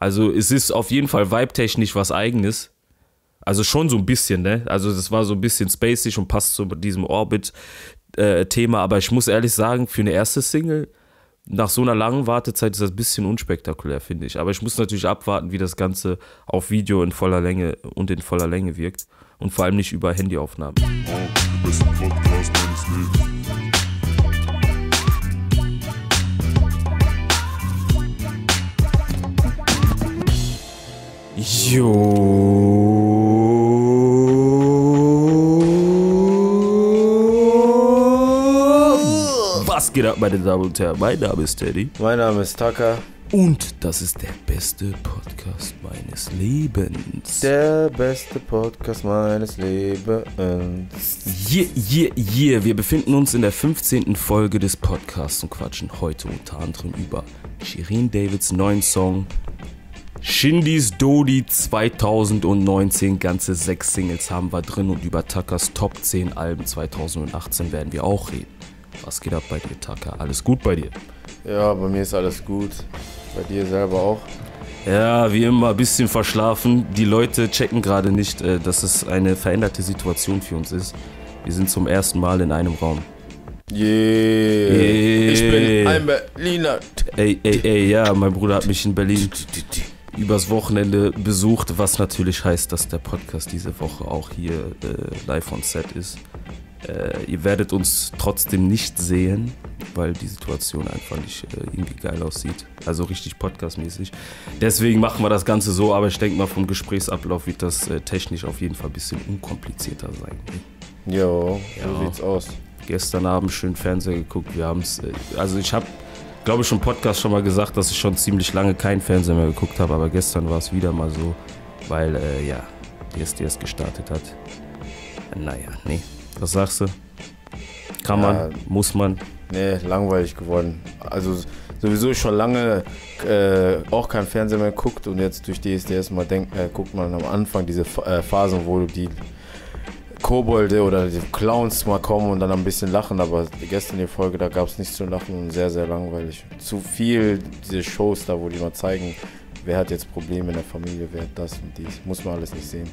Also es ist auf jeden Fall vibe-technisch was eigenes. Also schon so ein bisschen, ne? Also das war so ein bisschen spacig und passt zu diesem Orbit-Thema. Äh, aber ich muss ehrlich sagen, für eine erste Single, nach so einer langen Wartezeit ist das ein bisschen unspektakulär, finde ich. Aber ich muss natürlich abwarten, wie das Ganze auf Video in voller Länge und in voller Länge wirkt. Und vor allem nicht über Handyaufnahmen. Oh, Jo. Was geht ab, meine Damen und Herren? Mein Name ist Teddy. Mein Name ist Tucker. Und das ist der beste Podcast meines Lebens. Der beste Podcast meines Lebens. Yeah, yeah, yeah. Wir befinden uns in der 15. Folge des Podcasts und quatschen heute unter anderem über Shirin Davids neuen Song Shindys Dodi 2019, ganze sechs Singles haben wir drin und über Takas Top 10 Alben 2018 werden wir auch reden. Was geht ab bei dir, Taka? Alles gut bei dir? Ja, bei mir ist alles gut. Bei dir selber auch? Ja, wie immer, ein bisschen verschlafen. Die Leute checken gerade nicht, äh, dass es eine veränderte Situation für uns ist. Wir sind zum ersten Mal in einem Raum. Yeah. yeah. Ich bin ein Berliner. Ey, ey, ey, ja, mein Bruder hat mich in Berlin übers Wochenende besucht, was natürlich heißt, dass der Podcast diese Woche auch hier äh, live on set ist. Äh, ihr werdet uns trotzdem nicht sehen, weil die Situation einfach nicht äh, irgendwie geil aussieht. Also richtig podcastmäßig. Deswegen machen wir das Ganze so, aber ich denke mal, vom Gesprächsablauf wird das äh, technisch auf jeden Fall ein bisschen unkomplizierter sein. Ne? Jo, ja. so sieht's aus. Gestern Abend schön Fernseher geguckt. Wir haben haben's, äh, also ich habe glaube schon im Podcast schon mal gesagt, dass ich schon ziemlich lange keinen Fernseher mehr geguckt habe, aber gestern war es wieder mal so, weil, äh, ja, DSDS gestartet hat. Naja, nee. Was sagst du? Kann ja, man, muss man? Nee, langweilig geworden. Also sowieso schon lange äh, auch kein Fernseher mehr guckt und jetzt durch DSDS mal denkt, äh, guckt man am Anfang diese äh, Phasen, wo die Kobolde oder die Clowns mal kommen und dann ein bisschen lachen, aber gestern die Folge, da gab es nichts zu lachen und sehr, sehr langweilig. Zu viel diese Shows da, wo die mal zeigen, wer hat jetzt Probleme in der Familie, wer hat das und dies. Muss man alles nicht sehen.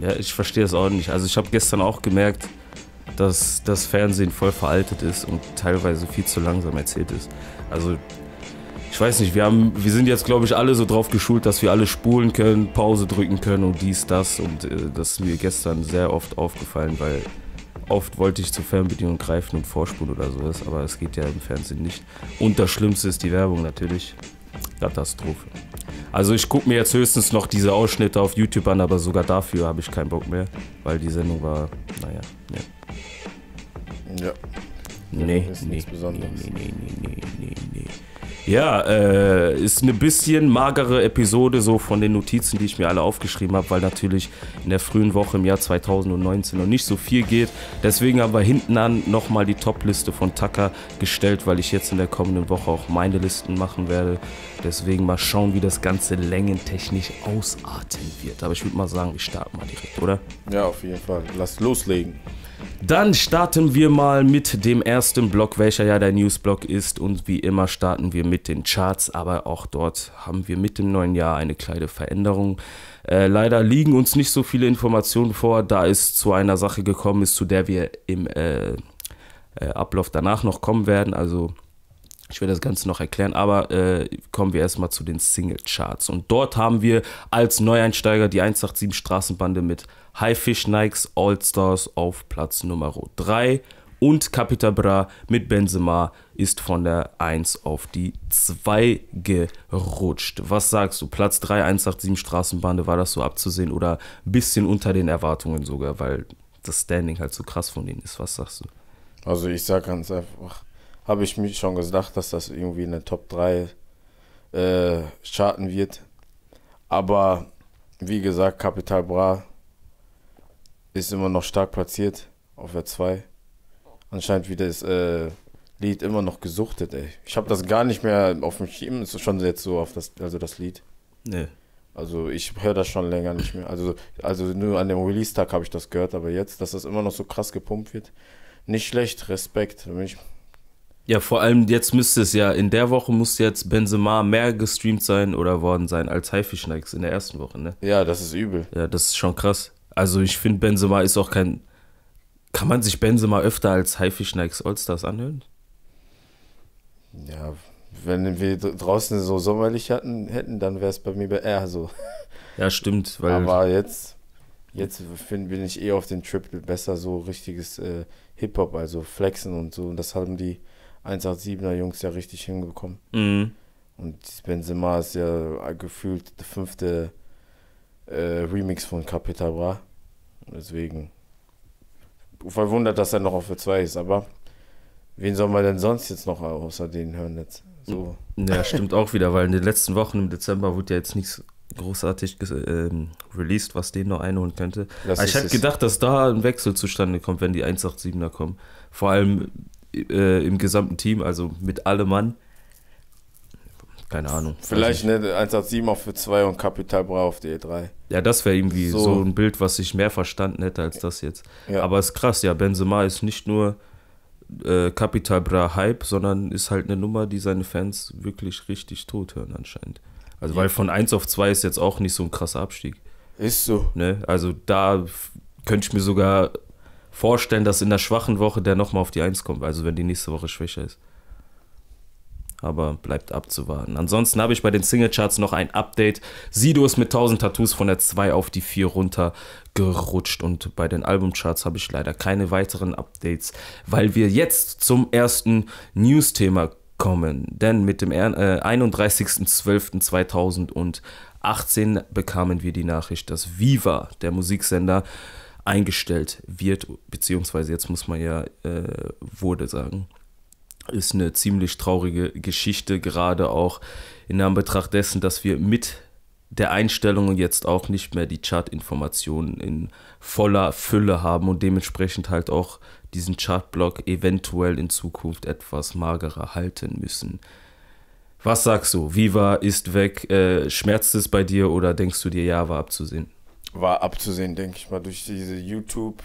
Ja, ich verstehe es auch nicht. Also ich habe gestern auch gemerkt, dass das Fernsehen voll veraltet ist und teilweise viel zu langsam erzählt ist. Also ich weiß nicht, wir, haben, wir sind jetzt, glaube ich, alle so drauf geschult, dass wir alle spulen können, Pause drücken können und dies, das. Und äh, das ist mir gestern sehr oft aufgefallen, weil oft wollte ich zur Fernbedienung greifen und vorspulen oder sowas, aber es geht ja im Fernsehen nicht. Und das Schlimmste ist die Werbung natürlich. Katastrophe. Also ich gucke mir jetzt höchstens noch diese Ausschnitte auf YouTube an, aber sogar dafür habe ich keinen Bock mehr, weil die Sendung war, naja, ne. Ja. Nee, nee, nee, nee, nee, nee, nee, nee. Ja, äh, ist eine bisschen magere Episode so von den Notizen, die ich mir alle aufgeschrieben habe, weil natürlich in der frühen Woche im Jahr 2019 noch nicht so viel geht. Deswegen haben wir hinten an nochmal die Top-Liste von Tucker gestellt, weil ich jetzt in der kommenden Woche auch meine Listen machen werde. Deswegen mal schauen, wie das Ganze längentechnisch ausarten wird. Aber ich würde mal sagen, wir starten mal direkt, oder? Ja, auf jeden Fall. Lass loslegen. Dann starten wir mal mit dem ersten Block, welcher ja der Newsblock ist. Und wie immer starten wir mit den Charts, aber auch dort haben wir mit dem neuen Jahr eine kleine Veränderung. Äh, leider liegen uns nicht so viele Informationen vor, da es zu einer Sache gekommen ist, zu der wir im äh, äh Ablauf danach noch kommen werden. Also ich werde das Ganze noch erklären, aber äh, kommen wir erstmal zu den Single-Charts. Und dort haben wir als Neueinsteiger die 187 Straßenbande mit Highfish Nikes All Stars auf Platz Nummer 3 und Capita Bra mit Benzema ist von der 1 auf die 2 gerutscht. Was sagst du? Platz 3, 187 Straßenbande, war das so abzusehen oder ein bisschen unter den Erwartungen sogar, weil das Standing halt so krass von denen ist? Was sagst du? Also ich sag ganz einfach, habe ich mir schon gedacht, dass das irgendwie in den Top 3 äh, charten wird. Aber wie gesagt, Capital Bra ist immer noch stark platziert auf der 2. Anscheinend wird das äh, Lied immer noch gesuchtet, ey. Ich habe das gar nicht mehr auf dem Schirm, ist schon jetzt so auf das, also das Lied. Nee. Also ich höre das schon länger nicht mehr. Also, also nur an dem Release-Tag habe ich das gehört, aber jetzt, dass das immer noch so krass gepumpt wird. Nicht schlecht, Respekt. Da bin ich ja, vor allem jetzt müsste es ja, in der Woche muss jetzt Benzema mehr gestreamt sein oder worden sein als Haifi Schneicks in der ersten Woche, ne? Ja, das ist übel. Ja, das ist schon krass. Also ich finde, Benzema ist auch kein. Kann man sich Benzema öfter als Haifi Schneicks Allstars anhören? Ja, wenn wir draußen so sommerlich hatten, hätten, dann wäre es bei mir eher so. Ja, stimmt. Weil Aber jetzt, jetzt find, bin ich eh auf den Trip besser so richtiges äh, Hip-Hop, also Flexen und so. Und das haben die 187er Jungs ja richtig hingekommen. Mhm. Und Benzema ist ja gefühlt der fünfte äh, Remix von Capital Bra. Deswegen verwundert, dass er noch auf der 2 ist, aber wen soll man denn sonst jetzt noch außer den hören jetzt? So. Ja, stimmt auch wieder, weil in den letzten Wochen im Dezember wurde ja jetzt nichts großartig ähm, released, was den noch einholen könnte. ich hätte gedacht, dass da ein Wechsel zustande kommt, wenn die 187er kommen. Vor allem äh, im gesamten Team, also mit allem Mann. Keine Ahnung. Vielleicht eine 187 auch für 2 und Capital Bra auf die E3. Ja, das wäre irgendwie so. so. ein Bild, was ich mehr verstanden hätte als das jetzt. Ja. Aber es ist krass, ja, Benzema ist nicht nur äh, Capital Bra Hype, sondern ist halt eine Nummer, die seine Fans wirklich richtig tot hören anscheinend. Also, ja. weil von 1 auf 2 ist jetzt auch nicht so ein krasser Abstieg. Ist so. Ne? Also da könnte ich mir sogar vorstellen, dass in der schwachen Woche der nochmal auf die 1 kommt, also wenn die nächste Woche schwächer ist. Aber bleibt abzuwarten. Ansonsten habe ich bei den Singlecharts noch ein Update. Sido ist mit 1000 Tattoos von der 2 auf die 4 runtergerutscht. Und bei den Albumcharts habe ich leider keine weiteren Updates, weil wir jetzt zum ersten News-Thema kommen. Denn mit dem 31.12.2018 äh, bekamen wir die Nachricht, dass Viva, der Musiksender, eingestellt wird, beziehungsweise jetzt muss man ja äh, wurde sagen. Ist eine ziemlich traurige Geschichte, gerade auch in Anbetracht dessen, dass wir mit der Einstellung jetzt auch nicht mehr die Chartinformationen in voller Fülle haben und dementsprechend halt auch diesen Chartblock eventuell in Zukunft etwas magerer halten müssen. Was sagst du? Viva ist weg. Äh, schmerzt es bei dir oder denkst du dir, ja, war abzusehen? war abzusehen, denke ich mal, durch diese YouTube.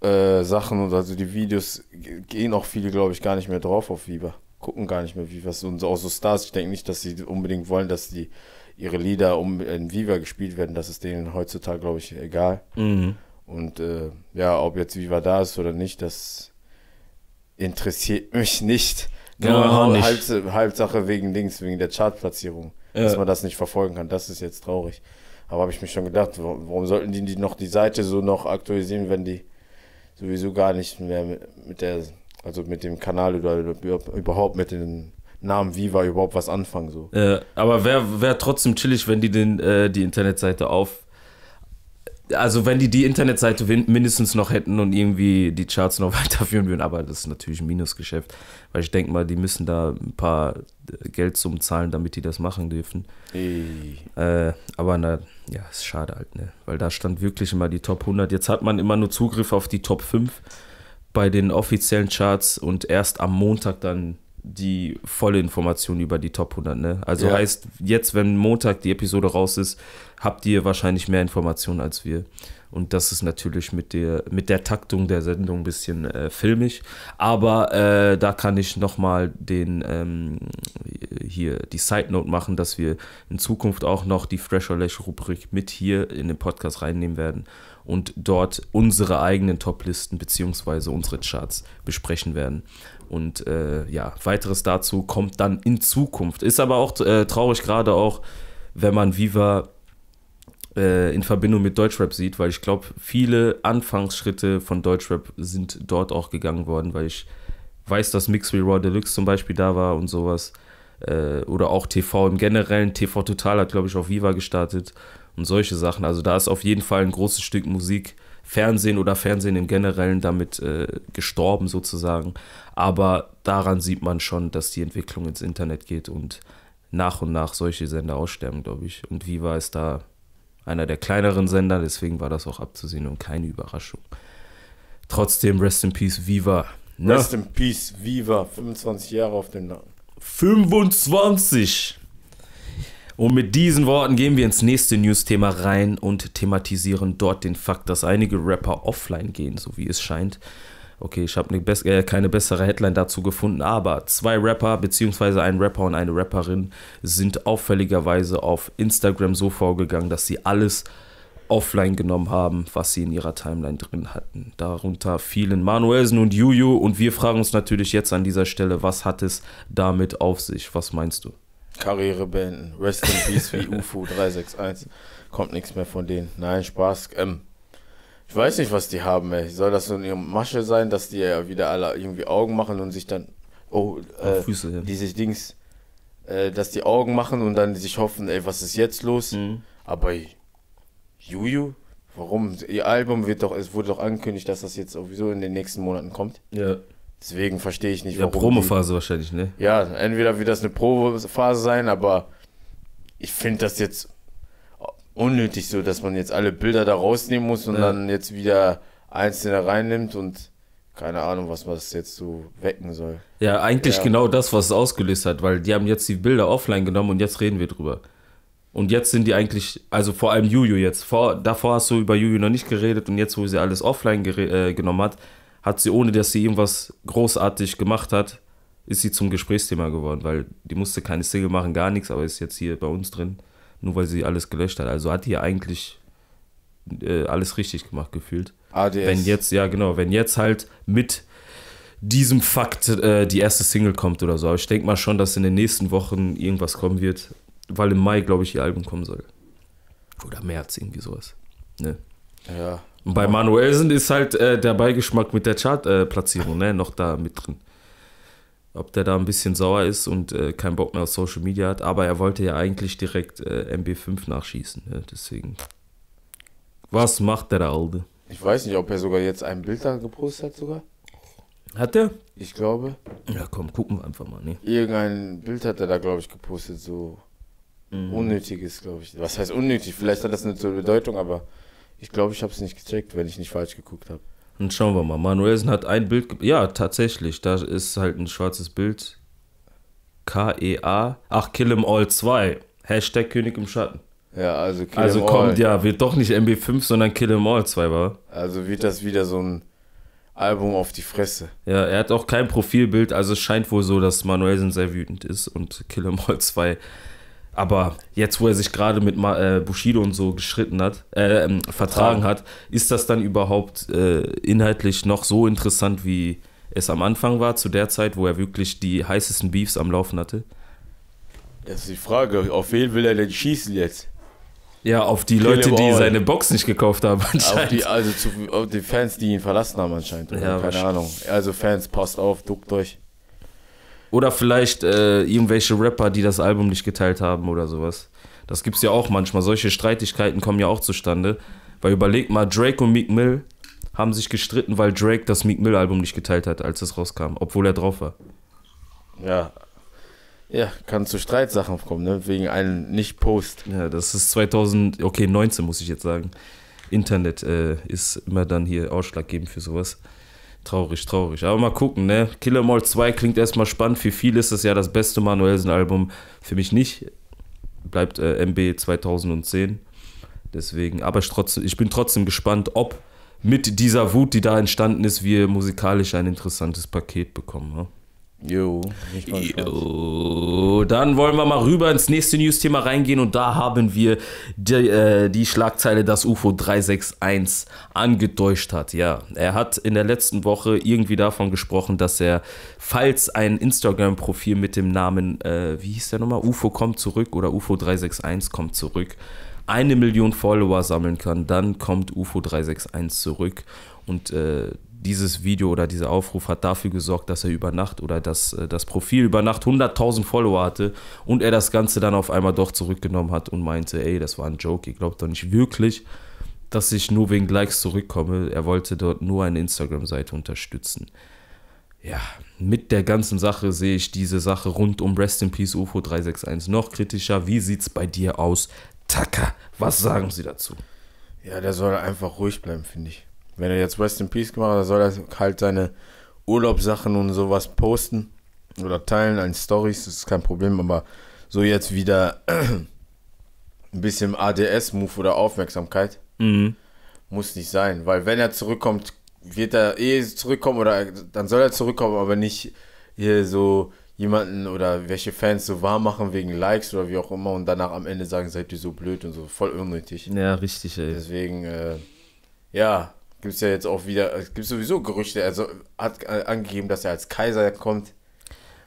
Äh, Sachen und also die Videos gehen auch viele, glaube ich, gar nicht mehr drauf auf Viva. Gucken gar nicht mehr Viva. Und so, auch so Stars, ich denke nicht, dass sie unbedingt wollen, dass die ihre Lieder um in Viva gespielt werden. Das ist denen heutzutage, glaube ich, egal. Mhm. Und äh, ja, ob jetzt Viva da ist oder nicht, das interessiert mich nicht. Genau, Nur Halbsache wegen Dings, wegen der Chartplatzierung. Ja. Dass man das nicht verfolgen kann. Das ist jetzt traurig. Aber habe ich mich schon gedacht, warum sollten die noch die Seite so noch aktualisieren, wenn die sowieso gar nicht mehr mit der, also mit dem Kanal oder überhaupt mit den Namen Viva überhaupt was anfangen so. Äh, aber wäre wär trotzdem chillig, wenn die den äh, die Internetseite auf also wenn die die Internetseite mindestens noch hätten und irgendwie die Charts noch weiterführen würden, aber das ist natürlich ein Minusgeschäft, weil ich denke mal, die müssen da ein paar äh, Geldsummen zahlen, damit die das machen dürfen. Äh, aber na, ja, ist schade halt, ne? Weil da stand wirklich immer die Top 100. Jetzt hat man immer nur Zugriff auf die Top 5 bei den offiziellen Charts und erst am Montag dann die volle Information über die Top 100. Ne? Also ja. heißt, jetzt, wenn Montag die Episode raus ist, habt ihr wahrscheinlich mehr Informationen als wir. Und das ist natürlich mit der, mit der Taktung der Sendung ein bisschen äh, filmisch. Aber äh, da kann ich nochmal ähm, hier die Side Note machen, dass wir in Zukunft auch noch die Fresher Lash Rubrik mit hier in den Podcast reinnehmen werden und dort unsere eigenen Toplisten bzw. unsere Charts besprechen werden. Und äh, ja, weiteres dazu kommt dann in Zukunft. Ist aber auch äh, traurig, gerade auch, wenn man Viva äh, in Verbindung mit Deutschrap sieht, weil ich glaube, viele Anfangsschritte von Deutschrap sind dort auch gegangen worden, weil ich weiß, dass Mix Raw Deluxe zum Beispiel da war und sowas. Äh, oder auch TV im Generellen. TV Total hat, glaube ich, auf Viva gestartet und solche Sachen. Also da ist auf jeden Fall ein großes Stück Musik Fernsehen oder Fernsehen im Generellen damit äh, gestorben sozusagen. Aber daran sieht man schon, dass die Entwicklung ins Internet geht und nach und nach solche Sender aussterben, glaube ich. Und Viva ist da einer der kleineren Sender, deswegen war das auch abzusehen und keine Überraschung. Trotzdem, Rest in Peace, Viva. Ne? Rest in Peace, Viva. 25 Jahre auf dem Namen. 25! Und mit diesen Worten gehen wir ins nächste News-Thema rein und thematisieren dort den Fakt, dass einige Rapper offline gehen, so wie es scheint okay, ich habe ne bess äh, keine bessere Headline dazu gefunden, aber zwei Rapper beziehungsweise ein Rapper und eine Rapperin sind auffälligerweise auf Instagram so vorgegangen, dass sie alles offline genommen haben, was sie in ihrer Timeline drin hatten. Darunter fielen Manuelsen und Juju und wir fragen uns natürlich jetzt an dieser Stelle, was hat es damit auf sich? Was meinst du? Karriere beenden. Rest in Peace wie UFO 361. Kommt nichts mehr von denen. Nein, Spaß. Ähm, ich weiß nicht, was die haben, ey. Soll das so eine Masche sein, dass die ja wieder alle irgendwie Augen machen und sich dann. Oh, äh, Füße, ja. die Dings. Äh, dass die Augen machen und dann sich hoffen, ey, was ist jetzt los? Mhm. Aber Juju? Warum? Ihr Album wird doch, es wurde doch angekündigt, dass das jetzt sowieso in den nächsten Monaten kommt. Ja. Deswegen verstehe ich nicht, ja, warum. Ja, Promophase die, wahrscheinlich, ne? Ja, entweder wird das eine Promophase sein, aber ich finde das jetzt unnötig so, dass man jetzt alle Bilder da rausnehmen muss und ja. dann jetzt wieder einzelne reinnimmt und keine Ahnung, was man das jetzt so wecken soll. Ja, eigentlich ja. genau das, was es ausgelöst hat, weil die haben jetzt die Bilder offline genommen und jetzt reden wir drüber. Und jetzt sind die eigentlich, also vor allem Juju jetzt, vor, davor hast du über Juju noch nicht geredet und jetzt, wo sie alles offline äh, genommen hat, hat sie, ohne dass sie irgendwas großartig gemacht hat, ist sie zum Gesprächsthema geworden, weil die musste keine Single machen, gar nichts, aber ist jetzt hier bei uns drin nur weil sie alles gelöscht hat. Also hat die eigentlich äh, alles richtig gemacht gefühlt. ADS. Wenn jetzt, ja genau, wenn jetzt halt mit diesem Fakt äh, die erste Single kommt oder so. Aber ich denke mal schon, dass in den nächsten Wochen irgendwas kommen wird, weil im Mai, glaube ich, ihr Album kommen soll. Oder März, irgendwie sowas. Ne? Ja. Und bei Manuelsen ist halt äh, der Beigeschmack mit der Chartplatzierung äh, ne? noch da mit drin ob der da ein bisschen sauer ist und äh, keinen Bock mehr auf Social Media hat. Aber er wollte ja eigentlich direkt äh, MB5 nachschießen. Ne? Deswegen. Was macht der da Alde? Ich weiß nicht, ob er sogar jetzt ein Bild da gepostet hat sogar. Hat er? Ich glaube. Ja, komm, gucken wir einfach mal. Ne? Irgendein Bild hat er da, glaube ich, gepostet. So mhm. unnötiges, glaube ich. Was heißt unnötig? Vielleicht hat das eine Bedeutung, aber ich glaube, ich habe es nicht gecheckt, wenn ich nicht falsch geguckt habe. Dann schauen wir mal. Manuelsen hat ein Bild. Ja, tatsächlich. Da ist halt ein schwarzes Bild. KEA. Ach, Kill em All 2. Hashtag König im Schatten. Ja, also Kill Also kommt all. ja, wird doch nicht MB5, sondern Kill em All 2, war. Also wird das wieder so ein Album auf die Fresse. Ja, er hat auch kein Profilbild, also es scheint wohl so, dass Manuelsen sehr wütend ist und Kill em All 2 aber jetzt, wo er sich gerade mit Ma äh, Bushido und so geschritten hat, äh, ähm, vertragen hat, ist das dann überhaupt äh, inhaltlich noch so interessant, wie es am Anfang war, zu der Zeit, wo er wirklich die heißesten Beefs am Laufen hatte? Das ist die Frage, auf wen will er denn schießen jetzt? Ja, auf die Leute, die seine Box nicht gekauft haben anscheinend. Auf die, also zu, auf die Fans, die ihn verlassen haben anscheinend. Ja, keine Ahnung. Also Fans, passt auf, duckt euch. Oder vielleicht äh, irgendwelche Rapper, die das Album nicht geteilt haben oder sowas. Das gibt es ja auch manchmal. Solche Streitigkeiten kommen ja auch zustande. Weil überleg mal, Drake und Meek Mill haben sich gestritten, weil Drake das Meek Mill Album nicht geteilt hat, als es rauskam, obwohl er drauf war. Ja. Ja, kann zu Streitsachen kommen, ne? wegen einem Nicht-Post. Ja, das ist 2000, okay, 19 muss ich jetzt sagen. Internet äh, ist immer dann hier ausschlaggebend für sowas. Traurig, traurig. Aber mal gucken, ne? Killer Mall 2 klingt erstmal spannend. Für viele ist das ja das beste Manuelsen-Album. Für mich nicht. Bleibt äh, MB 2010. Deswegen, aber ich, trotzdem, ich bin trotzdem gespannt, ob mit dieser Wut, die da entstanden ist, wir musikalisch ein interessantes Paket bekommen. Ne? Jo, jo. Dann wollen wir mal rüber ins nächste News-Thema reingehen und da haben wir die, äh, die Schlagzeile, dass UFO 361 angedeutscht hat. Ja, er hat in der letzten Woche irgendwie davon gesprochen, dass er, falls ein Instagram-Profil mit dem Namen, äh, wie hieß der nochmal, UFO kommt zurück oder UFO 361 kommt zurück, eine Million Follower sammeln kann, dann kommt UFO 361 zurück und äh, dieses Video oder dieser Aufruf hat dafür gesorgt, dass er über Nacht oder dass äh, das Profil über Nacht 100.000 Follower hatte und er das Ganze dann auf einmal doch zurückgenommen hat und meinte, ey, das war ein Joke, ihr glaubt doch nicht wirklich, dass ich nur wegen Likes zurückkomme. Er wollte dort nur eine Instagram-Seite unterstützen. Ja, mit der ganzen Sache sehe ich diese Sache rund um Rest in Peace UFO 361 noch kritischer. Wie sieht's bei dir aus? Taka, was sagen Sie dazu? Ja, der soll einfach ruhig bleiben, finde ich. Wenn er jetzt Rest in Peace gemacht hat, soll er halt seine Urlaubssachen und sowas posten oder teilen an Stories, das ist kein Problem, aber so jetzt wieder ein bisschen ADS-Move oder Aufmerksamkeit mhm. muss nicht sein, weil wenn er zurückkommt, wird er eh zurückkommen oder dann soll er zurückkommen, aber nicht hier so jemanden oder welche Fans so warm machen wegen Likes oder wie auch immer und danach am Ende sagen, seid ihr so blöd und so, voll unnötig. Ja, richtig, ey. Deswegen, äh, ja, Gibt es ja jetzt auch wieder, es gibt sowieso Gerüchte, also hat äh, angegeben, dass er als Kaiser kommt.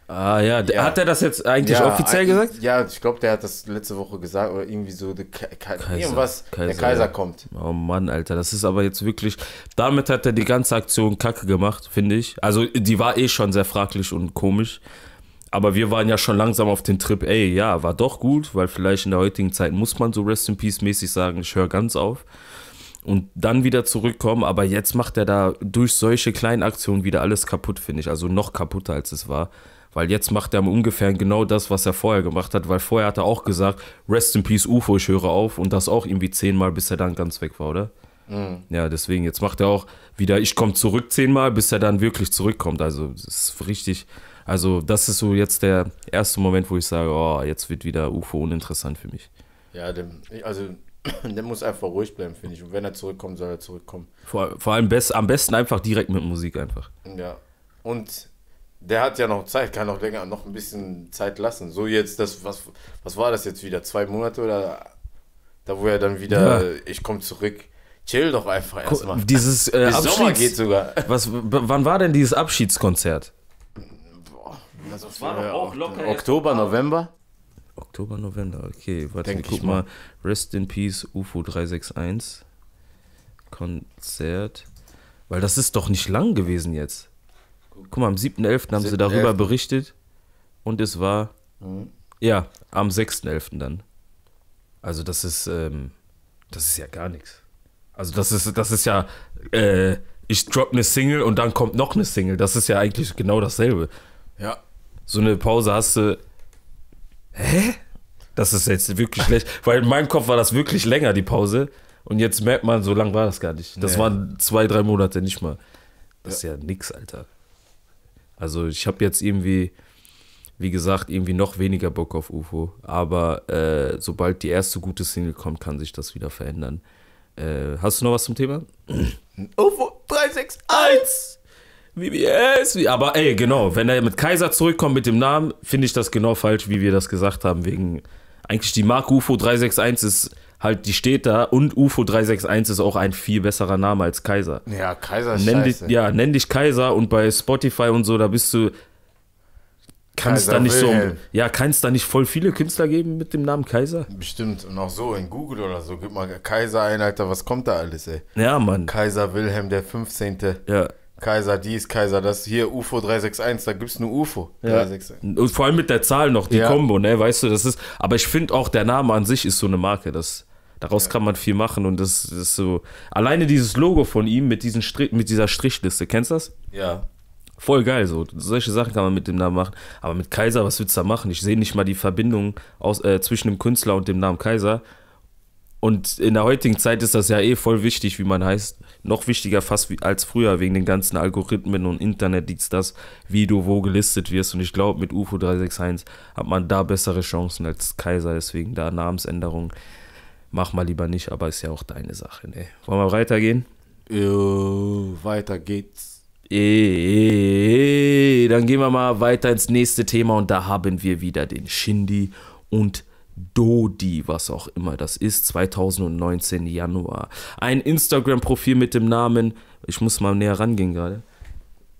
Ah ja, ja. hat er das jetzt eigentlich ja, offiziell gesagt? Ja, ich glaube, der hat das letzte Woche gesagt oder irgendwie so der Kaiser, irgendwas, Kaiser, der Kaiser kommt. Oh Mann, Alter, das ist aber jetzt wirklich, damit hat er die ganze Aktion kacke gemacht, finde ich. Also die war eh schon sehr fraglich und komisch, aber wir waren ja schon langsam auf den Trip, ey, ja, war doch gut, weil vielleicht in der heutigen Zeit muss man so Rest in Peace mäßig sagen, ich höre ganz auf und dann wieder zurückkommen. Aber jetzt macht er da durch solche kleinen Aktionen wieder alles kaputt, finde ich. Also noch kaputter, als es war. Weil jetzt macht er ungefähr genau das, was er vorher gemacht hat. Weil vorher hat er auch gesagt, Rest in Peace UFO, ich höre auf. Und das auch irgendwie zehnmal, bis er dann ganz weg war, oder? Mhm. Ja, deswegen, jetzt macht er auch wieder, ich komme zurück zehnmal, bis er dann wirklich zurückkommt. Also, das ist richtig. Also, das ist so jetzt der erste Moment, wo ich sage, oh, jetzt wird wieder UFO uninteressant für mich. Ja, also Der muss einfach ruhig bleiben, finde ich. Und wenn er zurückkommt, soll er zurückkommen. Vor, vor allem best, am besten einfach direkt mit Musik einfach. Ja. Und der hat ja noch Zeit, kann noch länger, noch ein bisschen Zeit lassen. So jetzt, das, was, was war das jetzt wieder? Zwei Monate oder da wo er dann wieder, ja. ich komme zurück. Chill doch einfach erstmal. Dieses äh, Bis Abschieds Sommer geht sogar. Was, wann war denn dieses Abschiedskonzert? Boah, das war doch auch locker. Oktober, November? Oktober, November. Okay, warte, Denk guck mal. mal. Rest in Peace, UFO 361. Konzert. Weil das ist doch nicht lang gewesen jetzt. Guck mal, am 7.11. haben sie darüber berichtet. Und es war. Mhm. Ja, am 6.11. dann. Also, das ist. Ähm, das ist ja gar nichts. Also, das ist, das ist ja. Äh, ich drop eine Single und dann kommt noch eine Single. Das ist ja eigentlich genau dasselbe. Ja. So eine Pause hast du hä? Das ist jetzt wirklich schlecht. Weil in meinem Kopf war das wirklich länger, die Pause. Und jetzt merkt man, so lang war das gar nicht. Das nee. waren zwei, drei Monate, nicht mal. Das ja. ist ja nix, Alter. Also ich habe jetzt irgendwie, wie gesagt, irgendwie noch weniger Bock auf UFO. Aber äh, sobald die erste gute Single kommt, kann sich das wieder verändern. Äh, hast du noch was zum Thema? UFO 361! VBS. Aber ey, genau, wenn er mit Kaiser zurückkommt mit dem Namen, finde ich das genau falsch, wie wir das gesagt haben, wegen eigentlich die Marke UFO 361 ist halt, die steht da und UFO 361 ist auch ein viel besserer Name als Kaiser. Ja, Kaiser ist nenn dich, Ja, nenn dich Kaiser und bei Spotify und so, da bist du, kannst da nicht Wilhelm. so, ja, kannst da nicht voll viele Künstler geben mit dem Namen Kaiser? Bestimmt. Und auch so in Google oder so, gib mal Kaiser ein, Alter, was kommt da alles, ey? Ja, Mann. Kaiser Wilhelm der 15. Ja. Kaiser dies, Kaiser das, hier UFO 361, da gibt es nur UFO ja. 361. Und vor allem mit der Zahl noch, die ja. Kombo, ne, weißt du, das ist, aber ich finde auch, der Name an sich ist so eine Marke, das, daraus ja. kann man viel machen und das, das, ist so, alleine dieses Logo von ihm mit, diesen Stri mit dieser Strichliste, kennst du das? Ja. Voll geil, so. Solche Sachen kann man mit dem Namen machen. Aber mit Kaiser, was willst du da machen? Ich sehe nicht mal die Verbindung aus, äh, zwischen dem Künstler und dem Namen Kaiser. Und in der heutigen Zeit ist das ja eh voll wichtig, wie man heißt noch wichtiger fast wie als früher wegen den ganzen Algorithmen und Internet, dies, das, wie du wo gelistet wirst. Und ich glaube, mit UFO 361 hat man da bessere Chancen als Kaiser. Deswegen da Namensänderung. Mach mal lieber nicht, aber ist ja auch deine Sache. Ne? Wollen wir weitergehen? Jo, weiter geht's. Eee, dann gehen wir mal weiter ins nächste Thema und da haben wir wieder den Shindy und Dodi, was auch immer das ist, 2019 Januar. Ein Instagram-Profil mit dem Namen, ich muss mal näher rangehen gerade.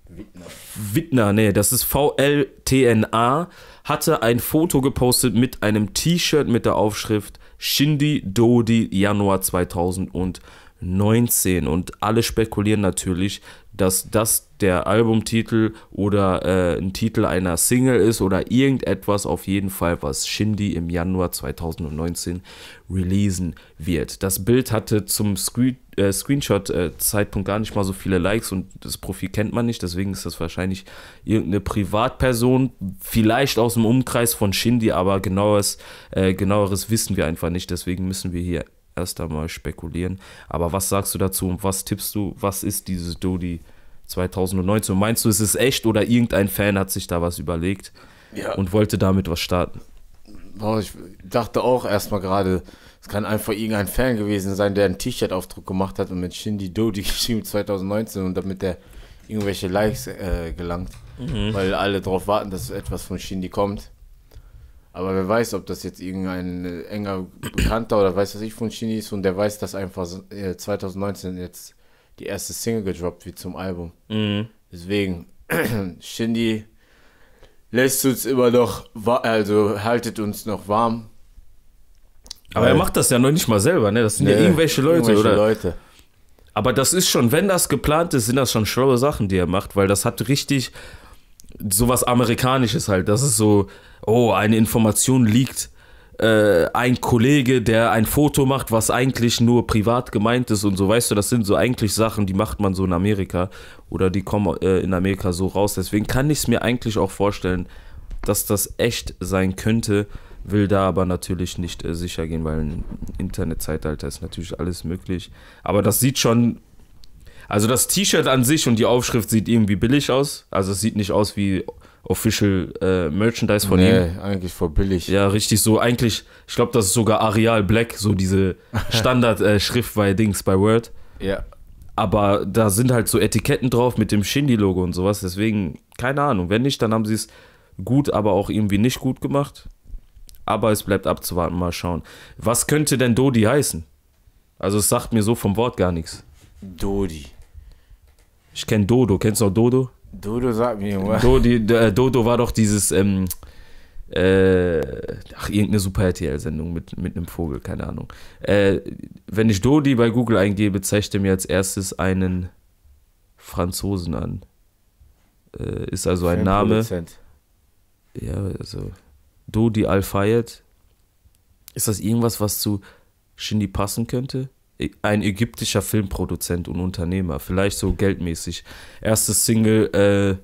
Wittner. Wittner, nee, das ist VLTNA, hatte ein Foto gepostet mit einem T-Shirt mit der Aufschrift Shindi Dodi Januar 2019. Und alle spekulieren natürlich, dass das der Albumtitel oder äh, ein Titel einer Single ist oder irgendetwas auf jeden Fall, was Shindy im Januar 2019 releasen wird. Das Bild hatte zum Screen äh, Screenshot-Zeitpunkt äh, gar nicht mal so viele Likes und das Profil kennt man nicht, deswegen ist das wahrscheinlich irgendeine Privatperson, vielleicht aus dem Umkreis von Shindy, aber genaues, äh, genaueres wissen wir einfach nicht, deswegen müssen wir hier erst einmal spekulieren. Aber was sagst du dazu und was tippst du? Was ist dieses Dodi 2019? meinst du, ist es echt oder irgendein Fan hat sich da was überlegt ja. und wollte damit was starten? ich dachte auch erstmal gerade, es kann einfach irgendein Fan gewesen sein, der einen T-Shirt-Aufdruck gemacht hat und mit Shindy Dodi geschrieben 2019 und damit der irgendwelche Likes äh, gelangt, mhm. weil alle darauf warten, dass etwas von Shindy kommt. Aber wer weiß, ob das jetzt irgendein äh, enger Bekannter oder weiß was ich von Chini ist und der weiß, dass einfach 2019 äh, jetzt die erste Single gedroppt wird zum Album. Mhm. Deswegen, Shindy lässt uns immer noch, also haltet uns noch warm. Aber er macht das ja noch nicht mal selber, ne? Das sind nee, ja irgendwelche Leute, irgendwelche oder? Leute. Aber das ist schon, wenn das geplant ist, sind das schon schlaue Sachen, die er macht, weil das hat richtig, sowas Amerikanisches halt. Das ist so, oh, eine Information liegt äh, ein Kollege, der ein Foto macht, was eigentlich nur privat gemeint ist und so, weißt du, das sind so eigentlich Sachen, die macht man so in Amerika oder die kommen äh, in Amerika so raus. Deswegen kann ich es mir eigentlich auch vorstellen, dass das echt sein könnte, will da aber natürlich nicht äh, sicher gehen, weil im Internetzeitalter ist natürlich alles möglich. Aber das sieht schon also das T-Shirt an sich und die Aufschrift sieht irgendwie billig aus. Also es sieht nicht aus wie Official äh, Merchandise von nee, ihm. Nee, eigentlich voll billig. Ja, richtig so. Eigentlich, ich glaube, das ist sogar Areal Black, so diese Standard-Schrift äh, bei Dings, bei Word. Ja. Aber da sind halt so Etiketten drauf mit dem Shindy-Logo und sowas. Deswegen, keine Ahnung. Wenn nicht, dann haben sie es gut, aber auch irgendwie nicht gut gemacht. Aber es bleibt abzuwarten, mal schauen. Was könnte denn Dodi heißen? Also es sagt mir so vom Wort gar nichts. Dodi. Ich kenne Dodo. Kennst du noch Dodo? Dodo sagt mir was. Äh, Dodo, war doch dieses, ähm, äh, ach, irgendeine Super RTL-Sendung mit, mit einem Vogel, keine Ahnung. Äh, wenn ich Dodi bei Google eingebe, zeigt er mir als erstes einen Franzosen an. Äh, ist also ein Name. Ja, also Dodi Al-Fayed. Ist das irgendwas, was zu Shindy passen könnte? ein ägyptischer Filmproduzent und Unternehmer, vielleicht so geldmäßig. Erstes Single, äh,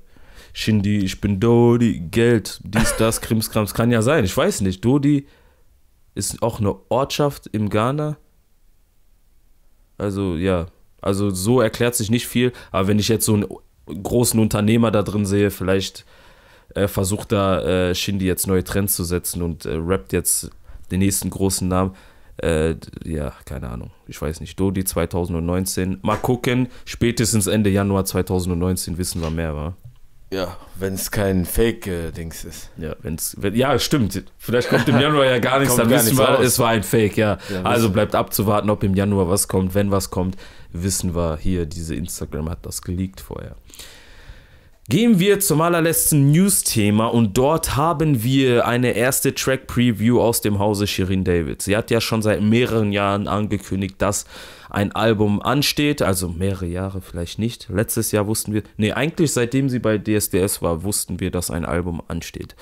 Shindi, ich bin Dodi, Geld, dies, das, Krimskrams, kann ja sein, ich weiß nicht. Dodi ist auch eine Ortschaft im Ghana. Also ja, also so erklärt sich nicht viel, aber wenn ich jetzt so einen großen Unternehmer da drin sehe, vielleicht äh, versucht da äh, Shindi jetzt neue Trends zu setzen und äh, rappt jetzt den nächsten großen Namen. Äh, ja, keine Ahnung. Ich weiß nicht. Dodi 2019. Mal gucken. Spätestens Ende Januar 2019 wissen wir mehr, wa? Ja, wenn es kein Fake-Dings äh, ist. Ja, wenn's, wenn, ja, stimmt. Vielleicht kommt im Januar ja gar nichts, dann gar wissen wir, es war ein Fake, ja. ja also bleibt abzuwarten, ob im Januar was kommt. Wenn was kommt, wissen wir hier, diese Instagram hat das geleakt vorher. Gehen wir zum allerletzten News-Thema und dort haben wir eine erste Track-Preview aus dem Hause Shirin David. Sie hat ja schon seit mehreren Jahren angekündigt, dass ein Album ansteht, also mehrere Jahre vielleicht nicht. Letztes Jahr wussten wir, nee, eigentlich seitdem sie bei DSDS war, wussten wir, dass ein Album ansteht.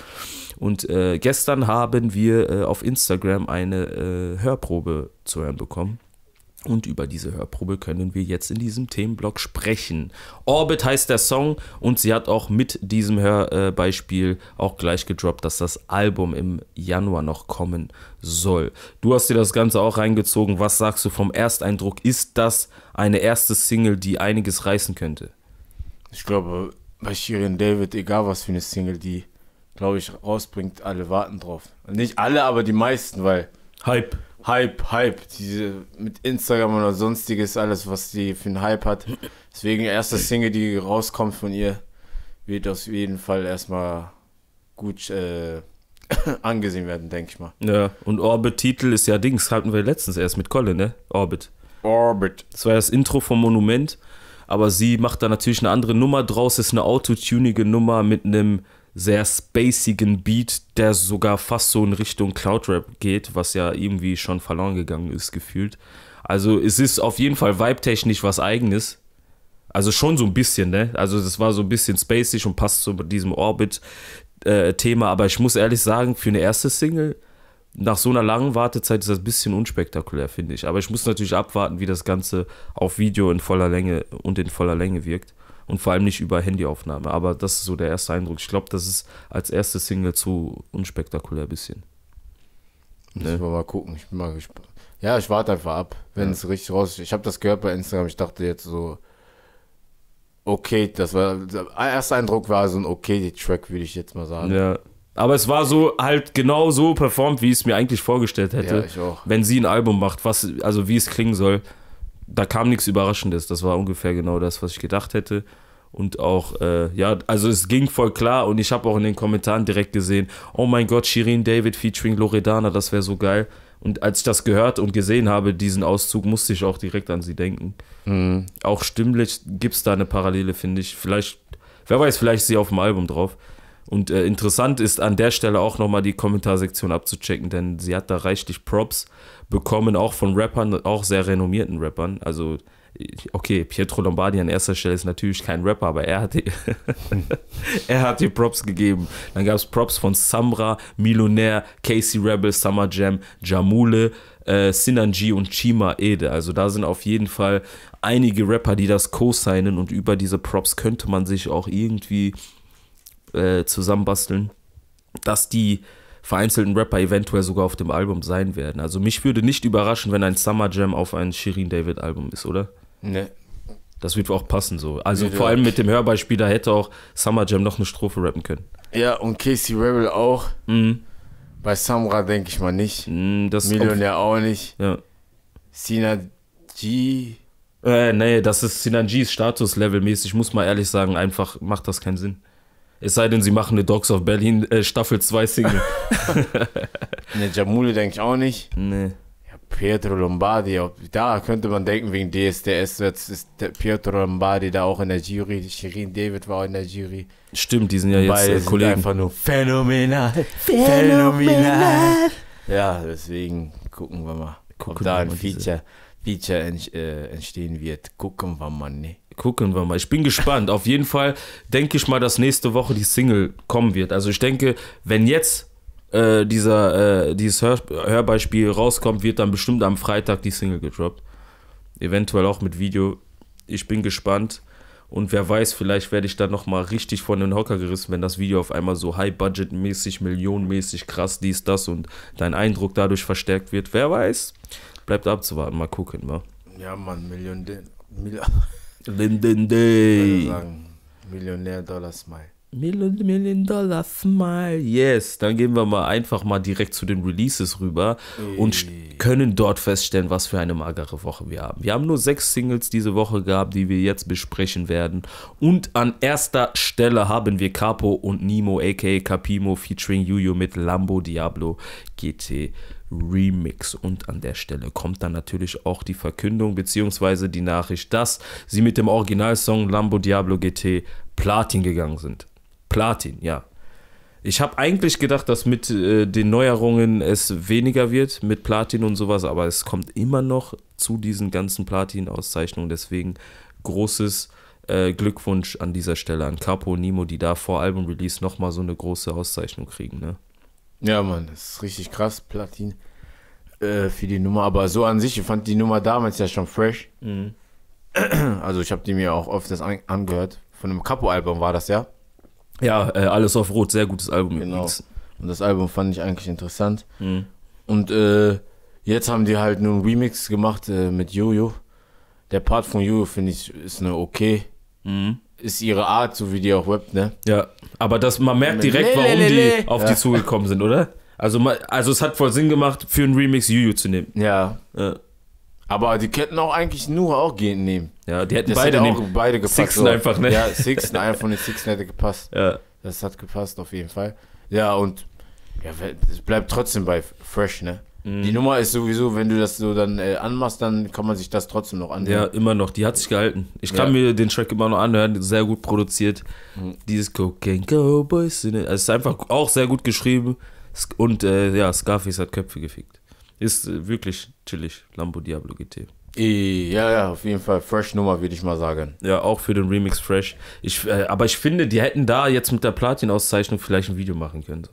Und äh, gestern haben wir äh, auf Instagram eine äh, Hörprobe zu hören bekommen. Und über diese Hörprobe können wir jetzt in diesem Themenblock sprechen. Orbit heißt der Song und sie hat auch mit diesem Hörbeispiel auch gleich gedroppt, dass das Album im Januar noch kommen soll. Du hast dir das Ganze auch reingezogen. Was sagst du vom Ersteindruck? Ist das eine erste Single, die einiges reißen könnte? Ich glaube, bei Shirin David, egal was für eine Single, die, glaube ich, rausbringt, alle warten drauf. Nicht alle, aber die meisten, weil. Hype. Hype, Hype, diese mit Instagram oder sonstiges, alles, was die für einen Hype hat. Deswegen erste Single, die rauskommt von ihr, wird auf jeden Fall erstmal gut äh, angesehen werden, denke ich mal. Ja, und Orbit-Titel ist ja Dings, hatten wir letztens erst mit Colin, ne? Orbit. Orbit. Das war ja das Intro vom Monument, aber sie macht da natürlich eine andere Nummer draus, ist eine autotunige Nummer mit einem sehr spacigen Beat, der sogar fast so in Richtung Cloud Rap geht, was ja irgendwie schon verloren gegangen ist, gefühlt. Also es ist auf jeden Fall vibe-technisch was eigenes. Also schon so ein bisschen, ne? Also das war so ein bisschen spacig und passt zu diesem Orbit-Thema. Äh, aber ich muss ehrlich sagen, für eine erste Single, nach so einer langen Wartezeit ist das ein bisschen unspektakulär, finde ich. Aber ich muss natürlich abwarten, wie das Ganze auf Video in voller Länge und in voller Länge wirkt und vor allem nicht über Handyaufnahme. Aber das ist so der erste Eindruck. Ich glaube, das ist als erste Single zu unspektakulär bisschen. Ne? Müssen wir mal gucken. Ich bin mal gespannt. Ja, ich warte einfach ab, wenn ja. es richtig raus ist. Ich habe das gehört bei Instagram. Ich dachte jetzt so, okay, das war, der erste Eindruck war so ein okay Track, würde ich jetzt mal sagen. Ja. Aber es war so halt genau so performt, wie ich es mir eigentlich vorgestellt hätte. Ja, ich auch. Wenn sie ein Album macht, was, also wie es klingen soll, da kam nichts Überraschendes. Das war ungefähr genau das, was ich gedacht hätte und auch, äh, ja, also es ging voll klar und ich habe auch in den Kommentaren direkt gesehen, oh mein Gott, Shirin David featuring Loredana, das wäre so geil. Und als ich das gehört und gesehen habe, diesen Auszug, musste ich auch direkt an sie denken. Mhm. Auch stimmlich gibt es da eine Parallele, finde ich. Vielleicht, wer weiß, vielleicht ist sie auf dem Album drauf. Und äh, interessant ist an der Stelle auch nochmal die Kommentarsektion abzuchecken, denn sie hat da reichlich Props bekommen, auch von Rappern, auch sehr renommierten Rappern. Also okay, Pietro Lombardi an erster Stelle ist natürlich kein Rapper, aber er hat die, er hat die Props gegeben. Dann gab es Props von Samra, Millionär, Casey Rebel, Summer Jam, Jamule, äh, Sinanji und Chima Ede. Also da sind auf jeden Fall einige Rapper, die das co-signen und über diese Props könnte man sich auch irgendwie äh, zusammenbasteln, dass die vereinzelten Rapper eventuell sogar auf dem Album sein werden. Also mich würde nicht überraschen, wenn ein Summer Jam auf ein Shirin David Album ist, oder? Nee. Das wird auch passen so. Also nee, vor allem mit dem Hörbeispiel, da hätte auch Summer Jam noch eine Strophe rappen können. Ja, und Casey Rebel auch. Mhm. Bei Samra denke ich mal nicht. Mhm, das Millionär auch, nicht. Ja. Sina G. Äh, nee, das ist Sina G's Status Level mäßig, muss man ehrlich sagen, einfach macht das keinen Sinn. Es sei denn, sie machen eine Dogs of Berlin äh, Staffel 2 Single. ne, Jamule denke ich auch nicht. Nee. Pietro Lombardi, ob, da könnte man denken, wegen DSDS, jetzt ist Pietro Lombardi da auch in der Jury, Shirin David war auch in der Jury. Stimmt, die sind ja Beide jetzt äh, Kollegen. einfach nur phänomenal, phänomenal. Ja, deswegen gucken wir mal, gucken ob da ein Feature, Feature ent, äh, entstehen wird. Gucken wir mal, ne? Gucken wir mal. Ich bin gespannt. Auf jeden Fall denke ich mal, dass nächste Woche die Single kommen wird. Also ich denke, wenn jetzt äh, dieser, äh, dieses Hör Hörbeispiel rauskommt, wird dann bestimmt am Freitag die Single gedroppt. Eventuell auch mit Video. Ich bin gespannt. Und wer weiß, vielleicht werde ich dann nochmal richtig von den Hocker gerissen, wenn das Video auf einmal so high-budget-mäßig, millionenmäßig krass dies, das und dein Eindruck dadurch verstärkt wird. Wer weiß? Bleibt abzuwarten, mal gucken, wa? Ja, Mann, Millionär. Millionär. Millionär Dollar Smile. Million Dollar Smile. Yes, dann gehen wir mal einfach mal direkt zu den Releases rüber hey. und können dort feststellen, was für eine magere Woche wir haben. Wir haben nur sechs Singles diese Woche gehabt, die wir jetzt besprechen werden. Und an erster Stelle haben wir Capo und Nemo, aka Capimo, featuring Yu-Yu mit Lambo Diablo GT Remix. Und an der Stelle kommt dann natürlich auch die Verkündung bzw. die Nachricht, dass sie mit dem Originalsong Lambo Diablo GT Platin gegangen sind. Platin, ja. Ich habe eigentlich gedacht, dass mit äh, den Neuerungen es weniger wird, mit Platin und sowas, aber es kommt immer noch zu diesen ganzen Platin-Auszeichnungen. Deswegen großes äh, Glückwunsch an dieser Stelle an Capo und Nimo, die da vor Album-Release nochmal so eine große Auszeichnung kriegen. Ne? Ja, Mann, das ist richtig krass, Platin äh, für die Nummer. Aber so an sich, ich fand die Nummer damals ja schon fresh. Mhm. Also ich habe die mir auch öfters an angehört. Von einem Capo-Album war das ja. Ja, äh, Alles auf Rot, sehr gutes Album genau. übrigens. Und das Album fand ich eigentlich interessant. Mhm. Und äh, jetzt haben die halt nur einen Remix gemacht äh, mit Jojo. Der Part von Jojo finde ich ist eine okay. Mhm. Ist ihre Art, so wie die auch webt, ne? Ja, aber das, man merkt direkt, warum die auf ja. die zugekommen sind, oder? Also, man, also es hat voll Sinn gemacht, für einen Remix Juju zu nehmen. Ja. ja. Aber die könnten auch eigentlich nur auch gehen nehmen. Ja, die hätten das beide hätte auch beide gepasst. Sixten so. einfach, ne? Ja, Sixten, einer von den Sixten hätte gepasst. Ja. Das hat gepasst auf jeden Fall. Ja, und ja, es bleibt trotzdem bei Fresh, ne? Mhm. Die Nummer ist sowieso, wenn du das so dann äh, anmachst, dann kann man sich das trotzdem noch anhören. Ja, immer noch. Die hat sich gehalten. Ich kann ja. mir den Track immer noch anhören. Sehr gut produziert. Mhm. Dieses Cocaine Cowboys. Ne? Also es ist einfach auch sehr gut geschrieben. Und äh, ja, Scarface hat Köpfe gefickt. Ist äh, wirklich chillig. Lambo Diablo GT. Ja, ja, auf jeden Fall. Fresh Nummer, würde ich mal sagen. Ja, auch für den Remix Fresh. Ich, äh, aber ich finde, die hätten da jetzt mit der Platin-Auszeichnung vielleicht ein Video machen können. So.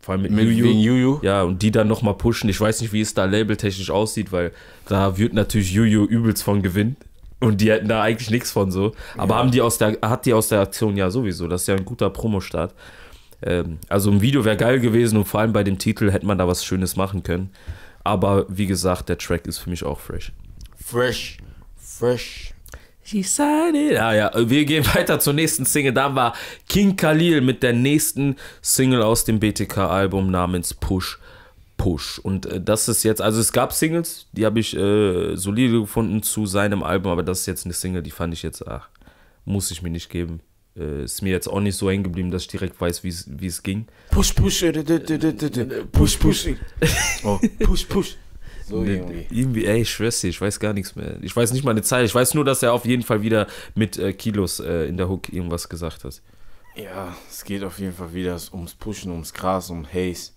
Vor allem mit, mit Yu Yu. Ja, und die dann nochmal pushen. Ich weiß nicht, wie es da labeltechnisch aussieht, weil da wird natürlich Juju übelst von gewinnen. Und die hätten da eigentlich nichts von so. Aber ja. haben die aus der, hat die aus der Aktion ja sowieso. Das ist ja ein guter Promostart. Ähm, also ein Video wäre geil gewesen und vor allem bei dem Titel hätte man da was Schönes machen können. Aber wie gesagt, der Track ist für mich auch fresh. Fresh, fresh. She signed it. Ah, ja. Wir gehen weiter zur nächsten Single. Da war King Khalil mit der nächsten Single aus dem BTK-Album namens Push. Push. Und äh, das ist jetzt, also es gab Singles, die habe ich äh, solide gefunden zu seinem Album, aber das ist jetzt eine Single, die fand ich jetzt, ach, muss ich mir nicht geben äh, ist mir jetzt auch nicht so hängen geblieben, dass ich direkt weiß, wie es ging. Push, push, äh, push, push. Oh. Push, push. So irgendwie. irgendwie. Ey, ich schwör's dir, ich weiß gar nichts mehr. Ich weiß nicht mal eine Zeit. Ich weiß nur, dass er auf jeden Fall wieder mit äh, Kilos äh, in der Hook irgendwas gesagt hat. Ja, es geht auf jeden Fall wieder ums Pushen, ums Gras, um Haze.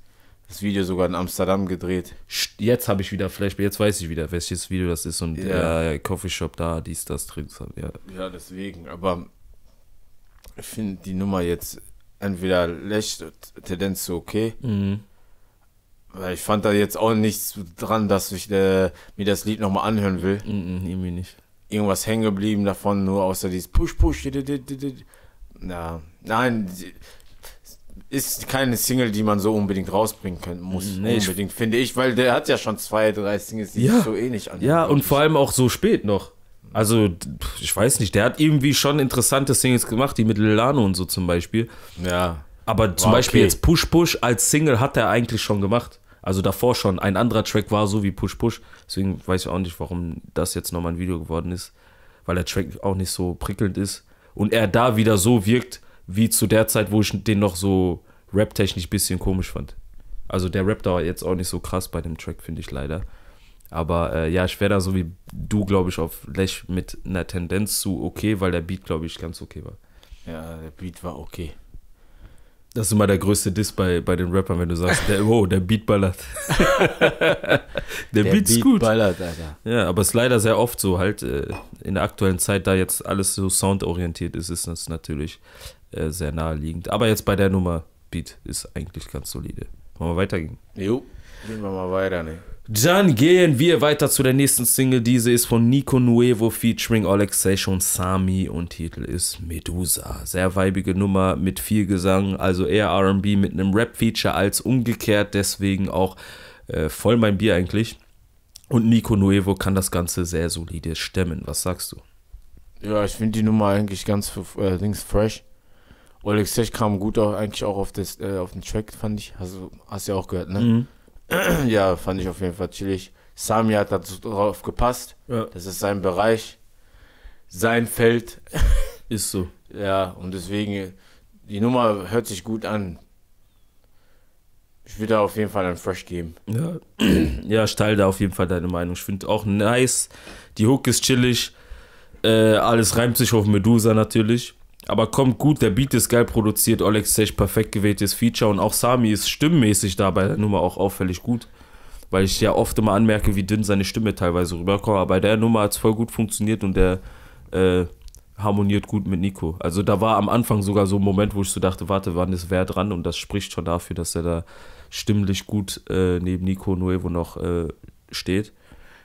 Das Video sogar in Amsterdam gedreht. Jetzt habe ich wieder Flashback, jetzt weiß ich wieder, welches Video das ist und ja. äh, Coffeeshop da, dies, das, drin. Ja. ja, deswegen. Aber finde die Nummer jetzt entweder leicht, Tendenz zu okay. Mhm. Weil ich fand da jetzt auch nichts dran, dass ich äh, mir das Lied nochmal anhören will. Mhm, mhm, irgendwie nicht. Irgendwas hängen geblieben davon, nur außer dieses Push, Push. Na, nein, ist keine Single, die man so unbedingt rausbringen können muss. Mhm, nee, unbedingt, finde ich, weil der hat ja schon zwei, drei Singles, die ja, so ähnlich eh an. Ja, und vor allem auch so spät noch. Also, ich weiß nicht, der hat irgendwie schon interessante Singles gemacht, die mit Lilano und so zum Beispiel. Ja. Aber zum war Beispiel jetzt Push Push als Single hat er eigentlich schon gemacht. Also davor schon. Ein anderer Track war so wie Push Push. Deswegen weiß ich auch nicht, warum das jetzt nochmal ein Video geworden ist. Weil der Track auch nicht so prickelnd ist. Und er da wieder so wirkt, wie zu der Zeit, wo ich den noch so raptechnisch ein bisschen komisch fand. Also der Rap da jetzt auch nicht so krass bei dem Track, finde ich leider. Aber äh, ja, ich wäre da so wie du, glaube ich, auf Lech mit einer Tendenz zu okay, weil der Beat, glaube ich, ganz okay war. Ja, der Beat war okay. Das ist immer der größte Diss bei, bei den Rappern, wenn du sagst, der, wow, der Beat ballert. der, der Beat ist gut. ballert, Alter. Ja, aber es ist leider sehr oft so, halt äh, in der aktuellen Zeit, da jetzt alles so soundorientiert ist, ist das natürlich äh, sehr naheliegend. Aber jetzt bei der Nummer, Beat ist eigentlich ganz solide. Wollen wir weitergehen? Jo, gehen wir mal weiter, ne? Dann gehen wir weiter zu der nächsten Single. Diese ist von Nico Nuevo featuring Alexej und Sami und Titel ist Medusa. Sehr weibige Nummer mit viel Gesang, also eher RB mit einem Rap-Feature als umgekehrt. Deswegen auch äh, voll mein Bier eigentlich. Und Nico Nuevo kann das Ganze sehr solide stemmen. Was sagst du? Ja, ich finde die Nummer eigentlich ganz äh, links fresh. Alexej kam gut auch, eigentlich auch auf, das, äh, auf den Track, fand ich. Hast, du ja auch gehört, ne? Mhm. ja, fand ich auf jeden Fall chillig. Sami hat dazu drauf gepasst. Ja. Das ist sein Bereich, sein Feld. Ist so. ja, und deswegen, die Nummer hört sich gut an. Ich würde da auf jeden Fall einen Fresh geben. Ja. ja, ich teile da auf jeden Fall deine Meinung. Ich finde auch nice. Die Hook ist chillig. Äh, alles reimt sich auf Medusa natürlich. Aber kommt gut, der Beat ist geil produziert, Olex Sech perfekt gewähltes Feature und auch Sami ist stimmmäßig da bei der Nummer auch auffällig gut. Weil ich ja oft immer anmerke, wie dünn seine Stimme teilweise rüberkommt. Aber bei der Nummer hat es voll gut funktioniert und der äh, harmoniert gut mit Nico. Also da war am Anfang sogar so ein Moment, wo ich so dachte, warte, wann ist wer dran? Und das spricht schon dafür, dass er da stimmlich gut äh, neben Nico Nuevo noch äh, steht.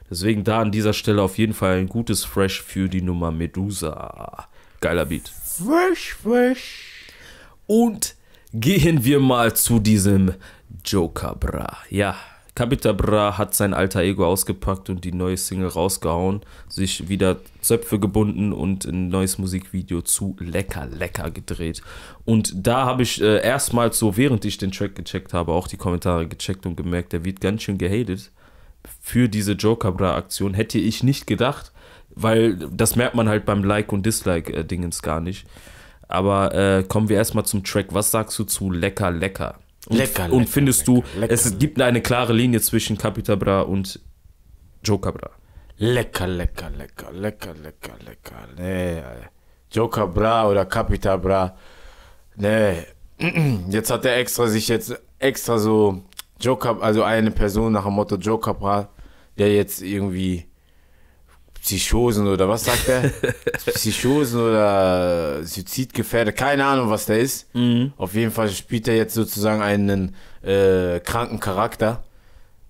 Deswegen da an dieser Stelle auf jeden Fall ein gutes Fresh für die Nummer Medusa. Geiler Beat frisch, frisch. Und gehen wir mal zu diesem Joker Bra. Ja, Capita Bra hat sein alter Ego ausgepackt und die neue Single rausgehauen, sich wieder Zöpfe gebunden und ein neues Musikvideo zu Lecker Lecker gedreht. Und da habe ich äh, erstmals so, während ich den Track gecheckt habe, auch die Kommentare gecheckt und gemerkt, der wird ganz schön gehatet für diese Joker Bra Aktion. Hätte ich nicht gedacht. Weil das merkt man halt beim Like- und Dislike-Dingens äh, gar nicht. Aber äh, kommen wir erstmal zum Track. Was sagst du zu Lecker, Lecker? Und, lecker, lecker, und findest lecker, du, lecker. es gibt eine klare Linie zwischen Capita Bra und Joker Bra? Lecker, lecker, lecker, lecker, lecker, lecker. Nee, äh, Joker Bra oder Capita Bra. Nee, jetzt hat er extra sich jetzt extra so Joker, also eine Person nach dem Motto Joker Bra, der jetzt irgendwie Psychosen oder was sagt er? Psychosen oder Suizidgefährde, keine Ahnung, was der ist. Mhm. Auf jeden Fall spielt er jetzt sozusagen einen äh, kranken Charakter.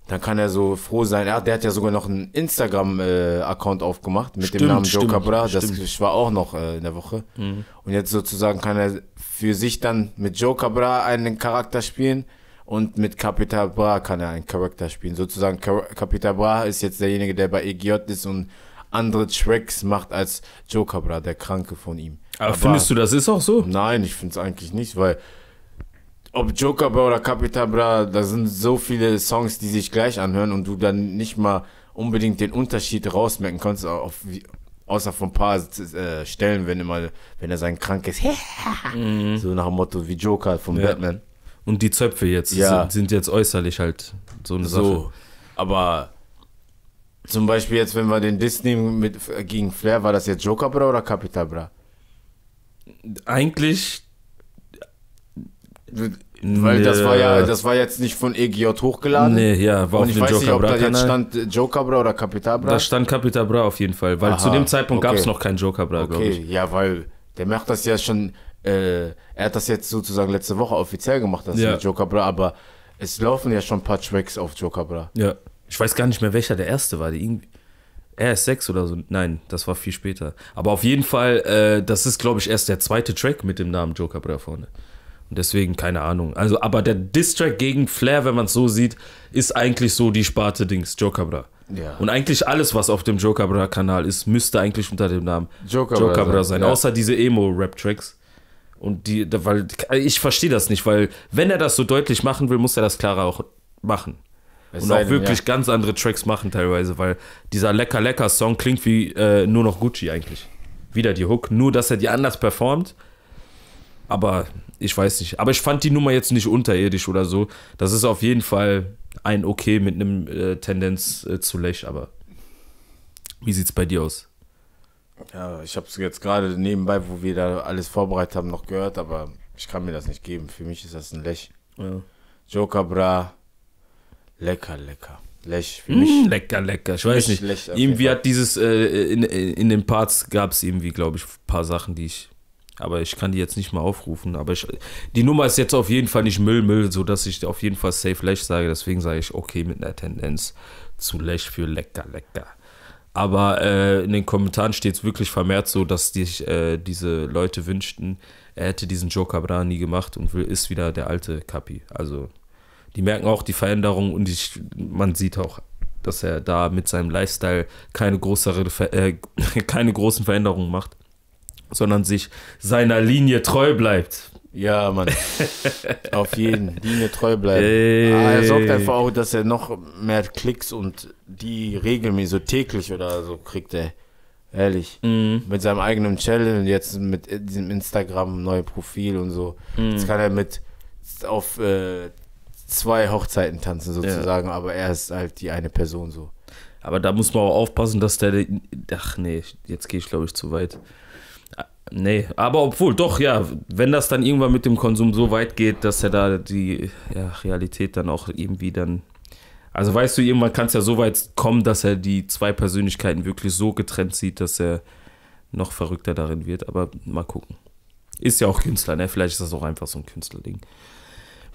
Dann kann er so froh sein. Ja, der hat ja sogar noch einen Instagram-Account äh, aufgemacht mit stimmt, dem Namen Joe Cabra. Das stimmt. war auch noch äh, in der Woche. Mhm. Und jetzt sozusagen kann er für sich dann mit Joe Cabra einen Charakter spielen und mit Capital Bra kann er einen Charakter spielen. Sozusagen Capital Bra ist jetzt derjenige, der bei EGJ ist und andere Tracks macht als Joker, Bra, der Kranke von ihm. Aber, Aber findest du, das ist auch so? Nein, ich finde es eigentlich nicht, weil ob Joker Bra oder Capital Bra, da sind so viele Songs, die sich gleich anhören und du dann nicht mal unbedingt den Unterschied rausmerken kannst, auf, außer von ein paar äh, Stellen, wenn immer, wenn er sein krankes mhm. so nach dem Motto wie Joker von ja. Batman. Und die Zöpfe jetzt ja. sind, sind, jetzt äußerlich halt so eine so. Sache. Aber zum Beispiel jetzt, wenn wir den Disney mit, gegen Flair, war das jetzt Joker Bra oder Capital Bra? Eigentlich. Weil das war ja, das war jetzt nicht von EGJ hochgeladen. Nee, ja, war Und auf ich weiß Joker nicht, ob da jetzt stand Joker Bra oder Capital Bra. Da stand Capital Bra auf jeden Fall, weil Aha, zu dem Zeitpunkt okay. gab es noch keinen Joker Bra, okay. glaube ich. Ja, weil der macht das ja schon, äh, er hat das jetzt sozusagen letzte Woche offiziell gemacht, das ja. Joker Bra, aber es laufen ja schon ein paar Tracks auf Joker Bra. Ja. Ich weiß gar nicht mehr, welcher der erste war. Die RS6 oder so. Nein, das war viel später. Aber auf jeden Fall, äh, das ist, glaube ich, erst der zweite Track mit dem Namen Joker da vorne. Und deswegen, keine Ahnung. Also, aber der Diss-Track gegen Flair, wenn man es so sieht, ist eigentlich so die Sparte Dings, Joker Bra. Ja. Und eigentlich alles, was auf dem Joker Bra Kanal ist, müsste eigentlich unter dem Namen Joker, Joker Bra sein. Ja. Außer diese Emo-Rap-Tracks. Und die, weil ich verstehe das nicht, weil wenn er das so deutlich machen will, muss er das klarer auch machen. Es und auch denn, wirklich ja. ganz andere Tracks machen teilweise, weil dieser lecker lecker Song klingt wie äh, nur noch Gucci eigentlich. Wieder die Hook, nur dass er die anders performt. Aber ich weiß nicht. Aber ich fand die Nummer jetzt nicht unterirdisch oder so. Das ist auf jeden Fall ein Okay mit einem äh, Tendenz äh, zu Lech. Aber wie sieht's bei dir aus? Ja, ich habe es jetzt gerade nebenbei, wo wir da alles vorbereitet haben, noch gehört, aber ich kann mir das nicht geben. Für mich ist das ein Lech. Ja. Joker Bra, Lecker, lecker. Lech, für mich. Mm, lecker, lecker. Ich weiß nicht. Lech, irgendwie hat dieses, äh, in, in den Parts gab es irgendwie, glaube ich, ein paar Sachen, die ich. Aber ich kann die jetzt nicht mal aufrufen. Aber ich, die Nummer ist jetzt auf jeden Fall nicht Müll, Müll, sodass ich auf jeden Fall safe Lech sage. Deswegen sage ich okay mit einer Tendenz zu Lech für lecker, lecker. Aber äh, in den Kommentaren steht es wirklich vermehrt so, dass sich äh, diese Leute wünschten, er hätte diesen Joe Cabran nie gemacht und will, ist wieder der alte Kapi. Also die merken auch die Veränderung und ich, man sieht auch, dass er da mit seinem Lifestyle keine, größere, äh, keine großen Veränderungen macht, sondern sich seiner Linie treu bleibt. Ja, Mann. Auf jeden. Linie treu bleiben. Ey. Ah, er sorgt einfach auch, dass er noch mehr Klicks und die regelmäßig, so täglich oder so kriegt, ey. Ehrlich. Mhm. Mit seinem eigenen Channel und jetzt mit äh, diesem Instagram, neue Profil und so. Mhm. Jetzt kann er mit auf äh, zwei Hochzeiten tanzen sozusagen, ja. aber er ist halt die eine Person so. Aber da muss man auch aufpassen, dass der. Ach nee, jetzt gehe ich glaube ich zu weit. Nee, aber obwohl, doch, ja, wenn das dann irgendwann mit dem Konsum so weit geht, dass er da die ja, Realität dann auch irgendwie dann. Also weißt du, irgendwann kann es ja so weit kommen, dass er die zwei Persönlichkeiten wirklich so getrennt sieht, dass er noch verrückter darin wird. Aber mal gucken. Ist ja auch Künstler, ne? Vielleicht ist das auch einfach so ein Künstlerding.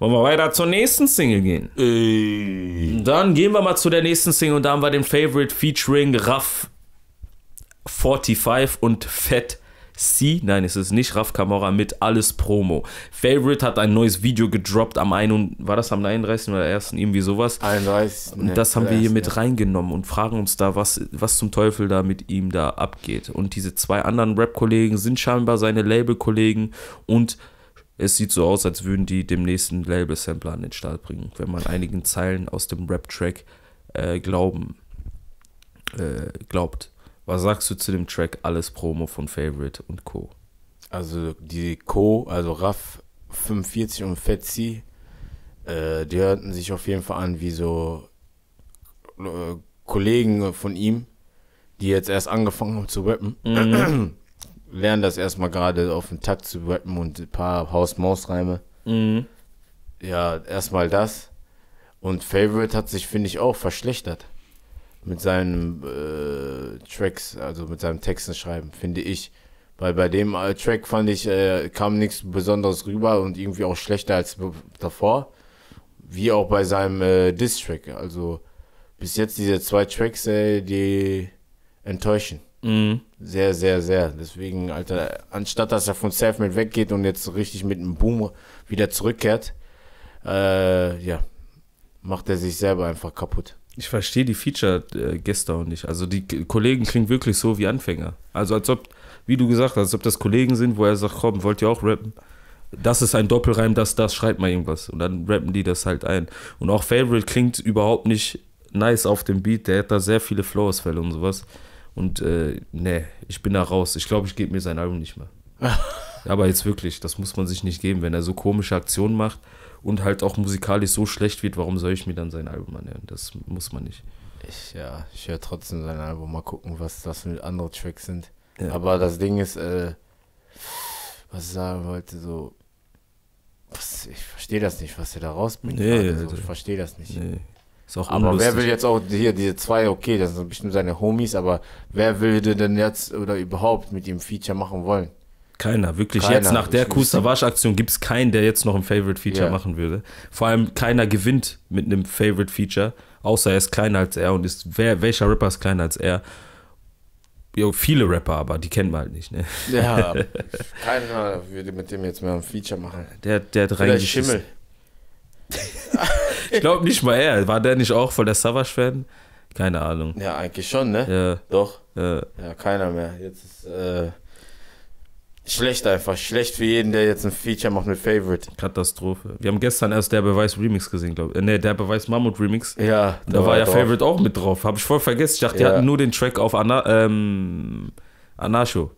Wollen wir weiter zur nächsten Single gehen? Ey. Dann gehen wir mal zu der nächsten Single und da haben wir den Favorite featuring Raff 45 und Fett C. Nein, es ist nicht Raff Kamora mit Alles Promo. Favorite hat ein neues Video gedroppt am 1. War das am 31. oder 1. irgendwie sowas? 31. Und ne, das haben wir hier mit reingenommen und fragen uns da, was, was zum Teufel da mit ihm da abgeht. Und diese zwei anderen Rap-Kollegen sind scheinbar seine Label-Kollegen und es sieht so aus, als würden die dem nächsten Label-Sampler an den Start bringen, wenn man einigen Zeilen aus dem Rap-Track äh, glauben äh, glaubt. Was sagst du zu dem Track Alles Promo von Favorite und Co? Also die Co, also Raff 45 und Fetzi, äh, die hörten sich auf jeden Fall an wie so äh, Kollegen von ihm, die jetzt erst angefangen haben zu rappen. Mhm lernen das erstmal gerade auf den Takt zu rappen und ein paar Haus-Maus-Reime. Mhm. Ja, erstmal das. Und Favorite hat sich, finde ich, auch verschlechtert. Mit seinen äh, Tracks, also mit seinem Texten schreiben, finde ich. Weil bei dem äh, Track fand ich, äh, kam nichts Besonderes rüber und irgendwie auch schlechter als davor. Wie auch bei seinem äh, Diss-Track. Also bis jetzt diese zwei Tracks, äh, die enttäuschen. Mhm. Sehr, sehr, sehr. Deswegen, Alter, anstatt dass er von Selfmade weggeht und jetzt richtig mit einem Boom wieder zurückkehrt, äh, ja, macht er sich selber einfach kaputt. Ich verstehe die Feature-Gäste äh, auch nicht. Also die Kollegen klingen wirklich so wie Anfänger. Also als ob, wie du gesagt hast, als ob das Kollegen sind, wo er sagt, komm, wollt ihr auch rappen? Das ist ein Doppelreim, das, das, schreibt mal irgendwas. Und dann rappen die das halt ein. Und auch Favorite klingt überhaupt nicht nice auf dem Beat. Der hat da sehr viele Flowausfälle und sowas. Und äh, nee, ich bin da raus. Ich glaube, ich gebe mir sein Album nicht mehr. Aber jetzt wirklich, das muss man sich nicht geben. Wenn er so komische Aktionen macht und halt auch musikalisch so schlecht wird, warum soll ich mir dann sein Album anhören? Das muss man nicht. Ich, ja, ich höre trotzdem sein Album. Mal gucken, was das für andere Tracks sind. Ja. Aber das Ding ist, äh, was ich sagen wollte, so. Was, ich verstehe das nicht, was er da rausbringt. Nee, also, ich verstehe das nicht. Nee. Ist auch aber unlustig. wer will jetzt auch hier diese zwei, okay, das sind bestimmt seine Homies, aber wer würde denn jetzt oder überhaupt mit ihm Feature machen wollen? Keiner, wirklich. Keiner. Jetzt nach der Kustavage-Aktion gibt es keinen, der jetzt noch ein Favorite-Feature yeah. machen würde. Vor allem keiner gewinnt mit einem Favorite-Feature, außer er ist kleiner als er und ist, wer, welcher Rapper ist kleiner als er? Jo, viele Rapper, aber die kennen wir halt nicht, ne? Ja, keiner würde mit dem jetzt mehr ein Feature machen. Der, der hat Vielleicht Schimmel ich glaube nicht mal er. War der nicht auch voll der Savage-Fan? Keine Ahnung. Ja, eigentlich schon, ne? Ja. Doch. Ja, ja keiner mehr. Jetzt ist äh, schlecht einfach. Schlecht für jeden, der jetzt ein Feature macht mit Favorite. Katastrophe. Wir haben gestern erst der Beweis Remix gesehen, glaube ich. ne, der Beweis Mammut Remix. Ja. Da, war ja drauf. Favorite auch mit drauf. Habe ich voll vergessen. Ich dachte, ja. die hatten nur den Track auf Ana ähm, Anarcho.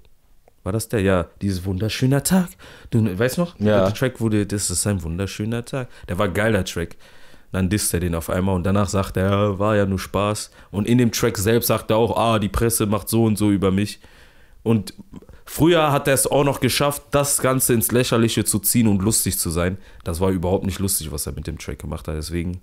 War das der? Ja, dieses wunderschöner Tag. Du ne, weißt noch? Ja. Der Track wurde, das ist ein wunderschöner Tag. Der war geiler Track. Dann disst er den auf einmal und danach sagt er, war ja nur Spaß. Und in dem Track selbst sagt er auch, ah, die Presse macht so und so über mich. Und früher hat er es auch noch geschafft, das Ganze ins Lächerliche zu ziehen und lustig zu sein. Das war überhaupt nicht lustig, was er mit dem Track gemacht hat. Deswegen,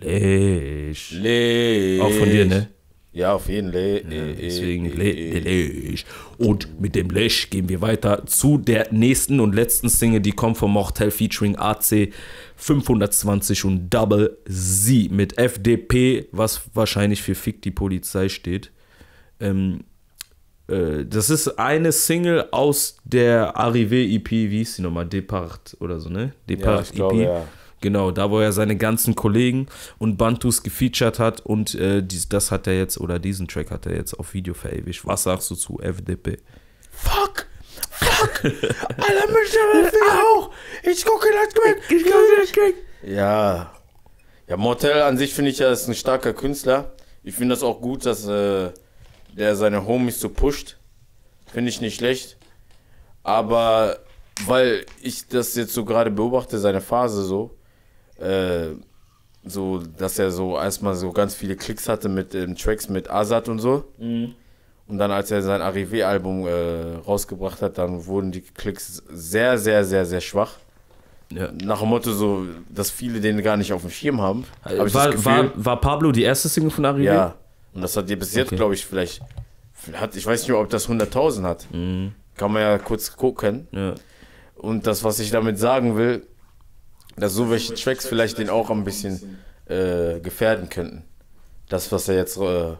Lisch. Lisch. Auch von dir, ne? Ja, auf jeden Fall. Ja, äh, äh, deswegen Le äh, Lech. Und mit dem Lech gehen wir weiter zu der nächsten und letzten Single, die kommt vom Mortel featuring AC 520 und Double Z mit FDP, was wahrscheinlich für Fick die Polizei steht. Ähm, äh, das ist eine Single aus der Arrivé EP, wie hieß sie nochmal? Depart oder so, ne? Depart ja, EP. Glaube, e ja. Genau, da wo er seine ganzen Kollegen und Bantus gefeatured hat und äh, dies, das hat er jetzt, oder diesen Track hat er jetzt auf Video verewigt. Was sagst du zu FDP? Fuck! Fuck! Alle mich auch! Ich gucke das Quick! Ich gucke das Quick! Ja. Ja, Mortel an sich finde ich ja, ist ein starker Künstler. Ich finde das auch gut, dass äh, der seine Homies so pusht. Finde ich nicht schlecht. Aber weil ich das jetzt so gerade beobachte, seine Phase so, äh, so, dass er so erstmal so ganz viele Klicks hatte mit ähm, Tracks mit Azad und so. Mhm. Und dann, als er sein Arrivé-Album äh, rausgebracht hat, dann wurden die Klicks sehr, sehr, sehr, sehr schwach. Ja. Nach dem Motto so, dass viele den gar nicht auf dem Schirm haben. Hab äh, war, war, war, Pablo die erste Single von Arrivé? Ja. Und das hat dir bis jetzt, okay. glaube ich, vielleicht, hat, ich weiß nicht, mehr, ob das 100.000 hat. Mhm. Kann man ja kurz gucken. Ja. Und das, was ich damit sagen will, dass so welche Tracks vielleicht den auch ein bisschen äh, gefährden könnten. Das, was er jetzt. Äh,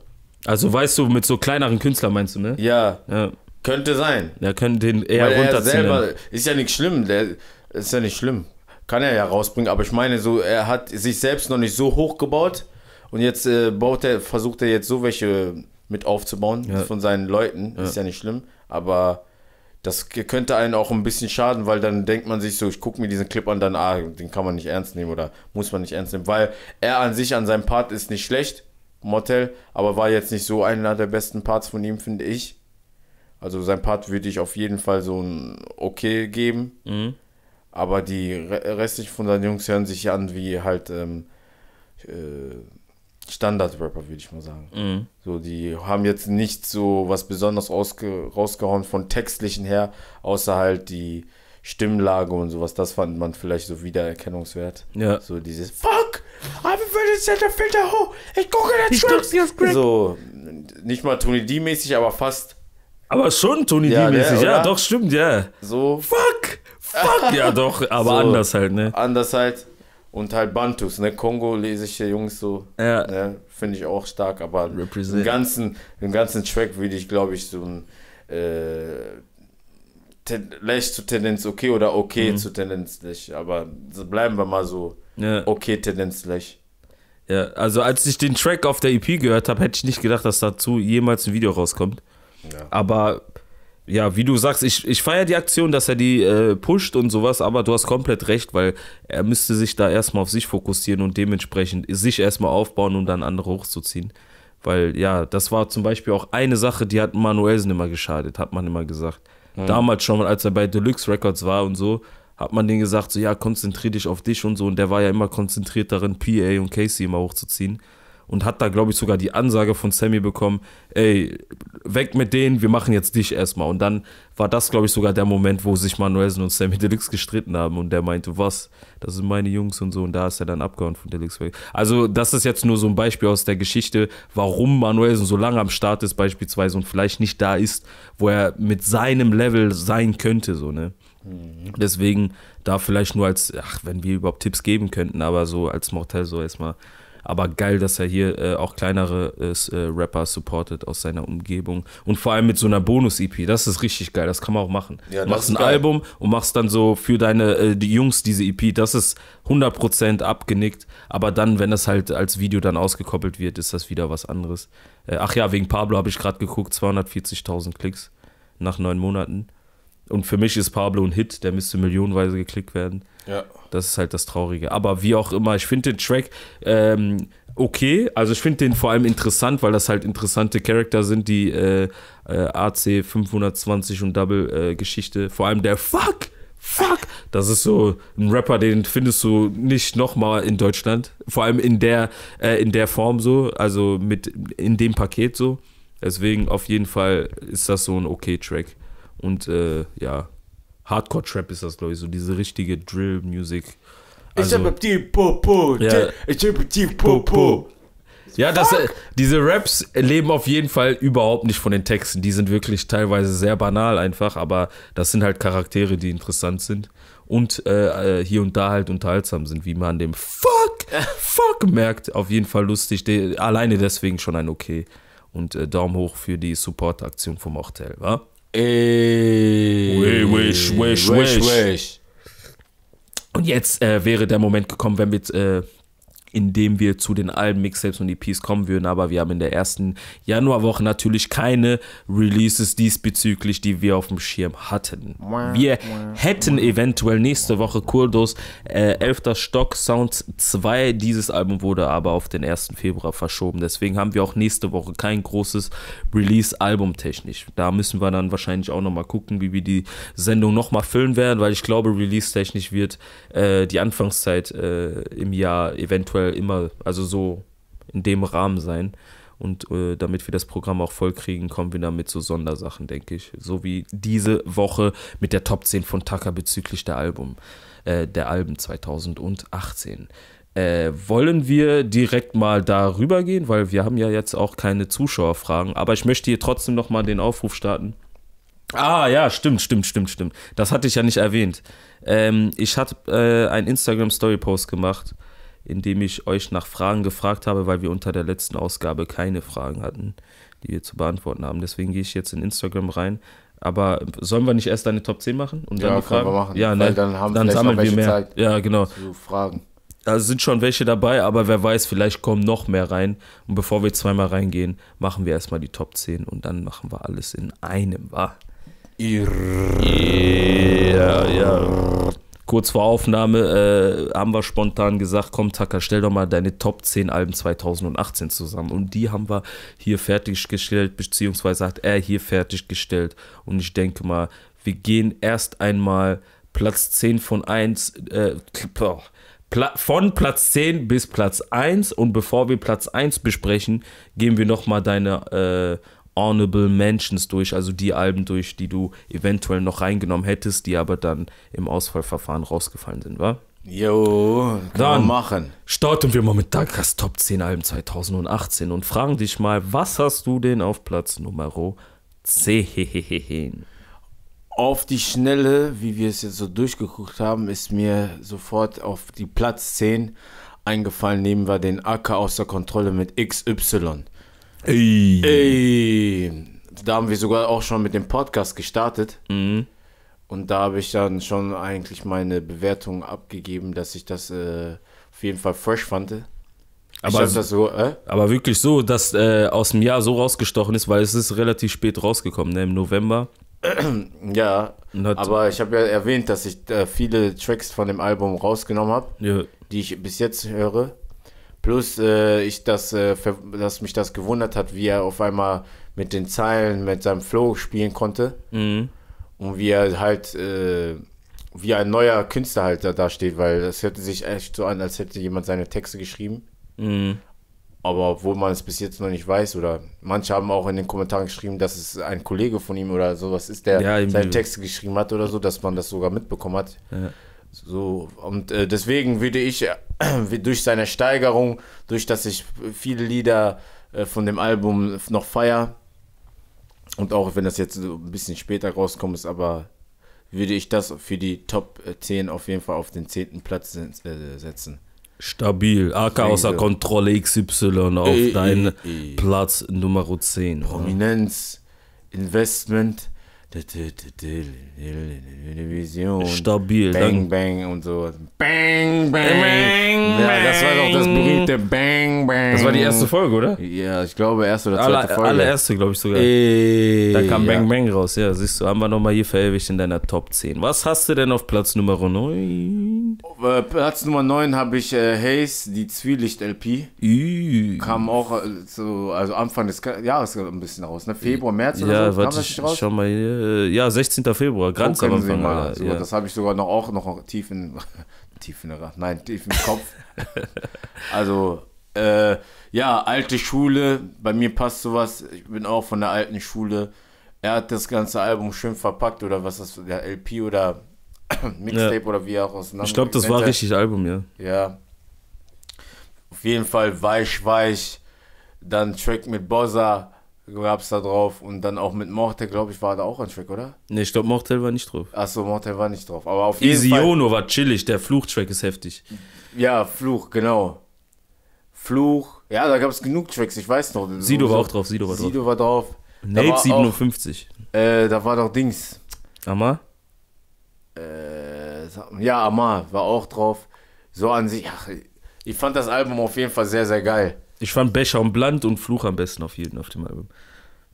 also weißt du, mit so kleineren Künstlern meinst du, ne? Ja. ja. Könnte sein. Er könnte den eher Weil runterziehen. Er selber, ist ja nicht schlimm, der ist ja nicht schlimm. Kann er ja rausbringen, aber ich meine so, er hat sich selbst noch nicht so hoch gebaut und jetzt äh, baut er, versucht er jetzt so welche mit aufzubauen ja. von seinen Leuten. Ja. Ist ja nicht schlimm, aber das könnte einen auch ein bisschen schaden, weil dann denkt man sich so, ich gucke mir diesen Clip an, dann, ah, den kann man nicht ernst nehmen oder muss man nicht ernst nehmen, weil er an sich, an seinem Part ist nicht schlecht, Motel, aber war jetzt nicht so einer der besten Parts von ihm, finde ich. Also sein Part würde ich auf jeden Fall so ein okay geben, mhm. aber die restlichen von seinen Jungs hören sich an wie halt, ähm, äh, Standard-Rapper, würde ich mal sagen. Mhm. So, die haben jetzt nicht so was Besonderes rausgehauen von textlichen her, außer halt die Stimmlage und sowas. Das fand man vielleicht so wiedererkennungswert. Ja. So dieses Fuck! I'm a very center filter ho! Ich gucke das Tracks So, nicht mal Tony D-mäßig, aber fast. Aber schon Tony ja, ne, D-mäßig, ja, doch, stimmt, ja. So. Fuck! Fuck! ja, doch, aber so, anders halt, ne? Anders halt und halt Bantus, ne, kongolesische Jungs so, ja. ne, finde ich auch stark, aber Represent. im ganzen, im ganzen Track würde ich, glaube ich, so ein äh, leicht zu Tendenz okay oder okay mhm. zu Tendenz leicht, aber bleiben wir mal so ja. okay Tendenz leicht. Ja, also als ich den Track auf der EP gehört habe, hätte ich nicht gedacht, dass dazu jemals ein Video rauskommt. Ja. Aber ja, wie du sagst, ich, ich feiere die Aktion, dass er die äh, pusht und sowas, aber du hast komplett recht, weil er müsste sich da erstmal auf sich fokussieren und dementsprechend sich erstmal aufbauen und dann andere hochzuziehen. Weil ja, das war zum Beispiel auch eine Sache, die hat Manuelsen immer geschadet, hat man immer gesagt. Mhm. Damals schon, als er bei Deluxe Records war und so, hat man denen gesagt, so ja, konzentrier dich auf dich und so. Und der war ja immer konzentriert darin, PA und Casey immer hochzuziehen und hat da, glaube ich, sogar die Ansage von Sammy bekommen, ey, weg mit denen, wir machen jetzt dich erstmal. Und dann war das, glaube ich, sogar der Moment, wo sich Manuelsen und Sammy Deluxe gestritten haben und der meinte, was, das sind meine Jungs und so und da ist er dann abgehauen von Deluxe weg. Also das ist jetzt nur so ein Beispiel aus der Geschichte, warum Manuelsen so lange am Start ist beispielsweise und vielleicht nicht da ist, wo er mit seinem Level sein könnte, so, ne? Mhm. Deswegen da vielleicht nur als, ach, wenn wir überhaupt Tipps geben könnten, aber so als Mortel so erstmal aber geil, dass er hier äh, auch kleinere äh, äh, Rapper supportet aus seiner Umgebung. Und vor allem mit so einer Bonus-EP. Das ist richtig geil. Das kann man auch machen. Ja, machst ein geil. Album und machst dann so für deine äh, die Jungs diese EP. Das ist 100% abgenickt. Aber dann, wenn das halt als Video dann ausgekoppelt wird, ist das wieder was anderes. Äh, ach ja, wegen Pablo habe ich gerade geguckt. 240.000 Klicks nach neun Monaten. Und für mich ist Pablo ein Hit, der müsste millionenweise geklickt werden. Ja. Das ist halt das Traurige. Aber wie auch immer, ich finde den Track ähm, okay. Also ich finde den vor allem interessant, weil das halt interessante Charakter sind, die äh, äh, AC 520 und Double-Geschichte. Äh, vor allem der Fuck! Fuck! Das ist so ein Rapper, den findest du nicht nochmal in Deutschland. Vor allem in der, äh, in der Form so, also mit in dem Paket so. Deswegen auf jeden Fall ist das so ein okay Track und äh, ja, Hardcore-Trap ist das, glaube ich, so diese richtige Drill-Music. Also, ich hab die Popo, ja. ich hab die Popo. Ja, das, äh, diese Raps leben auf jeden Fall überhaupt nicht von den Texten. Die sind wirklich teilweise sehr banal einfach, aber das sind halt Charaktere, die interessant sind und äh, äh hier und da halt unterhaltsam sind, wie man an dem Fuck, Fuck merkt. Auf jeden Fall lustig. De alleine deswegen schon ein Okay. Und äh, Daumen hoch für die Support-Aktion vom Hotel, wa? Ey, wish, wish, wish, wish. wish. Und jetzt äh, wäre der Moment gekommen, wenn wir äh, indem wir zu den Alben, Mixtapes und EPs kommen würden. Aber wir haben in der ersten Januarwoche natürlich keine Releases diesbezüglich, die wir auf dem Schirm hatten. Wir hätten eventuell nächste Woche Kurdos äh, 11. Stock Sounds 2. Dieses Album wurde aber auf den 1. Februar verschoben. Deswegen haben wir auch nächste Woche kein großes Release album technisch. Da müssen wir dann wahrscheinlich auch nochmal gucken, wie wir die Sendung nochmal füllen werden, weil ich glaube, release-technisch wird äh, die Anfangszeit äh, im Jahr eventuell Fall äh, immer, also so in dem Rahmen sein. Und äh, damit wir das Programm auch vollkriegen, kommen wir dann mit so Sondersachen, denke ich. So wie diese Woche mit der Top 10 von Tucker bezüglich der Album, äh, der Alben 2018. Äh, wollen wir direkt mal darüber gehen, weil wir haben ja jetzt auch keine Zuschauerfragen, aber ich möchte hier trotzdem nochmal den Aufruf starten. Ah ja, stimmt, stimmt, stimmt, stimmt. Das hatte ich ja nicht erwähnt. Ähm, ich hatte äh, einen Instagram-Story-Post gemacht indem ich euch nach Fragen gefragt habe, weil wir unter der letzten Ausgabe keine Fragen hatten, die wir zu beantworten haben. Deswegen gehe ich jetzt in Instagram rein. Aber sollen wir nicht erst eine Top 10 machen? Und ja, dann die Fragen? können wir machen. Ja, ne, dann, haben dann sammeln wir mehr. Zeit ja, genau. Zu Fragen. Da sind schon welche dabei, aber wer weiß, vielleicht kommen noch mehr rein. Und bevor wir zweimal reingehen, machen wir erstmal die Top 10 und dann machen wir alles in einem, wa? Ja, ja kurz vor Aufnahme äh, haben wir spontan gesagt, komm Tucker, stell doch mal deine Top 10 Alben 2018 zusammen. Und die haben wir hier fertiggestellt, beziehungsweise hat er hier fertiggestellt. Und ich denke mal, wir gehen erst einmal Platz 10 von 1, äh, von Platz 10 bis Platz 1. Und bevor wir Platz 1 besprechen, gehen wir nochmal deine äh, Honorable Mentions durch, also die Alben durch, die du eventuell noch reingenommen hättest, die aber dann im Ausfallverfahren rausgefallen sind, wa? Jo, dann machen. Starten wir mal mit Dankas Top 10 Alben 2018 und fragen dich mal, was hast du denn auf Platz Nummer 10? Auf die Schnelle, wie wir es jetzt so durchgeguckt haben, ist mir sofort auf die Platz 10 eingefallen, nehmen wir den Acker außer Kontrolle mit XY. Ey. Ey. Da haben wir sogar auch schon mit dem Podcast gestartet. Mhm. Und da habe ich dann schon eigentlich meine Bewertung abgegeben, dass ich das äh, auf jeden Fall fresh fand. Aber, so, äh? aber wirklich so, dass äh, aus dem Jahr so rausgestochen ist, weil es ist relativ spät rausgekommen, ne? im November. Ja, aber ich habe ja erwähnt, dass ich äh, viele Tracks von dem Album rausgenommen habe, ja. die ich bis jetzt höre. Plus äh, ich das, äh, dass mich das gewundert hat, wie er auf einmal mit den Zeilen, mit seinem Flow spielen konnte. Mhm. Und wie er halt äh, wie ein neuer Künstler halt da, da steht, weil das hört sich echt so an, als hätte jemand seine Texte geschrieben. Mhm. Aber obwohl man es bis jetzt noch nicht weiß, oder manche haben auch in den Kommentaren geschrieben, dass es ein Kollege von ihm oder sowas ist, der ja, seine Texte geschrieben hat oder so, dass man das sogar mitbekommen hat. Ja. So, und äh, deswegen würde ich äh, durch seine Steigerung, durch dass ich viele Lieder äh, von dem Album noch feier, und auch wenn das jetzt ein bisschen später rauskommt, ist aber würde ich das für die Top 10 äh, auf jeden Fall auf den 10. Platz äh, setzen. Stabil, AK außer so. Kontrolle XY auf deinen Platz Nummer 10. Prominenz, Investment, Television. Stabil. Bang, bang und so. Bang, bang, bang. Ja, das war doch das berühmte Bang, bang. Das war die erste Folge, oder? Ja, ich glaube, erste oder zweite alle, Folge. Allererste, glaube ich sogar. Ey, da kam ja. Bang, bang raus. Ja, siehst du, haben wir nochmal hier verewigt in deiner Top 10. Was hast du denn auf Platz Nummer 9? Äh, Platz Nummer 9 habe ich äh, Hayes, die Zwielicht-LP. Kam auch äh, so, also Anfang des Jahres ein bisschen raus, ne? Februar, März oder ja, so. Warte, ich, raus? schau mal hier. Äh, ja, 16. Februar, ganz am Anfang. Mal, so, ja. Das habe ich sogar noch, auch noch tief in, tief in der, nein, tief im Kopf. also, äh, ja, alte Schule, bei mir passt sowas. Ich bin auch von der alten Schule. Er hat das ganze Album schön verpackt oder was ist das, der LP oder Mixtape ja. oder wie auch auseinander. Ich glaube, das war richtig Album, ja. Ja. Auf jeden Fall Weich, Weich. Dann Track mit Bozza gab es da drauf. Und dann auch mit Mortel, glaube ich, war da auch ein Track, oder? Ne, ich glaube, Mortel war nicht drauf. Achso, Mortel war nicht drauf. Aber auf Easy jeden Fall. war chillig, der Fluchtrack ist heftig. Ja, Fluch, genau. Fluch. Ja, da gab es genug Tracks, ich weiß noch. Sido war auch drauf, Sido war drauf. Sido war drauf. Nate 57. Auch, äh, da war doch Dings. Amar? Äh, ja, Amar war auch drauf. So an sich, ach, ich fand das Album auf jeden Fall sehr, sehr geil. Ich fand Becher und Bland und Fluch am besten auf jeden auf dem Album.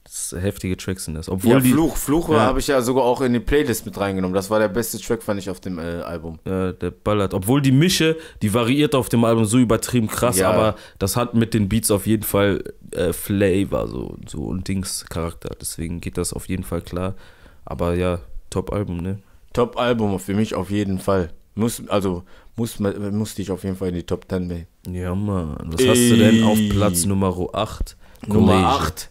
Das heftige Tracks sind das. Obwohl ja, die, Fluch, Fluch ja. habe ich ja sogar auch in die Playlist mit reingenommen. Das war der beste Track, fand ich, auf dem äh, Album. Ja, der ballert. Obwohl die Mische, die variiert auf dem Album so übertrieben krass, ja. aber das hat mit den Beats auf jeden Fall äh, Flavor so, so und Dings Charakter. Deswegen geht das auf jeden Fall klar. Aber ja, Top-Album, ne? Top-Album für mich auf jeden Fall. Muss, also muss, musste ich auf jeden Fall in die Top 10 gehen. Ja, Mann. Was Ey. hast du denn auf Platz Nummer 8? Nummer 8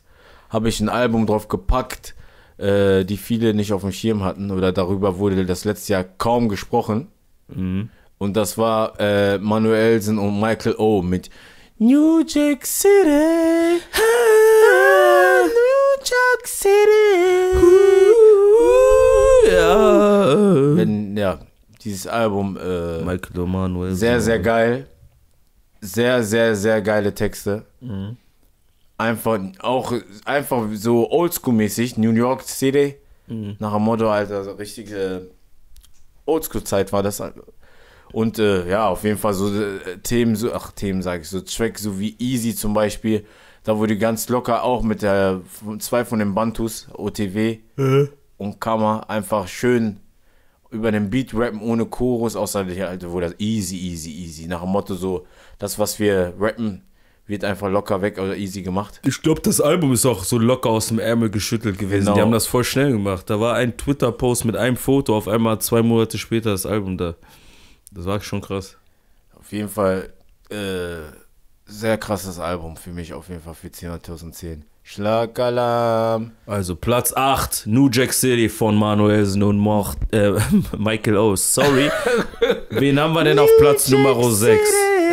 habe ich ein Album drauf gepackt, äh, die viele nicht auf dem Schirm hatten oder darüber wurde das letzte Jahr kaum gesprochen. Mhm. Und das war äh, Manuelsen und Michael O. mit New Jack City. New Jack City. Uh, uh, uh, ja. Äh. Wenn, ja, dieses Album. Äh, Michael O'Manuel. Sehr, genau. sehr geil. Sehr, sehr, sehr geile Texte. Mhm. Einfach, auch einfach so oldschool-mäßig, New York City. Mhm. Nach dem Motto, Alter, also richtige Oldschool-Zeit war das. Und äh, ja, auf jeden Fall so äh, Themen, so, ach, Themen sage ich, so Tracks, so wie Easy zum Beispiel. Da wurde ganz locker auch mit der, zwei von den Bantus, OTW mhm. Äh. und Kammer, einfach schön über den Beat rappen ohne Chorus, außer der alte, wo das easy, easy, easy, nach dem Motto so, das, was wir rappen, wird einfach locker weg oder easy gemacht. Ich glaube, das Album ist auch so locker aus dem Ärmel geschüttelt gewesen. Genau. Die haben das voll schnell gemacht. Da war ein Twitter-Post mit einem Foto, auf einmal zwei Monate später das Album da. Das war schon krass. Auf jeden Fall äh, sehr krasses Album für mich, auf jeden Fall für 10.010. Schlagalarm. Also Platz 8, New Jack City von Manuelsen und Mocht, äh, Michael O. Sorry. Wen haben wir denn auf Platz Nummer 6?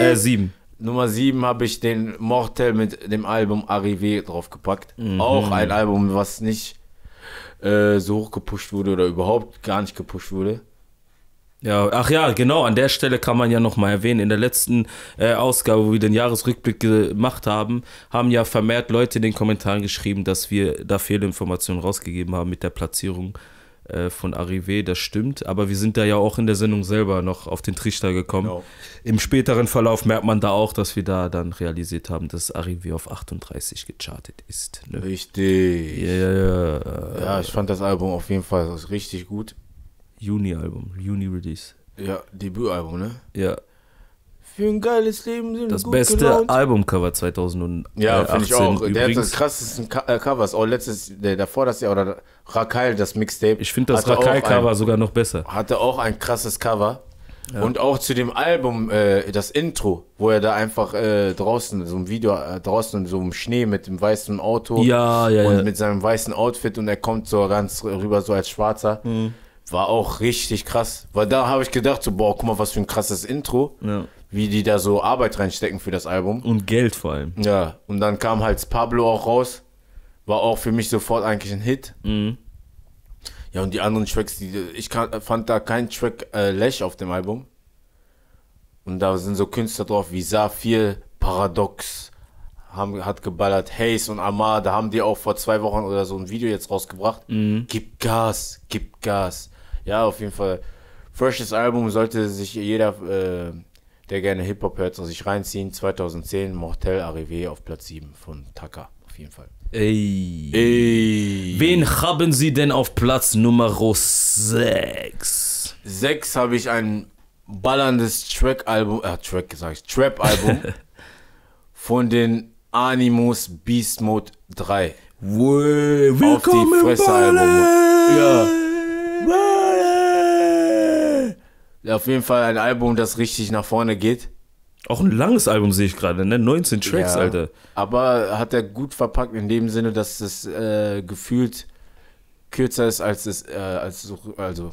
Äh, 7. Nummer 7 habe ich den Mortel mit dem Album Arrivé draufgepackt. Mhm. Auch ein Album, was nicht äh, so hoch gepusht wurde oder überhaupt gar nicht gepusht wurde. Ja, ach ja, genau, an der Stelle kann man ja nochmal erwähnen, in der letzten äh, Ausgabe, wo wir den Jahresrückblick gemacht haben, haben ja vermehrt Leute in den Kommentaren geschrieben, dass wir da Fehlinformationen rausgegeben haben mit der Platzierung äh, von Arrivé, das stimmt, aber wir sind da ja auch in der Sendung selber noch auf den Trichter gekommen. Genau. Im späteren Verlauf merkt man da auch, dass wir da dann realisiert haben, dass Arrivé auf 38 gechartet ist. Ne? Richtig. Yeah. Ja, ich fand das Album auf jeden Fall richtig gut. Juni-Album, Juni-Release. Ja, Debütalbum, ne? Ja. Für ein geiles Leben sind Das beste Albumcover 2018. Ja, äh, finde ich auch. Übrigens. Der hat das krassesten äh, Covers. Auch oh, letztes, der, davor das Jahr, oder Rakai, das Mixtape. Ich finde das Rakai-Cover sogar noch besser. Hatte auch ein krasses Cover. Ja. Und auch zu dem Album, äh, das Intro, wo er da einfach äh, draußen, so ein Video äh, draußen so im Schnee mit dem weißen Auto ja, ja, und mit seinem weißen Outfit und er kommt so ganz rüber, so als Schwarzer. Mhm war auch richtig krass. Weil da habe ich gedacht, so, boah, guck mal, was für ein krasses Intro. Ja. Wie die da so Arbeit reinstecken für das Album. Und Geld vor allem. Ja, und dann kam halt Pablo auch raus. War auch für mich sofort eigentlich ein Hit. Mhm. Ja, und die anderen Tracks, die, ich kann, fand da keinen Track äh, Lech auf dem Album. Und da sind so Künstler drauf wie Saphir, Paradox, haben, hat geballert, Hayes und Amar, da haben die auch vor zwei Wochen oder so ein Video jetzt rausgebracht. Mhm. Gib Gas, gib Gas. Ja, auf jeden Fall. Freshes Album sollte sich jeder, äh, der gerne Hip-Hop hört, sich reinziehen. 2010 Mortel Arrivé auf Platz 7 von Taka. Auf jeden Fall. Ey. Ey. Wen haben Sie denn auf Platz Nummer 6? 6 habe ich ein ballerndes Track-Album, äh, Track gesagt, Trap-Album von den Animus Beast Mode 3. Wee, willkommen auf die Fresse-Album. Ja. Auf jeden Fall ein Album, das richtig nach vorne geht. Auch ein langes Album sehe ich gerade, ne? 19 Tracks, ja, Alter. Aber hat er gut verpackt in dem Sinne, dass es äh, gefühlt kürzer ist als es, äh, als, also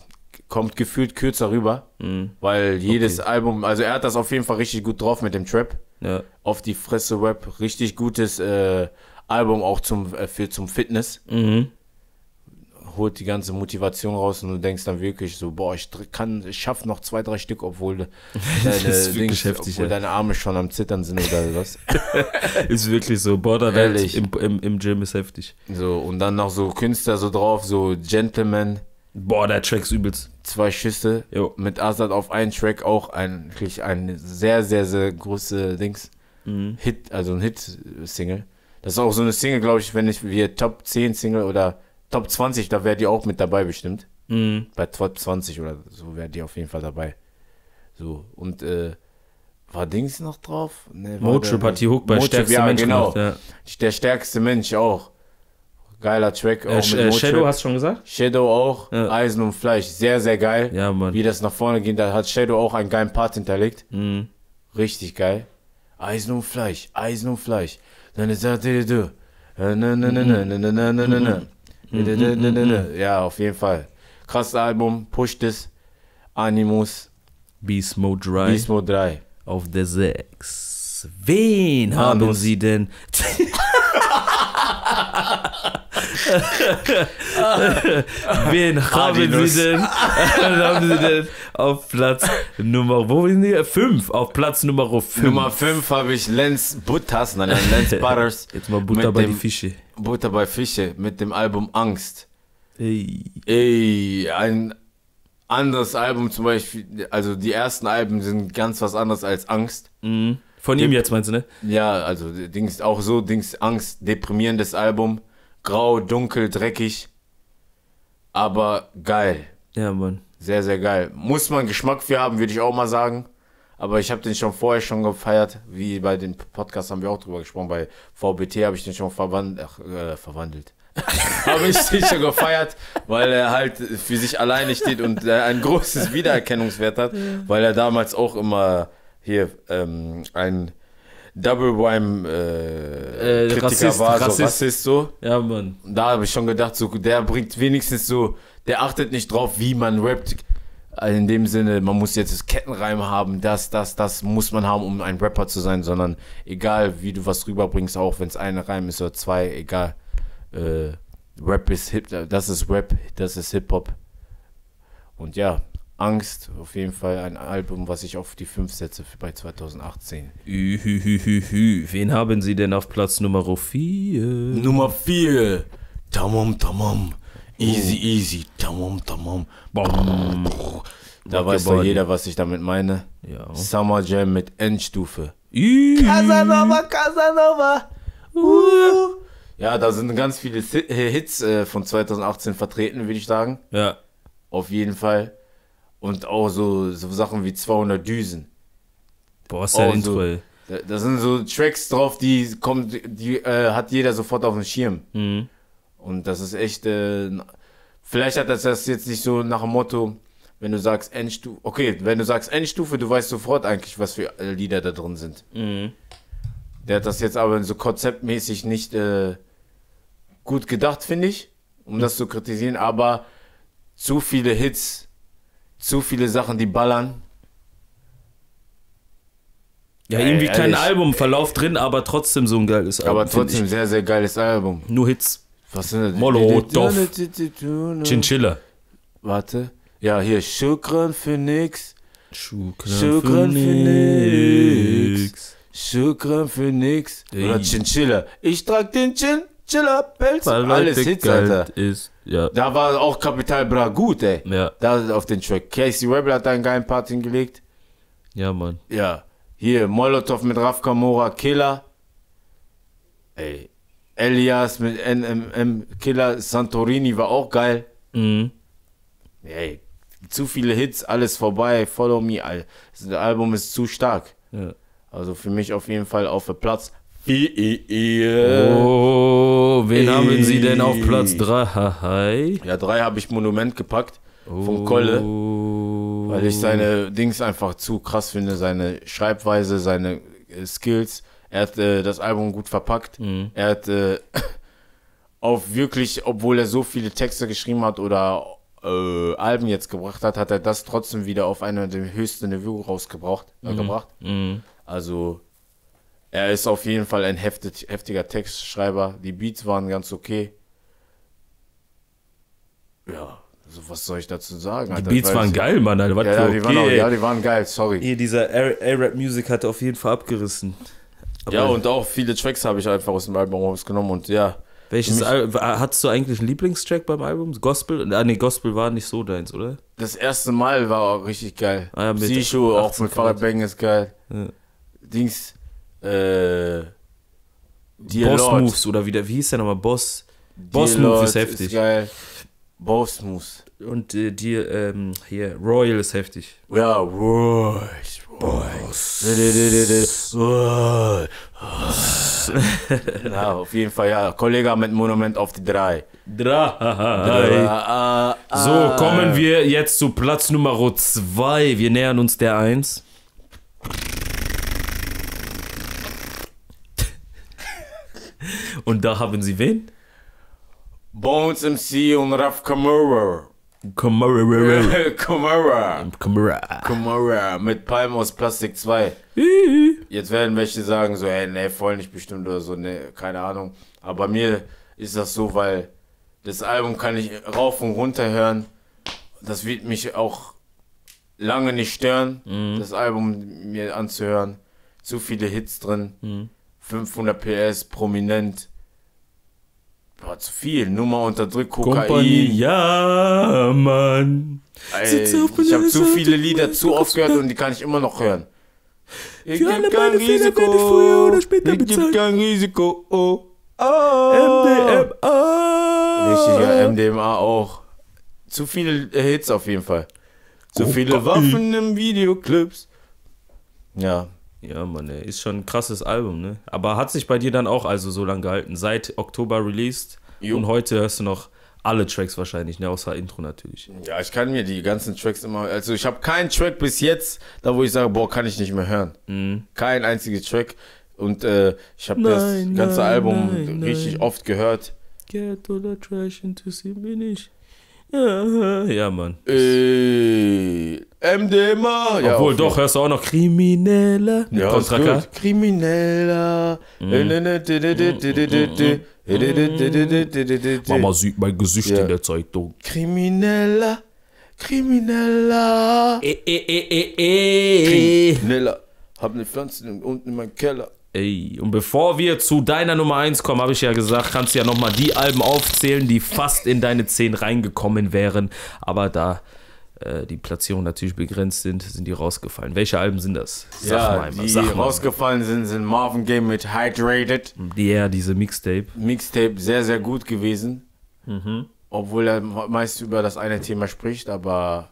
kommt gefühlt kürzer rüber, mhm. weil jedes okay. Album, also er hat das auf jeden Fall richtig gut drauf mit dem Trap. Ja. Auf die Fresse Web, richtig gutes äh, Album auch zum, äh, für, zum Fitness. Mhm holt die ganze Motivation raus und du denkst dann wirklich so, boah, ich kann, ich schaff noch zwei, drei Stück, obwohl deine, Dings, obwohl deine Arme schon am Zittern sind oder was. ist wirklich so, Borderline im, im, im Gym ist heftig. So, und dann noch so Künstler so drauf, so Gentleman. Boah, der Track ist übelst. Zwei Schüsse jo. mit Azad auf einen Track auch eigentlich ein sehr, sehr, sehr große Dings. Mhm. Hit, also ein Hit-Single. Das ist auch so eine Single, glaube ich, wenn ich wir Top 10 Single oder Top 20, da wäre die auch mit dabei bestimmt. Mhm. Bei Top 20 oder so wäre die auf jeden Fall dabei. So, und äh, war Dings noch drauf? Nee, Mojo Party Hook bei stärkste ja, Mensch. Genau. Macht, ja. Der stärkste Mensch auch. Geiler Track. Auch äh, äh, Shadow hast du schon gesagt? Shadow auch. Ja. Eisen und Fleisch. Sehr, sehr geil. Ja, Mann. Wie das nach vorne geht, da hat Shadow auch einen geilen Part hinterlegt. Mhm. Richtig geil. Eisen und Fleisch. Eisen und Fleisch. Dann ist er. Mhm, mhm, mhm. Ja, auf jeden Fall. Krasses Album, pusht es. Animus. Beast Mode 3. Beast Mode 3. Auf der 6. Wen ah, haben Sie denn? Wen ah, haben Adinus. Sie denn? haben Sie denn auf Platz Nummer wo sind die? Fünf. Auf Platz Nummer fünf. Nummer 5 habe ich Lenz Buttas, nein, nein, Lenz Butters. Jetzt mal Butter bei dem, die Fische. Butter bei Fische mit dem Album Angst. Ey. Ey, ein anderes Album zum Beispiel, also die ersten Alben sind ganz was anderes als Angst. Mhm. Von ihm jetzt meinst du, ne? Ja, also Dings auch so, Dings Angst, deprimierendes Album, grau, dunkel, dreckig, aber geil. Ja, Mann. Sehr, sehr geil. Muss man Geschmack für haben, würde ich auch mal sagen. Aber ich habe den schon vorher schon gefeiert, wie bei den Podcasts haben wir auch drüber gesprochen. Bei VBT habe ich den schon verwand ach, äh, verwandelt. habe ich den schon gefeiert, weil er halt für sich alleine steht und ein großes Wiedererkennungswert hat, weil er damals auch immer hier ähm, ein Double Rhyme äh, äh, Kritiker Rassist, war, so Rassist so. Ja, Mann. Da habe ich schon gedacht, so, der bringt wenigstens so, der achtet nicht drauf, wie man rappt. Also in dem Sinne, man muss jetzt das Kettenreim haben, das, das, das muss man haben, um ein Rapper zu sein, sondern egal, wie du was rüberbringst, auch wenn es ein Reim ist oder zwei, egal. Äh, Rap ist Hip, das ist Rap, das ist Hip-Hop. Und ja, Angst, auf jeden Fall ein Album, was ich auf die 5 setze bei 2018. Wen haben Sie denn auf Platz Nummer 4? Nummer 4. Tamam, tamam. Easy, oh. easy. Tamam, tamam. Da weiß doch jeder, was ich damit meine. Ja. Summer Jam mit Endstufe. Ü. Casanova, Casanova. Uh. Ja, da sind ganz viele äh, Hits äh, von 2018 vertreten, würde ich sagen. Ja. Auf jeden Fall. Und auch so, so Sachen wie 200 Düsen. Boah, ist ja so, da, da, sind so Tracks drauf, die kommt, die äh, hat jeder sofort auf dem Schirm. Mhm. Und das ist echt. Äh, vielleicht hat das, das jetzt nicht so nach dem Motto, wenn du sagst Endstufe. Okay, wenn du sagst Endstufe, du weißt sofort eigentlich, was für äh, Lieder da drin sind. Mhm. Der hat das jetzt aber so konzeptmäßig nicht äh, gut gedacht, finde ich, um mhm. das zu kritisieren, aber zu viele Hits zu viele Sachen, die ballern. Ja, Ey, irgendwie kein ehrlich. Albumverlauf drin, aber trotzdem so ein geiles Album. Aber trotzdem sehr, sehr geiles Album. Nur Hits. Was sind das? Molotov. Chinchilla. Warte. Ja, hier, Schukran für nix. Schukran für, nix. Schukran für nix. Oder Chinchilla. Ich trag den Chin. Chillerpelz. Weil alles Hits, Geld Alter. Ist, ja. Da war auch Kapital Bra gut, ey. Ja. Da auf den Track. Casey Rebel hat einen geilen Part hingelegt. Ja, Mann. Ja. Hier, Molotov mit Raf Kamora, Killer. Ey. Elias mit NMM, Killer. Santorini war auch geil. Mhm. Ey. Zu viele Hits, alles vorbei. Follow me. Das Album ist zu stark. Ja. Also für mich auf jeden Fall auf der Platz I, I, I, oh, wen haben Sie denn auf Platz 3? Ja, 3 habe ich Monument gepackt oh. vom Kolle, weil ich seine Dings einfach zu krass finde, seine Schreibweise, seine äh, Skills. Er hat äh, das Album gut verpackt. Mhm. Er hat äh, auf wirklich, obwohl er so viele Texte geschrieben hat oder äh, Alben jetzt gebracht hat, hat er das trotzdem wieder auf einer der höchsten Niveau rausgebracht. Äh, mhm. gebracht. Mhm. Also er ist auf jeden Fall ein heftig, heftiger Textschreiber. Die Beats waren ganz okay. Ja, also was soll ich dazu sagen? Die Beats waren geil, Mann. Alter, ja, ja, die okay. waren auch, ja, die waren geil, sorry. Hier, dieser A-Rap Music hat auf jeden Fall abgerissen. Aber ja, und auch viele Tracks habe ich einfach aus dem Album rausgenommen und ja. Welches Hattest du eigentlich einen Lieblingstrack beim Album? Gospel? Ah, nee, Gospel war nicht so deins, oder? Das erste Mal war auch richtig geil. Ah, ja, Psycho, auch mit Farid Bang ist geil. Ja. Dings, äh, Boss Lord. Moves oder wieder, wie hieß der nochmal? Boss. Boss Dear Move ist heftig. Ist geil. Boss Moves. Und äh, die, ähm, hier, Royal ist heftig. Ja, Royal. Royal. ja, auf jeden Fall, ja. Kollege mit Monument auf die drei. Drei. drei. So, ah. kommen wir jetzt zu Platz Nummer zwei. Wir nähern uns der Eins. Und da haben sie wen? Bones MC und Raf Kamura. Kamura. Kamura. Kamura. Kamura. Mit Palm aus Plastik 2. Jetzt werden welche sagen so, ey, nee, voll nicht bestimmt oder so, nee, keine Ahnung. Aber bei mir ist das so, weil das Album kann ich rauf und runter hören. Das wird mich auch lange nicht stören, mhm. das Album mir anzuhören. Zu viele Hits drin. Mhm. 500 PS, prominent. War zu viel. Nummer unter Druck, Kokain. Kompanie, ja, Mann. Ey, ich habe zu viele Lieder zu oft gehört und die kann ich immer noch hören. Ich Für alle meine Risiko. Fehler werde ich früher oder später ich bezahlen. Ich kein Risiko. Oh. Oh. MDMA. Richtiger MDMA auch. Zu viele Hits auf jeden Fall. Zu viele Waffen im Videoclips. Ja, ja, Mann, ey. ist schon ein krasses Album, ne? Aber hat sich bei dir dann auch also so lange gehalten? Seit Oktober released jo. und heute hörst du noch alle Tracks wahrscheinlich, ne? Außer Intro natürlich. Ja, ich kann mir die ganzen Tracks immer. Also ich habe keinen Track bis jetzt, da wo ich sage, boah, kann ich nicht mehr hören. Mhm. Kein einziger Track. Und äh, ich habe das ganze nein, Album nein, richtig nein. oft gehört. Get all the Trash into see me nicht. Ja, Mann. Ey, MDMA. Ja, Obwohl, doch, hörst du auch noch Kriminelle? Ja, Kontraka. Kriminelle. Mama sieht mein Gesicht in der Zeitung. Kriminelle. Kriminelle. Kriminelle. Hab ne Pflanze unten in meinem Keller. Ey, und bevor wir zu deiner Nummer 1 kommen, habe ich ja gesagt, kannst du ja nochmal die Alben aufzählen, die fast in deine 10 reingekommen wären. Aber da äh, die Platzierungen natürlich begrenzt sind, sind die rausgefallen. Welche Alben sind das? Sag ja, mal einmal. Die mal. rausgefallen sind, sind Marvin Game mit Hydrated. Ja, diese Mixtape. Mixtape, sehr, sehr gut gewesen. Mhm. Obwohl er meist über das eine Thema spricht, aber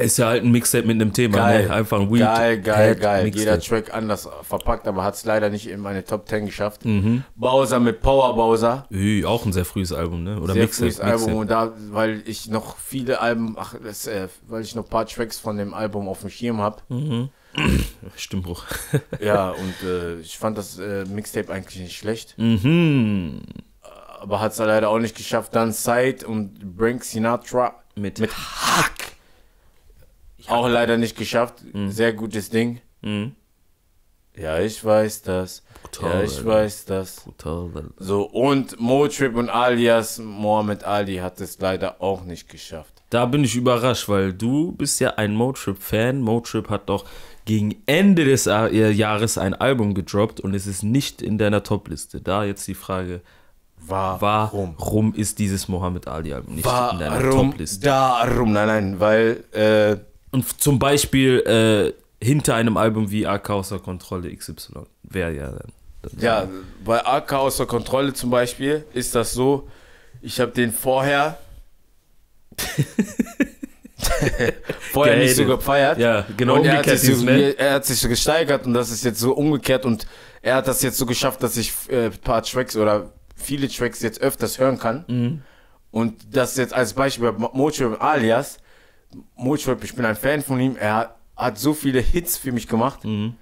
ist ja halt ein Mixtape mit einem Thema, ne? geil. Ne? einfach ein Weed. Geil, geil, Head geil. Mixtape. Jeder Track anders verpackt, aber hat es leider nicht in meine Top 10 geschafft. Mhm. Bowser mit Power Bowser. Ü, auch ein sehr frühes Album, ne? Oder sehr Mixtape. frühes Mixtape. Album und da, weil ich noch viele Alben, ach, das, äh, weil ich noch ein paar Tracks von dem Album auf dem Schirm habe. Mhm. Stimmbruch. ja, und äh, ich fand das äh, Mixtape eigentlich nicht schlecht. Mhm. Aber hat es leider auch nicht geschafft. Dann Side und Brink Sinatra mit, mit Hack auch leider nicht geschafft. Mhm. Sehr gutes Ding. Mhm. Ja, ich weiß das. Brutal, ja, ich Alter. weiß das. Brutal, Alter. So, und Motrip und alias Mohammed Ali hat es leider auch nicht geschafft. Da bin ich überrascht, weil du bist ja ein Motrip-Fan. Motrip hat doch gegen Ende des äh, Jahres ein Album gedroppt und es ist nicht in deiner Top-Liste. Da jetzt die Frage, Warum? Warum ist dieses Mohammed Ali Album nicht warum in deiner Top-Liste? Darum, nein, nein, weil äh, und zum Beispiel äh, hinter einem Album wie AK außer Kontrolle XY. Wäre ja dann. Ja, bei AK außer Kontrolle zum Beispiel ist das so, ich habe den vorher vorher nicht so gefeiert. Ja, genau. Und er hat, sich so, er hat sich so gesteigert und das ist jetzt so umgekehrt und er hat das jetzt so geschafft, dass ich ein äh, paar Tracks oder viele Tracks jetzt öfters hören kann. Mhm. Und das jetzt als Beispiel bei Mojo Alias Mochweb, ich bin ein Fan von ihm. Er hat so viele Hits für mich gemacht. Mhm.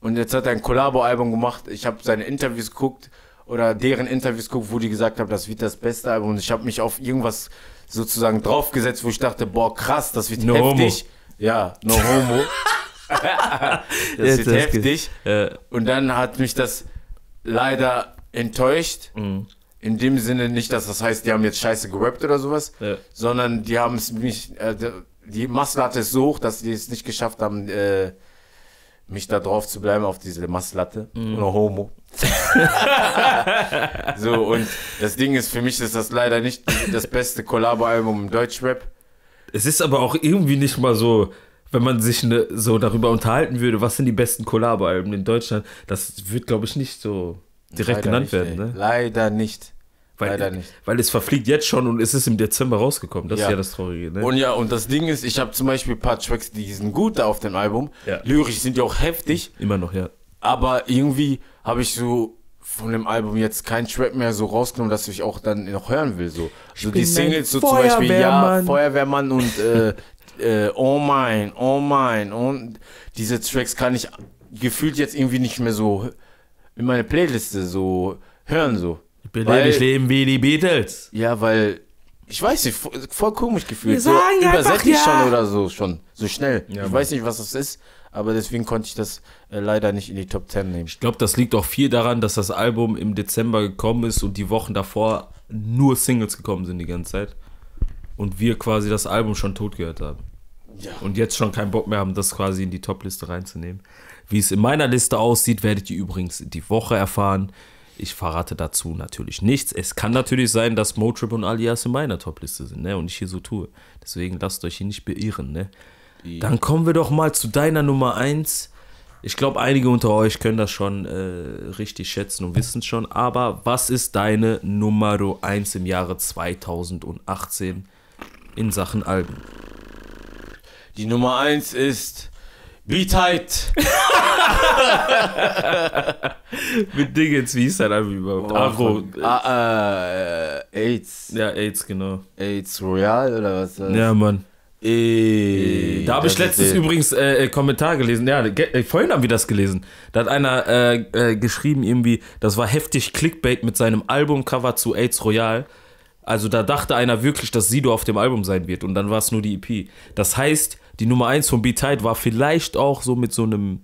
Und jetzt hat er ein Kollabo-Album gemacht. Ich habe seine Interviews geguckt oder deren Interviews geguckt, wo die gesagt haben, das wird das beste Album. Und ich habe mich auf irgendwas sozusagen draufgesetzt, wo ich dachte, boah, krass, das wird no heftig. Homo. Ja, no homo. das jetzt wird heftig. Ja. Und dann hat mich das leider enttäuscht. Mhm. In dem Sinne nicht, dass das heißt, die haben jetzt scheiße gerappt oder sowas, ja. sondern die haben es mich, äh, die Masslatte ist so hoch, dass die es nicht geschafft haben, äh, mich da drauf zu bleiben auf diese Masslatte. Mhm. Nur Homo. so, und das Ding ist, für mich ist das leider nicht das beste Collabo-Album im Deutschrap. Es ist aber auch irgendwie nicht mal so, wenn man sich ne, so darüber unterhalten würde, was sind die besten Collabo-Alben in Deutschland, das wird, glaube ich, nicht so direkt leider genannt nicht, werden. Ne? Leider nicht. Weil, Leider äh, nicht. Weil es verfliegt jetzt schon und es ist im Dezember rausgekommen. Das ja. ist ja das Traurige. Ne? Und ja, und das Ding ist, ich habe zum Beispiel ein paar Tracks, die sind gut da auf dem Album. Ja. Lyrisch sind ja auch heftig. Hm, immer noch, ja. Aber irgendwie habe ich so von dem Album jetzt kein Track mehr so rausgenommen, dass ich auch dann noch hören will. So, so also die Singles, so zum Beispiel Ja, Feuerwehrmann und äh, äh, Oh mein, Oh mein. Und diese Tracks kann ich gefühlt jetzt irgendwie nicht mehr so in meine Playliste so hören. So. Beliebig leben wie die Beatles. Ja, weil ich weiß nicht, voll, voll komisch gefühlt. Wir sagen so übersättigt ja. schon oder so, schon so schnell. Ja, ich Mann. weiß nicht, was das ist, aber deswegen konnte ich das äh, leider nicht in die Top 10 nehmen. Ich glaube, das liegt auch viel daran, dass das Album im Dezember gekommen ist und die Wochen davor nur Singles gekommen sind die ganze Zeit. Und wir quasi das Album schon tot gehört haben. Ja. Und jetzt schon keinen Bock mehr haben, das quasi in die Top-Liste reinzunehmen. Wie es in meiner Liste aussieht, werdet ihr übrigens die Woche erfahren. Ich verrate dazu natürlich nichts. Es kann natürlich sein, dass Motrip und Alias in meiner Topliste sind, ne? Und ich hier so tue. Deswegen lasst euch hier nicht beirren, ne? Dann kommen wir doch mal zu deiner Nummer 1. Ich glaube, einige unter euch können das schon äh, richtig schätzen und wissen es schon. Aber was ist deine Nummer 1 im Jahre 2018 in Sachen Alben? Die Nummer 1 ist Be Tight. Mit Dingens, wie ist dein Album überhaupt? Oh, Afro. Ah, ah, äh, AIDS. Ja, AIDS, genau. AIDS Royal oder was? Das? Ja, Mann. Ey, eh, da habe ich letztens eh- übrigens äh, äh, Kommentar gelesen. Ja, äh, vorhin haben wir das gelesen. Da hat einer äh, äh, geschrieben, irgendwie, das war heftig Clickbait mit seinem Albumcover zu AIDS Royal. Also da dachte einer wirklich, dass Sido auf dem Album sein wird und dann war es nur die EP. Das heißt, die Nummer 1 von B-Tide war vielleicht auch so mit so einem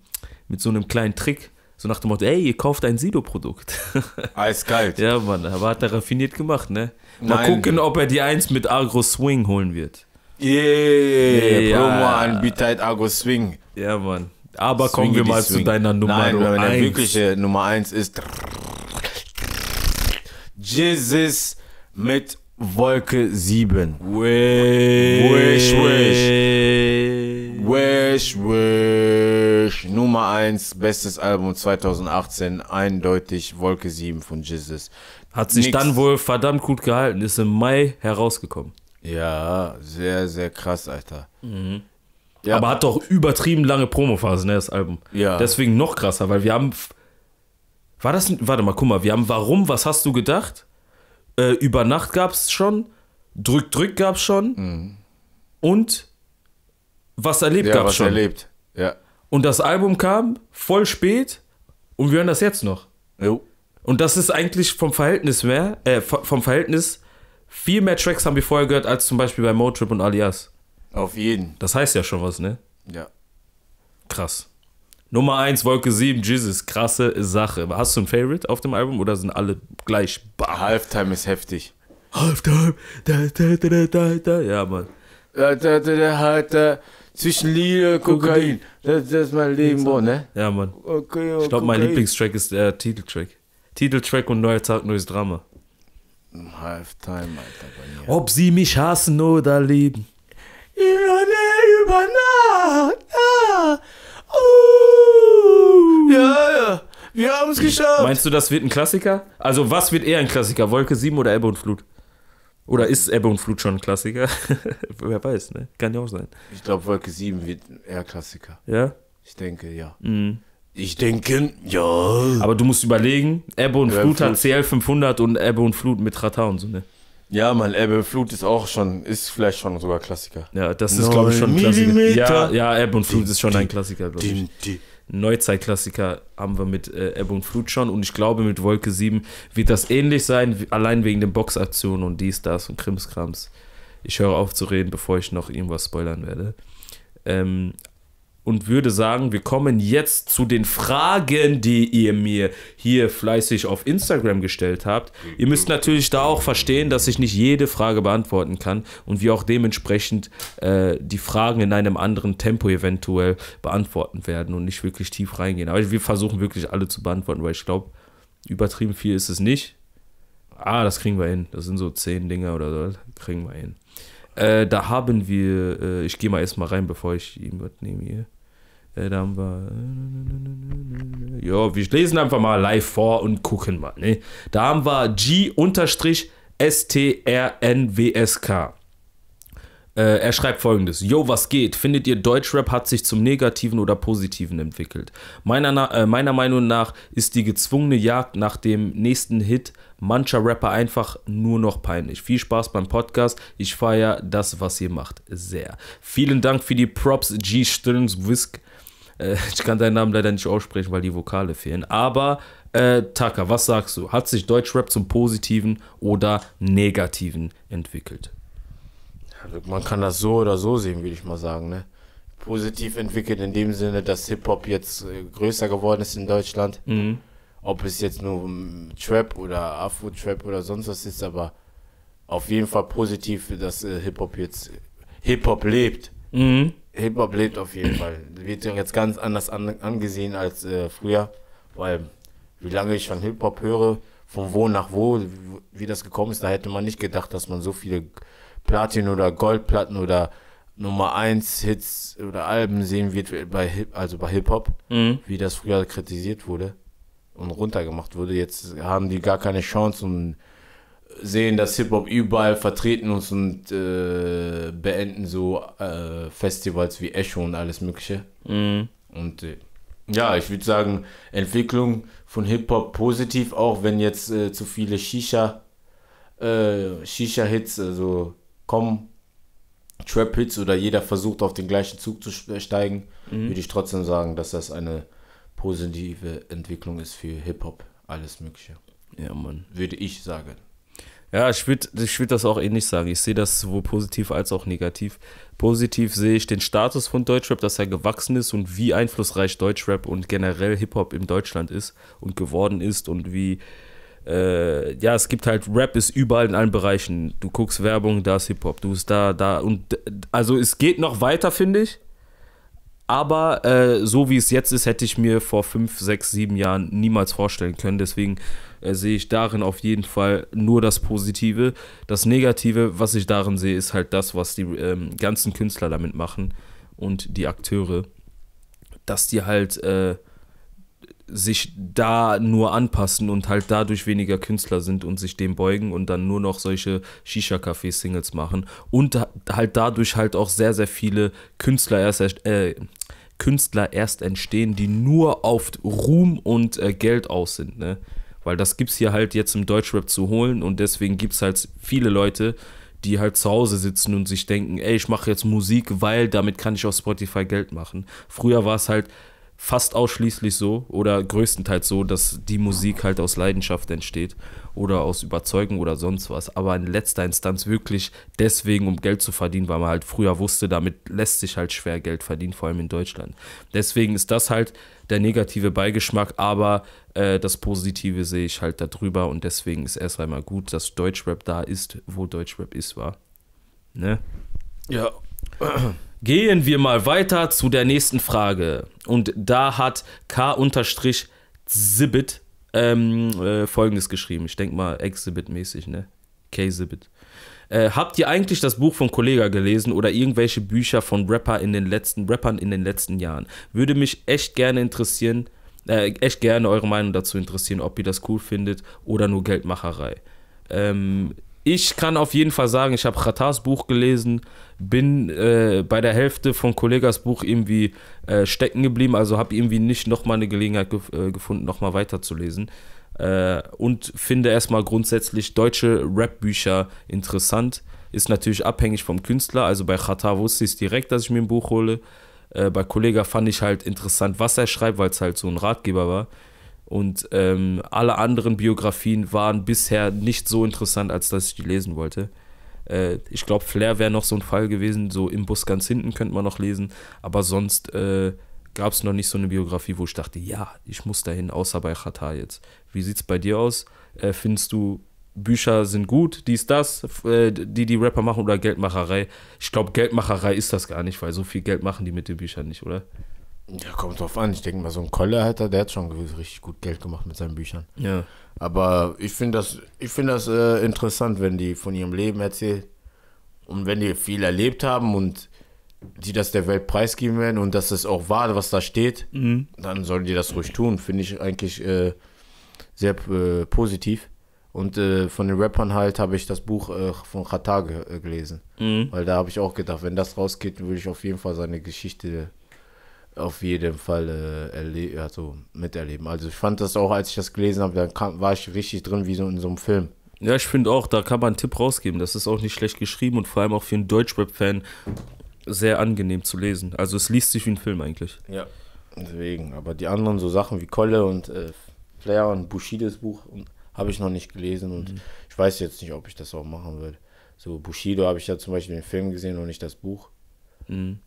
mit so einem kleinen Trick. So nach dem Motto, ey, ihr kauft ein Sido-Produkt. Eiskalt. ja, Mann, aber hat er raffiniert gemacht, ne? Mal Nein. gucken, ob er die Eins mit Agro Swing holen wird. Yeah, yeah Promo-Anbieter ja. Agro Swing. Ja, Mann. Aber Swingy kommen wir mal Swing. zu deiner Nummer 1. Nein, meine eins. wirkliche Nummer 1 ist Jesus mit Wolke 7. Wish, wish. Wish, wish. Nummer 1, bestes Album 2018. Eindeutig Wolke 7 von Jesus. Hat sich Nix. dann wohl verdammt gut gehalten. Ist im Mai herausgekommen. Ja, sehr, sehr krass, Alter. Mhm. Ja. Aber hat doch übertrieben lange Promophase, ne, das Album. Ja. Deswegen noch krasser, weil wir haben. War das. Warte mal, guck mal, wir haben Warum, was hast du gedacht? äh, Über Nacht gab es schon, Drück Drück gab es schon mhm. und Was erlebt ja, gab es schon. Erlebt. Ja. Und das Album kam voll spät und wir hören das jetzt noch. Jo. Und das ist eigentlich vom Verhältnis mehr, äh, vom Verhältnis, viel mehr Tracks haben wir vorher gehört als zum Beispiel bei Motrip und Alias. Auf jeden. Das heißt ja schon was, ne? Ja. Krass. Nummer 1, Wolke 7, Jesus, krasse Sache. Hast du ein Favorite auf dem Album oder sind alle gleich? Bah. Halftime ist heftig. Halftime, da, da, da, da, da, ja, Mann. Da, da, da, da, da, zwischen Lieder, Kokain. Das, ist mein Leben, boah, ne? Ja, Mann. Okay, ich glaube, mein Lieblingstrack ist der Titeltrack. Titeltrack und neuer Tag, neues Drama. Halftime, Alter, bei mir. Ob sie mich hassen oder lieben. Über Nacht. Ah. Uh, ja, ja. Wir haben es geschafft. Meinst du, das wird ein Klassiker? Also, was wird eher ein Klassiker? Wolke 7 oder Ebbe und Flut? Oder ist Ebbe und Flut schon ein Klassiker? Wer weiß, ne? Kann ja auch sein. Ich glaube, Wolke 7 wird eher Klassiker. Ja? Ich denke, ja. Mhm. Ich denke, ja. Aber du musst überlegen, Ebbe und Flut, Flut hat CL500 und Ebbe und Flut mit Rata und so, ne? Ja, Mann, Ebbe Flut ist auch schon, ist vielleicht schon sogar Klassiker. Ja, das ist, glaube ich, schon ein Klassiker. Ja, ja, Ebbe und Flut ist schon ein Klassiker, glaube ich. Neuzeitklassiker haben wir mit äh, Ebbe und Flut schon und ich glaube, mit Wolke 7 wird das ähnlich sein, allein wegen den Boxaktionen und dies, das und Krimskrams. Ich höre auf zu reden, bevor ich noch irgendwas spoilern werde. Ähm, und würde sagen, wir kommen jetzt zu den Fragen, die ihr mir hier fleißig auf Instagram gestellt habt. Ihr müsst natürlich da auch verstehen, dass ich nicht jede Frage beantworten kann und wir auch dementsprechend äh, die Fragen in einem anderen Tempo eventuell beantworten werden und nicht wirklich tief reingehen. Aber wir versuchen wirklich alle zu beantworten, weil ich glaube, übertrieben viel ist es nicht. Ah, das kriegen wir hin. Das sind so zehn Dinger oder so. kriegen wir hin. Äh, da haben wir, äh, ich gehe mal erstmal rein, bevor ich irgendwas nehme hier. Äh, da haben wir. Ja, wir lesen einfach mal live vor und gucken mal. Ne? Da haben wir G-STRNWSK. Äh, er schreibt folgendes: Yo, was geht? Findet ihr, Deutschrap hat sich zum Negativen oder Positiven entwickelt? Meiner, äh, meiner Meinung nach ist die gezwungene Jagd nach dem nächsten Hit mancher Rapper einfach nur noch peinlich. Viel Spaß beim Podcast. Ich feiere das, was ihr macht, sehr. Vielen Dank für die Props, G. Stirnswisk. Äh, ich kann deinen Namen leider nicht aussprechen, weil die Vokale fehlen. Aber äh, Taka, was sagst du? Hat sich Deutschrap zum Positiven oder Negativen entwickelt? Man kann das so oder so sehen, würde ich mal sagen. Ne? Positiv entwickelt in dem Sinne, dass Hip-Hop jetzt äh, größer geworden ist in Deutschland. Mhm. Ob es jetzt nur ähm, Trap oder Afro-Trap oder sonst was ist, aber auf jeden Fall positiv, dass äh, Hip-Hop jetzt Hip-Hop lebt. Mhm. Hip-Hop lebt auf jeden Fall. Wird jetzt ganz anders an, angesehen als äh, früher, weil wie lange ich von Hip-Hop höre, von wo nach wo, wie das gekommen ist, da hätte man nicht gedacht, dass man so viele Platin- oder Goldplatten oder Nummer 1 Hits oder Alben sehen wird, bei Hip, also bei Hip-Hop, mhm. wie das früher kritisiert wurde und runtergemacht wurde. Jetzt haben die gar keine Chance und sehen, dass Hip-Hop überall vertreten ist und äh, beenden so äh, Festivals wie Echo und alles Mögliche. Mhm. Und äh, ja, ich würde sagen, Entwicklung von Hip-Hop positiv, auch wenn jetzt äh, zu viele Shisha, äh, Shisha-Hits also kommen, Trap-Hits oder jeder versucht auf den gleichen Zug zu steigen, mhm. würde ich trotzdem sagen, dass das eine positive Entwicklung ist für Hip-Hop, alles Mögliche. Ja, Mann. Würde ich sagen. Ja, ich würde ich würd das auch ähnlich sagen. Ich sehe das sowohl positiv als auch negativ. Positiv sehe ich den Status von Deutschrap, dass er gewachsen ist und wie einflussreich Deutschrap und generell Hip-Hop in Deutschland ist und geworden ist und wie. Äh, ja, es gibt halt, Rap ist überall in allen Bereichen. Du guckst Werbung, da ist Hip-Hop, du bist da, da und also es geht noch weiter, finde ich. Aber äh, so wie es jetzt ist, hätte ich mir vor fünf, sechs, sieben Jahren niemals vorstellen können. Deswegen äh, sehe ich darin auf jeden Fall nur das Positive. Das Negative, was ich darin sehe, ist halt das, was die ähm, ganzen Künstler damit machen und die Akteure, dass die halt äh, sich da nur anpassen und halt dadurch weniger Künstler sind und sich dem beugen und dann nur noch solche Shisha-Café-Singles machen und halt dadurch halt auch sehr, sehr viele Künstler erst, äh, Künstler erst entstehen, die nur auf Ruhm und äh, Geld aus sind. Ne? Weil das gibt es hier halt jetzt im Deutschrap zu holen und deswegen gibt es halt viele Leute, die halt zu Hause sitzen und sich denken, ey, ich mache jetzt Musik, weil damit kann ich auf Spotify Geld machen. Früher war es halt, fast ausschließlich so oder größtenteils so, dass die Musik halt aus Leidenschaft entsteht oder aus Überzeugung oder sonst was. Aber in letzter Instanz wirklich deswegen, um Geld zu verdienen, weil man halt früher wusste, damit lässt sich halt schwer Geld verdienen, vor allem in Deutschland. Deswegen ist das halt der negative Beigeschmack, aber äh, das Positive sehe ich halt darüber und deswegen ist erst einmal gut, dass Deutschrap da ist, wo Deutschrap ist, war. Ne? Ja. Gehen wir mal weiter zu der nächsten Frage. Und da hat K-Zibbit ähm, äh, folgendes geschrieben. Ich denke mal Exhibit-mäßig, ne? K-Zibbit. Äh, habt ihr eigentlich das Buch von Kollega gelesen oder irgendwelche Bücher von Rapper in den letzten, Rappern in den letzten Jahren? Würde mich echt gerne interessieren, äh, echt gerne eure Meinung dazu interessieren, ob ihr das cool findet oder nur Geldmacherei. Ähm, ich kann auf jeden Fall sagen, ich habe Khatars Buch gelesen, bin äh, bei der Hälfte von Kollegas Buch irgendwie äh, stecken geblieben, also habe irgendwie nicht nochmal eine Gelegenheit gef äh, gefunden, nochmal weiterzulesen. Äh, und finde erstmal grundsätzlich deutsche Rap-Bücher interessant. Ist natürlich abhängig vom Künstler, also bei Khatar wusste ich direkt, dass ich mir ein Buch hole. Äh, bei Kollega fand ich halt interessant, was er schreibt, weil es halt so ein Ratgeber war. Und ähm, alle anderen Biografien waren bisher nicht so interessant, als dass ich die lesen wollte. Äh, ich glaube, Flair wäre noch so ein Fall gewesen, so im Bus ganz hinten könnte man noch lesen, aber sonst äh, gab es noch nicht so eine Biografie, wo ich dachte, ja, ich muss dahin, außer bei Qatar jetzt. Wie sieht es bei dir aus? Äh, findest du, Bücher sind gut, dies, das, äh, die die Rapper machen oder Geldmacherei? Ich glaube, Geldmacherei ist das gar nicht, weil so viel Geld machen die mit den Büchern nicht, oder? Ja, kommt drauf an. Ich denke mal, so ein Koller hat er, der hat schon richtig gut Geld gemacht mit seinen Büchern. Ja. Aber ich finde das, ich find das äh, interessant, wenn die von ihrem Leben erzählen und wenn die viel erlebt haben und die das der Welt preisgeben werden und dass es auch wahr, was da steht, mhm. dann sollen die das ruhig tun. Finde ich eigentlich äh, sehr äh, positiv. Und äh, von den Rappern halt habe ich das Buch äh, von Khatar äh, gelesen. Mhm. Weil da habe ich auch gedacht, wenn das rausgeht, würde ich auf jeden Fall seine Geschichte auf jeden Fall äh, erle also miterleben. Also ich fand das auch, als ich das gelesen habe, da war ich richtig drin, wie so in so einem Film. Ja, ich finde auch, da kann man einen Tipp rausgeben. Das ist auch nicht schlecht geschrieben und vor allem auch für einen deutschweb fan sehr angenehm zu lesen. Also es liest sich wie ein Film eigentlich. Ja, deswegen. Aber die anderen so Sachen wie Kolle und äh, Flair und Bushides Buch habe ich noch nicht gelesen und mhm. ich weiß jetzt nicht, ob ich das auch machen würde. So Bushido habe ich ja zum Beispiel den Film gesehen und nicht das Buch. Mhm.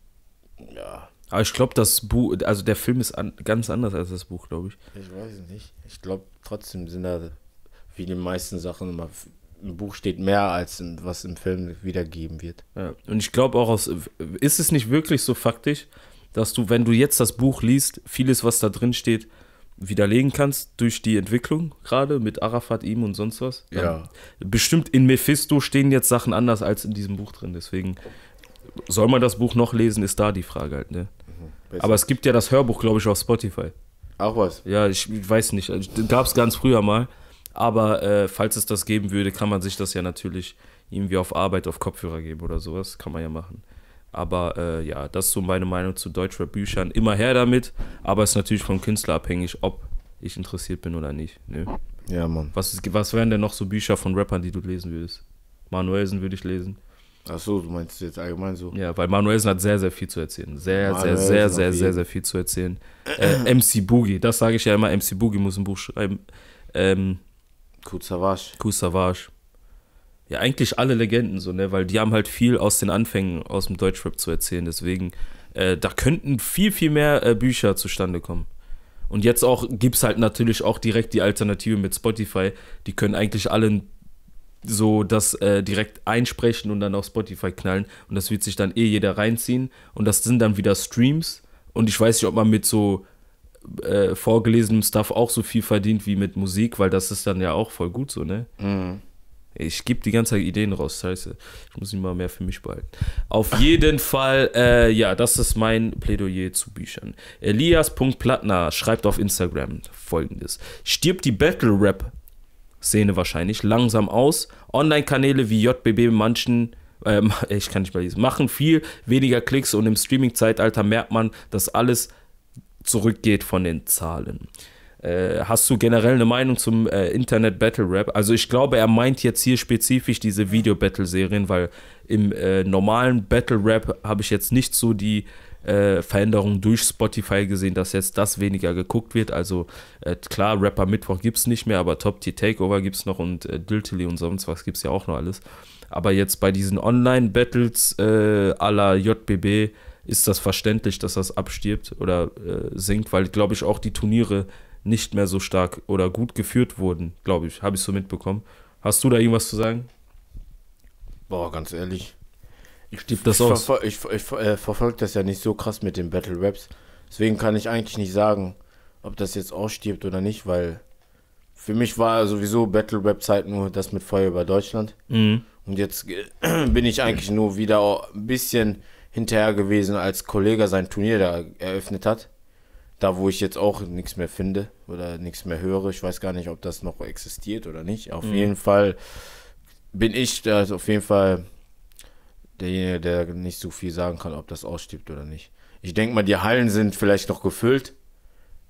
Ja, aber ich glaube, das Buch, also der Film ist an, ganz anders als das Buch, glaube ich. Ich weiß es nicht. Ich glaube, trotzdem sind da, wie die meisten Sachen immer, im Buch steht mehr als in, was im Film wiedergegeben wird. Ja. Und ich glaube auch, aus, ist es nicht wirklich so faktisch, dass du, wenn du jetzt das Buch liest, vieles, was da drin steht, widerlegen kannst durch die Entwicklung gerade mit Arafat, ihm und sonst was. Dann ja. Ähm, bestimmt in Mephisto stehen jetzt Sachen anders als in diesem Buch drin. Deswegen soll man das Buch noch lesen, ist da die Frage halt. Ne? Besser. Aber es gibt ja das Hörbuch, glaube ich, auf Spotify. Auch was? Ja, ich weiß nicht. Also, Gab es ganz früher mal. Aber äh, falls es das geben würde, kann man sich das ja natürlich irgendwie auf Arbeit, auf Kopfhörer geben oder sowas. Kann man ja machen. Aber äh, ja, das ist so meine Meinung zu Deutschrap-Büchern. Immer her damit, aber es ist natürlich vom Künstler abhängig, ob ich interessiert bin oder nicht. Nö. Ne? Ja, Mann. Was, was wären denn noch so Bücher von Rappern, die du lesen würdest? Manuelsen würde ich lesen. Ach so, du meinst jetzt allgemein so. Ja, weil Manuelsen hat sehr, sehr viel zu erzählen. Sehr, sehr, sehr, sehr, sehr, sehr viel zu erzählen. Äh, MC Boogie, das sage ich ja immer, MC Boogie muss ein Buch schreiben. Ähm, Kusavage. Kusavage. Ja, eigentlich alle Legenden so, ne? Weil die haben halt viel aus den Anfängen aus dem Deutschrap zu erzählen. Deswegen, äh, da könnten viel, viel mehr äh, Bücher zustande kommen. Und jetzt auch gibt es halt natürlich auch direkt die Alternative mit Spotify. Die können eigentlich alle ein so das äh, direkt einsprechen und dann auf Spotify knallen. Und das wird sich dann eh jeder reinziehen. Und das sind dann wieder Streams. Und ich weiß nicht, ob man mit so äh, vorgelesenem Stuff auch so viel verdient wie mit Musik, weil das ist dann ja auch voll gut so, ne? Mhm. Ich gebe die ganze Zeit Ideen raus, scheiße. Ich muss nicht mal mehr für mich behalten. Auf jeden Fall, äh, ja, das ist mein Plädoyer zu Büchern. Elias.plattner schreibt auf Instagram folgendes: Stirbt die Battle Rap Szene wahrscheinlich langsam aus. Online-Kanäle wie JBB manchen ähm, ich kann nicht mal lesen, machen viel weniger Klicks und im Streaming-Zeitalter merkt man, dass alles zurückgeht von den Zahlen. Äh, hast du generell eine Meinung zum äh, Internet Battle Rap? Also ich glaube, er meint jetzt hier spezifisch diese Video Battle Serien, weil im äh, normalen Battle Rap habe ich jetzt nicht so die äh, Veränderungen durch Spotify gesehen, dass jetzt das weniger geguckt wird. Also äh, klar, Rapper Mittwoch gibt es nicht mehr, aber Top T Takeover gibt es noch und äh, Diltily und sonst was gibt es ja auch noch alles. Aber jetzt bei diesen Online-Battles äh, à la JBB ist das verständlich, dass das abstirbt oder äh, sinkt, weil, glaube ich, auch die Turniere nicht mehr so stark oder gut geführt wurden, glaube ich, habe ich so mitbekommen. Hast du da irgendwas zu sagen? Boah, ganz ehrlich, ich, ich, das ich aus. Verfol ich, ich äh, verfolge das ja nicht so krass mit den Battle Raps. Deswegen kann ich eigentlich nicht sagen, ob das jetzt ausstirbt oder nicht, weil für mich war sowieso Battle Rap Zeit nur das mit Feuer über Deutschland. Mhm. Und jetzt äh, bin ich eigentlich nur wieder ein bisschen hinterher gewesen, als Kollege sein Turnier da eröffnet hat. Da, wo ich jetzt auch nichts mehr finde oder nichts mehr höre. Ich weiß gar nicht, ob das noch existiert oder nicht. Auf mhm. jeden Fall bin ich da also auf jeden Fall derjenige, der nicht so viel sagen kann, ob das ausstirbt oder nicht. Ich denke mal, die Hallen sind vielleicht noch gefüllt.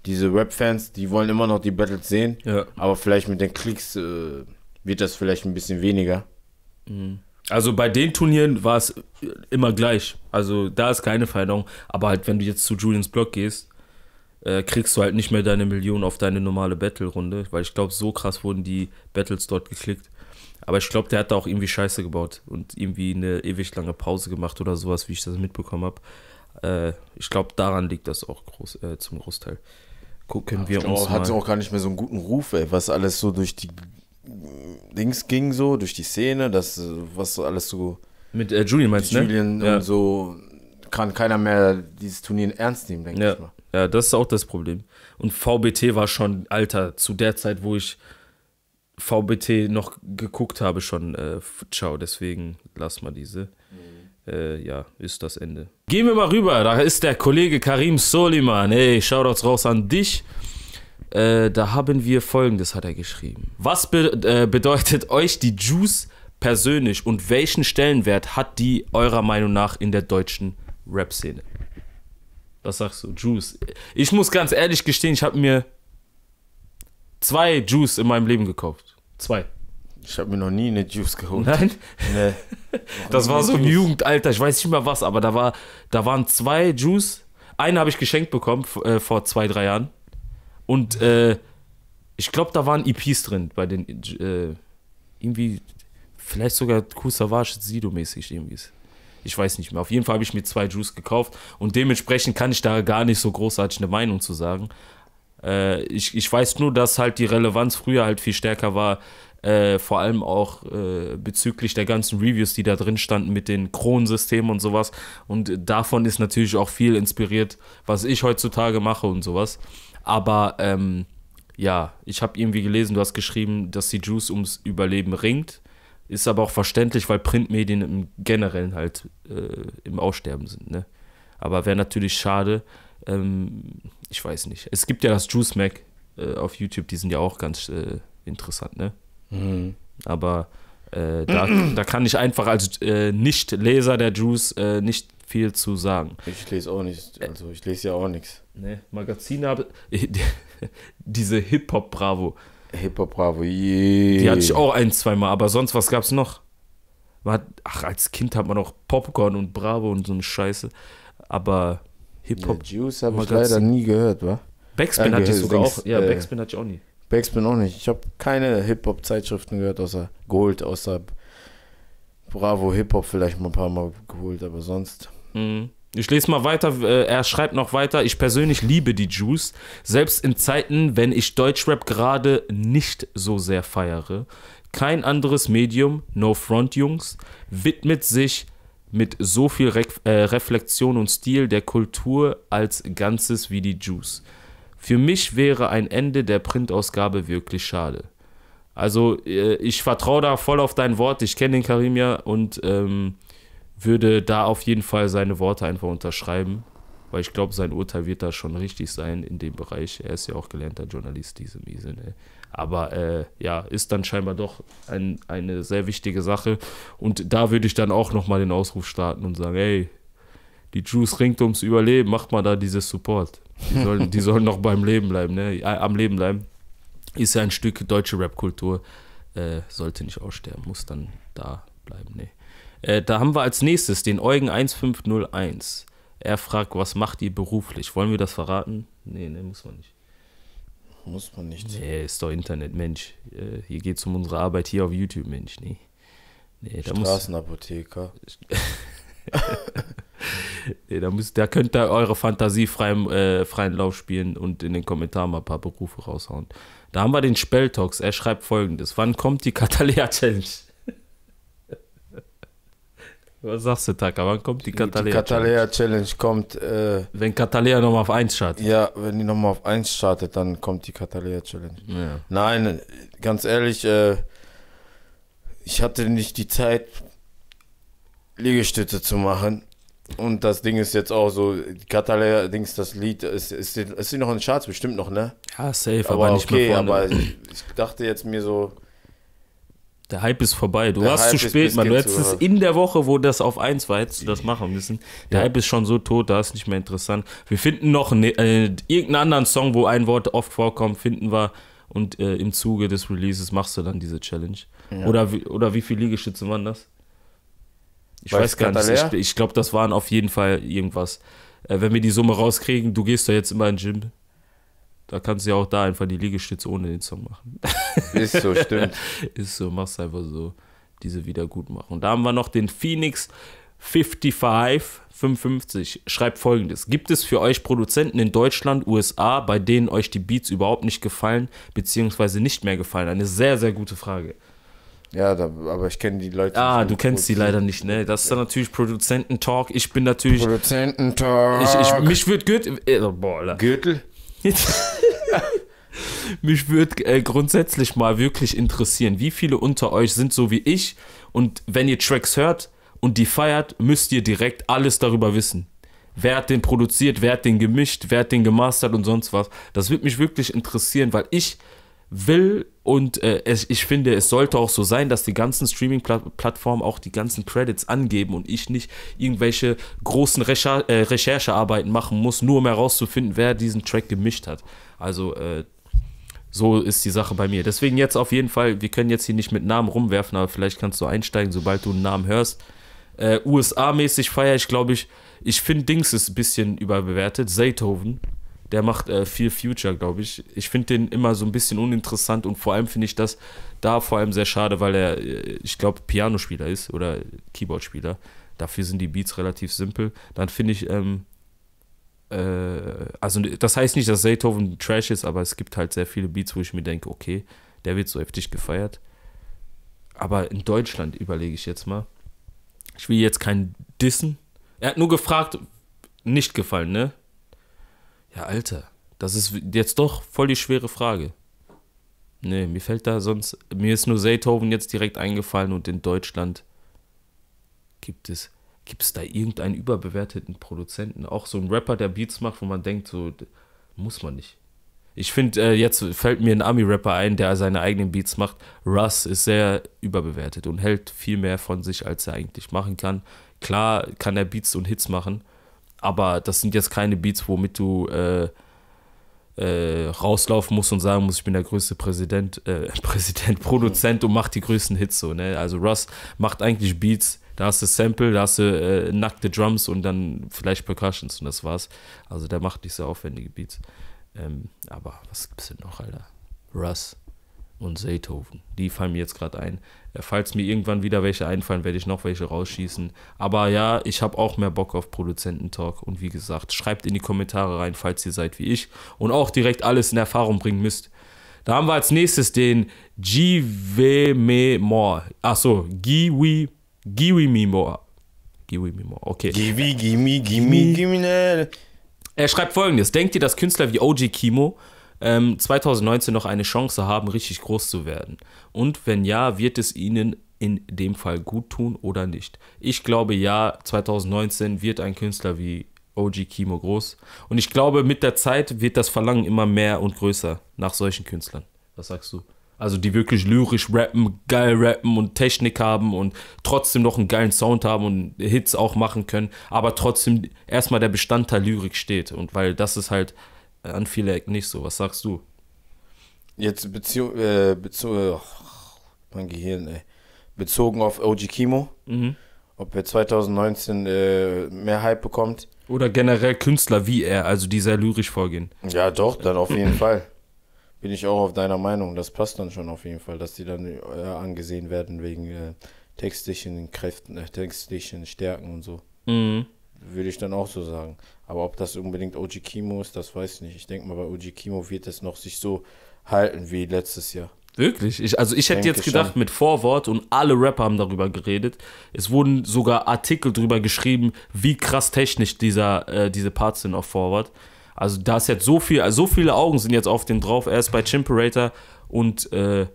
Diese Rap-Fans, die wollen immer noch die Battles sehen. Ja. Aber vielleicht mit den Klicks äh, wird das vielleicht ein bisschen weniger. Mhm. Also bei den Turnieren war es immer gleich. Also da ist keine Veränderung. Aber halt, wenn du jetzt zu Julians Blog gehst, äh, kriegst du halt nicht mehr deine Millionen auf deine normale Battle-Runde. Weil ich glaube, so krass wurden die Battles dort geklickt. Aber ich glaube, der hat da auch irgendwie Scheiße gebaut und irgendwie eine ewig lange Pause gemacht oder sowas, wie ich das mitbekommen habe. Äh, ich glaube, daran liegt das auch groß, äh, zum Großteil. Gucken ja, wir uns. Auch, mal. Hat auch gar nicht mehr so einen guten Ruf, ey, was alles so durch die Dings ging, so, durch die Szene, das, was alles so. Mit äh, Julian meinst du, ne? Julian ja. und so kann keiner mehr dieses Turnier ernst nehmen, denke ja. ich mal. Ja, das ist auch das Problem. Und VBT war schon, Alter, zu der Zeit, wo ich VBT noch geguckt habe schon. Äh, ciao, deswegen lass mal diese. Mhm. Äh, ja, ist das Ende. Gehen wir mal rüber. Da ist der Kollege Karim Soliman. Hey, Shoutouts raus an dich. Äh, da haben wir folgendes, hat er geschrieben. Was be äh, bedeutet euch die Juice persönlich und welchen Stellenwert hat die eurer Meinung nach in der deutschen Rap-Szene? Was sagst du, Juice? Ich muss ganz ehrlich gestehen, ich habe mir zwei Juice in meinem Leben gekauft. Zwei. Ich habe mir noch nie eine Juice geholt. Nein? Nee. das war so im Jugendalter, ich weiß nicht mehr was, aber da, war, da waren zwei Juice. Einen habe ich geschenkt bekommen äh, vor zwei, drei Jahren. Und äh, ich glaube, da waren EPs drin bei den äh, irgendwie, vielleicht sogar Kusavage Sido-mäßig irgendwie. Ich weiß nicht mehr. Auf jeden Fall habe ich mir zwei Juice gekauft und dementsprechend kann ich da gar nicht so großartig eine Meinung zu sagen. Äh, ich, ich weiß nur, dass halt die Relevanz früher halt viel stärker war. Äh, vor allem auch äh, bezüglich der ganzen Reviews, die da drin standen mit den Kronensystemen und sowas. Und davon ist natürlich auch viel inspiriert, was ich heutzutage mache und sowas. Aber ähm, ja, ich habe irgendwie gelesen, du hast geschrieben, dass die Juice ums Überleben ringt. Ist aber auch verständlich, weil Printmedien im Generellen halt äh, im Aussterben sind. Ne? Aber wäre natürlich schade, ähm, ich weiß nicht. Es gibt ja das Juice Mac äh, auf YouTube, die sind ja auch ganz äh, interessant, ne? Mhm. Aber äh, da, da kann ich einfach als äh, Nicht-Leser der Juice äh, nicht viel zu sagen. Ich lese auch nicht, also ich lese ja auch nichts. Ne, Magazine habe diese Hip-Hop Bravo. Hip-Hop Bravo, yeah. Die hatte ich auch ein, zweimal, aber sonst was gab's noch? Man hat, ach, als Kind hat man auch Popcorn und Bravo und so eine Scheiße. Aber Hip-Hop. Ja, Juice habe ich leider nie gehört, wa? Backspin äh, hatte ich sogar auch. Ja, äh, Backspin hatte ich auch nie. Backspin auch nicht. Ich habe keine Hip-Hop-Zeitschriften gehört, außer Gold, außer Bravo Hip-Hop vielleicht mal ein paar Mal geholt, aber sonst. Mhm. Ich lese mal weiter, äh, er schreibt noch weiter, ich persönlich liebe die Juice, selbst in Zeiten, wenn ich Deutschrap gerade nicht so sehr feiere. Kein anderes Medium, no front Jungs, widmet sich mit so viel Re äh, Reflexion und Stil der Kultur als Ganzes wie die Jews. Für mich wäre ein Ende der Printausgabe wirklich schade. Also äh, ich vertraue da voll auf dein Wort, ich kenne den Karim ja und ähm, würde da auf jeden Fall seine Worte einfach unterschreiben. Weil ich glaube, sein Urteil wird da schon richtig sein in dem Bereich. Er ist ja auch gelernter Journalist, diese Miesen. Ne? Ey. Aber äh, ja, ist dann scheinbar doch ein, eine sehr wichtige Sache. Und da würde ich dann auch nochmal den Ausruf starten und sagen, hey, die Jews ringt ums Überleben, macht mal da dieses Support. Die sollen, die sollen noch beim Leben bleiben, ne? am Leben bleiben. Ist ja ein Stück deutsche Rap-Kultur, äh, sollte nicht aussterben, muss dann da bleiben, ne? Äh, da haben wir als nächstes den Eugen 1501. Er fragt, was macht ihr beruflich? Wollen wir das verraten? Nee, nee, muss man nicht. Muss man nicht. Nee, ist doch Internet, Mensch. Äh, hier geht es um unsere Arbeit hier auf YouTube, Mensch. Nee. nee da Straßenapotheker. nee, da, müsst, da könnt ihr eure Fantasie freien, äh, freien Lauf spielen und in den Kommentaren mal ein paar Berufe raushauen. Da haben wir den Spelltox. Er schreibt folgendes: Wann kommt die Katalea Challenge? Was sagst du, Taka? Wann kommt die Catalea-Challenge? Die Catalea-Challenge kommt. Äh, wenn Catalea nochmal auf 1 startet. Ja, wenn die nochmal auf 1 startet, dann kommt die Catalea-Challenge. Ja. Nein, ganz ehrlich, äh, ich hatte nicht die Zeit, Liegestütze zu machen. Und das Ding ist jetzt auch so, Katalea, Dings, das Lied, ist, ist, ist, ist noch in den Charts bestimmt noch, ne? Ja, safe, aber, aber nicht okay, mehr vorne. aber ich, ich dachte jetzt mir so, der Hype ist vorbei. Du der warst Hype zu spät, Mann. Du hättest es in der Woche, wo das auf 1 war, hättest du das machen müssen. Der ja. Hype ist schon so tot, da ist nicht mehr interessant. Wir finden noch ne, äh, irgendeinen anderen Song, wo ein Wort oft vorkommt, finden wir. Und äh, im Zuge des Releases machst du dann diese Challenge. Ja. Oder, wie, oder wie viele Liegestütze waren das? Ich weiß, weiß gar nicht. Ich, ich glaube, das waren auf jeden Fall irgendwas. Äh, wenn wir die Summe rauskriegen, du gehst doch jetzt immer in den Gym. Da kannst du ja auch da einfach die Liegestütze ohne den Song machen. Ist so, stimmt. Ist so, machst einfach so diese Wiedergutmachung. Da haben wir noch den Phoenix 55 55. Schreibt folgendes: Gibt es für euch Produzenten in Deutschland, USA, bei denen euch die Beats überhaupt nicht gefallen, beziehungsweise nicht mehr gefallen? Eine sehr, sehr gute Frage. Ja, da, aber ich kenne die Leute. Ah, du kennst sie leider nicht, ne? Das ist dann natürlich Produzententalk. Ich bin natürlich. Produzententalk. Ich, ich, mich wird Gürtel. Äh, boah, Alter. Gürtel? Mich würde äh, grundsätzlich mal wirklich interessieren, wie viele unter euch sind so wie ich und wenn ihr Tracks hört und die feiert, müsst ihr direkt alles darüber wissen. Wer hat den produziert, wer hat den gemischt, wer hat den gemastert und sonst was. Das würde mich wirklich interessieren, weil ich will und äh, es, ich finde, es sollte auch so sein, dass die ganzen Streaming-Plattformen auch die ganzen Credits angeben und ich nicht irgendwelche großen Recher äh, Recherchearbeiten machen muss, nur um herauszufinden, wer diesen Track gemischt hat. Also äh, so ist die Sache bei mir. Deswegen jetzt auf jeden Fall, wir können jetzt hier nicht mit Namen rumwerfen, aber vielleicht kannst du einsteigen, sobald du einen Namen hörst. Äh, USA-mäßig feiere ich, glaube ich, ich finde Dings ist ein bisschen überbewertet, Beethoven der macht äh, viel Future, glaube ich. Ich finde den immer so ein bisschen uninteressant und vor allem finde ich das da vor allem sehr schade, weil er, äh, ich glaube, Pianospieler ist oder Keyboardspieler. Dafür sind die Beats relativ simpel. Dann finde ich, ähm, äh, also das heißt nicht, dass Beethoven Trash ist, aber es gibt halt sehr viele Beats, wo ich mir denke, okay, der wird so heftig gefeiert. Aber in Deutschland überlege ich jetzt mal. Ich will jetzt keinen dissen. Er hat nur gefragt, nicht gefallen, ne? Ja, Alter, das ist jetzt doch voll die schwere Frage. Nee, mir fällt da sonst. Mir ist nur Beethoven jetzt direkt eingefallen und in Deutschland gibt es. Gibt es da irgendeinen überbewerteten Produzenten? Auch so ein Rapper, der Beats macht, wo man denkt, so muss man nicht. Ich finde, äh, jetzt fällt mir ein Ami-Rapper ein, der seine eigenen Beats macht. Russ ist sehr überbewertet und hält viel mehr von sich, als er eigentlich machen kann. Klar kann er Beats und Hits machen, aber das sind jetzt keine Beats, womit du äh, äh, rauslaufen musst und sagen musst, ich bin der größte Präsident, äh, Präsident, Produzent und mach die größten Hits so. Ne? Also Russ macht eigentlich Beats, da hast du Sample, da hast du äh, nackte Drums und dann vielleicht Percussions und das war's. Also der macht nicht so aufwendige Beats. Ähm, aber was gibt's denn noch, Alter? Russ und Beethoven. Die fallen mir jetzt gerade ein. Äh, falls mir irgendwann wieder welche einfallen, werde ich noch welche rausschießen. Aber ja, ich habe auch mehr Bock auf Produzententalk. Und wie gesagt, schreibt in die Kommentare rein, falls ihr seid wie ich und auch direkt alles in Erfahrung bringen müsst. Da haben wir als nächstes den Give Me More. Achso, Giwi, give Me More. Give Me More, okay. Giwi, Gimme, Give Me. Ne. Er schreibt folgendes: Denkt ihr, dass Künstler wie OG Kimo ähm, 2019 noch eine Chance haben, richtig groß zu werden? Und wenn ja, wird es ihnen in dem Fall gut tun oder nicht? Ich glaube ja, 2019 wird ein Künstler wie OG Kimo groß. Und ich glaube, mit der Zeit wird das Verlangen immer mehr und größer nach solchen Künstlern. Was sagst du? Also die wirklich lyrisch rappen, geil rappen und Technik haben und trotzdem noch einen geilen Sound haben und Hits auch machen können, aber trotzdem erstmal der Bestandteil Lyrik steht. Und weil das ist halt an viele Ecken nicht so. Was sagst du? Jetzt Beziehung, äh, Beziehung, mein Gehirn, ey. Bezogen auf OG Kimo. Mhm. Ob er 2019 äh, mehr Hype bekommt. Oder generell Künstler wie er, also die sehr lyrisch vorgehen. Ja, doch, dann auf jeden Fall. Bin ich auch auf deiner Meinung. Das passt dann schon auf jeden Fall, dass die dann äh, angesehen werden wegen äh, textlichen Kräften, äh, textlichen Stärken und so. Mhm. Würde ich dann auch so sagen. Aber ob das unbedingt OG Kimo ist, das weiß ich nicht. Ich denke mal, bei OG Kimo wird es noch sich so halten wie letztes Jahr. Wirklich? Ich, also ich hätte jetzt gedacht, mit Vorwort und alle Rapper haben darüber geredet. Es wurden sogar Artikel darüber geschrieben, wie krass technisch dieser, äh, diese Parts sind auf Vorwort. Also da ist jetzt so viel, also so viele Augen sind jetzt auf den drauf, erst bei Chimperator und äh,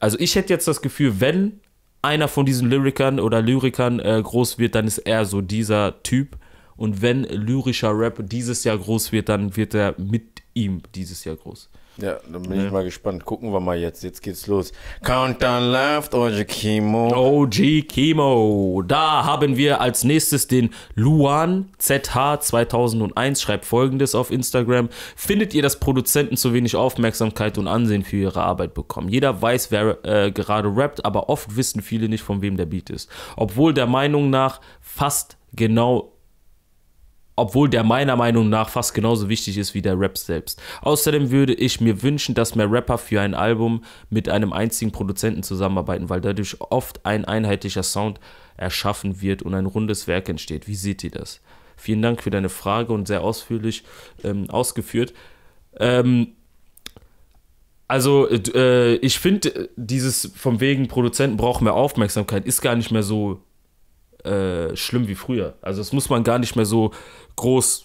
also ich hätte jetzt das Gefühl, wenn einer von diesen Lyrikern oder Lyrikern äh, groß wird, dann ist er so dieser Typ. Und wenn lyrischer Rap dieses Jahr groß wird, dann wird er mit ihm dieses Jahr groß. Ja, dann bin ja. ich ne. mal gespannt. Gucken wir mal jetzt. Jetzt geht's los. Countdown Left, OG Chemo. OG Chemo. Da haben wir als nächstes den Luan ZH 2001. Schreibt folgendes auf Instagram. Findet ihr, dass Produzenten zu wenig Aufmerksamkeit und Ansehen für ihre Arbeit bekommen? Jeder weiß, wer äh, gerade rappt, aber oft wissen viele nicht, von wem der Beat ist. Obwohl der Meinung nach fast genau obwohl der meiner Meinung nach fast genauso wichtig ist wie der Rap selbst. Außerdem würde ich mir wünschen, dass mehr Rapper für ein Album mit einem einzigen Produzenten zusammenarbeiten, weil dadurch oft ein einheitlicher Sound erschaffen wird und ein rundes Werk entsteht. Wie seht ihr das? Vielen Dank für deine Frage und sehr ausführlich ähm, ausgeführt. Ähm, also äh, ich finde, äh, dieses von wegen Produzenten brauchen mehr Aufmerksamkeit ist gar nicht mehr so äh, schlimm wie früher. Also das muss man gar nicht mehr so groß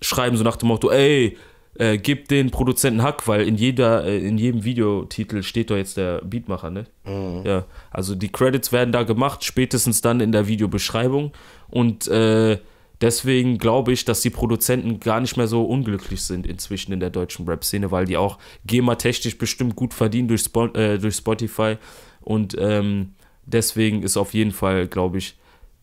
schreiben, so nach dem Motto, ey, äh, gib den Produzenten Hack, weil in jeder, äh, in jedem Videotitel steht doch jetzt der Beatmacher, ne? Mhm. Ja. Also die Credits werden da gemacht, spätestens dann in der Videobeschreibung. Und äh, deswegen glaube ich, dass die Produzenten gar nicht mehr so unglücklich sind inzwischen in der deutschen Rap-Szene, weil die auch GEMA-technisch bestimmt gut verdienen durch, Spo äh, durch Spotify. Und ähm, deswegen ist auf jeden Fall, glaube ich,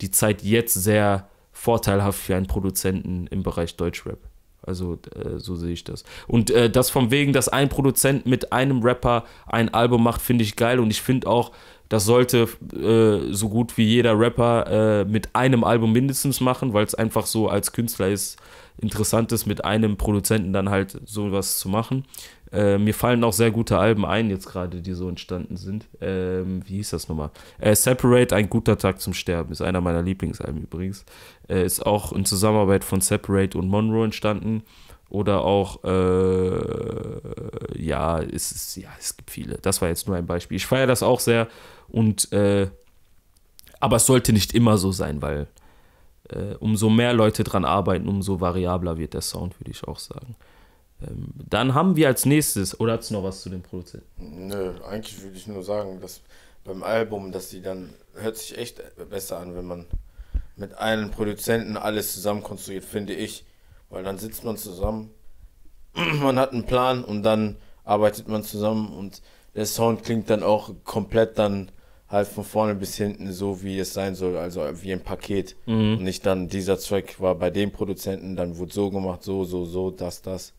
die Zeit jetzt sehr vorteilhaft für einen Produzenten im Bereich Deutschrap. Also äh, so sehe ich das. Und äh, das von wegen, dass ein Produzent mit einem Rapper ein Album macht, finde ich geil. Und ich finde auch, das sollte äh, so gut wie jeder Rapper äh, mit einem Album mindestens machen, weil es einfach so als Künstler ist, interessant ist, mit einem Produzenten dann halt sowas zu machen. Äh, mir fallen auch sehr gute Alben ein, jetzt gerade, die so entstanden sind. Ähm, wie hieß das nochmal? Äh, Separate, ein guter Tag zum Sterben, ist einer meiner Lieblingsalben übrigens. Äh, ist auch in Zusammenarbeit von Separate und Monroe entstanden. Oder auch, äh, ja, es ist, ja, es gibt viele. Das war jetzt nur ein Beispiel. Ich feiere das auch sehr und äh, aber es sollte nicht immer so sein, weil äh, umso mehr Leute dran arbeiten, umso variabler wird der Sound, würde ich auch sagen. Ähm, dann haben wir als nächstes, oder hast du noch was zu dem Produzenten? Nö, eigentlich würde ich nur sagen, dass beim Album, dass die dann, hört sich echt besser an, wenn man mit einem Produzenten alles zusammen konstruiert, finde ich. Weil dann sitzt man zusammen, man hat einen Plan und dann arbeitet man zusammen und der Sound klingt dann auch komplett dann halt von vorne bis hinten so, wie es sein soll, also wie ein Paket. Mhm. Und nicht dann, dieser Track war bei dem Produzenten, dann wurde so gemacht, so, so, so, das, das.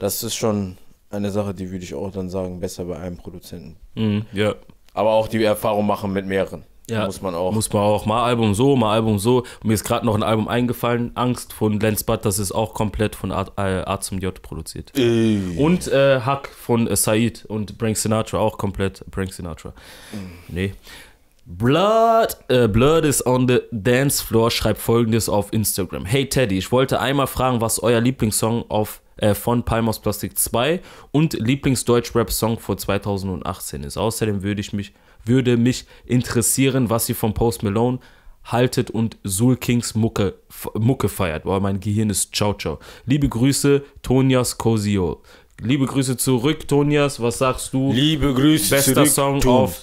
Das ist schon eine Sache, die würde ich auch dann sagen, besser bei einem Produzenten. Mhm, ja. Aber auch die Erfahrung machen mit mehreren. Ja, muss man auch. Muss man auch. Mal Album so, mal Album so. Mir ist gerade noch ein Album eingefallen, Angst von Lenz Butt, das ist auch komplett von A, äh, A zum J produziert. Äh. Und äh, Hack von äh, Said und Brank Sinatra, auch komplett Brank Sinatra. Mhm. Nee. Blood, äh, Blood is on the dance floor schreibt folgendes auf Instagram. Hey Teddy, ich wollte einmal fragen, was euer Lieblingssong auf, äh, von Palmos Plastic 2 und Lieblingsdeutsch-Rap-Song vor 2018 ist. Außerdem würde ich mich würde mich interessieren, was ihr von Post Malone haltet und Soul Kings Mucke, Mucke feiert. Boah, mein Gehirn ist ciao ciao. Liebe Grüße, Tonias Cosio. Liebe Grüße zurück, Tonias. Was sagst du? Liebe Grüße Bester zurück, Song Tun. auf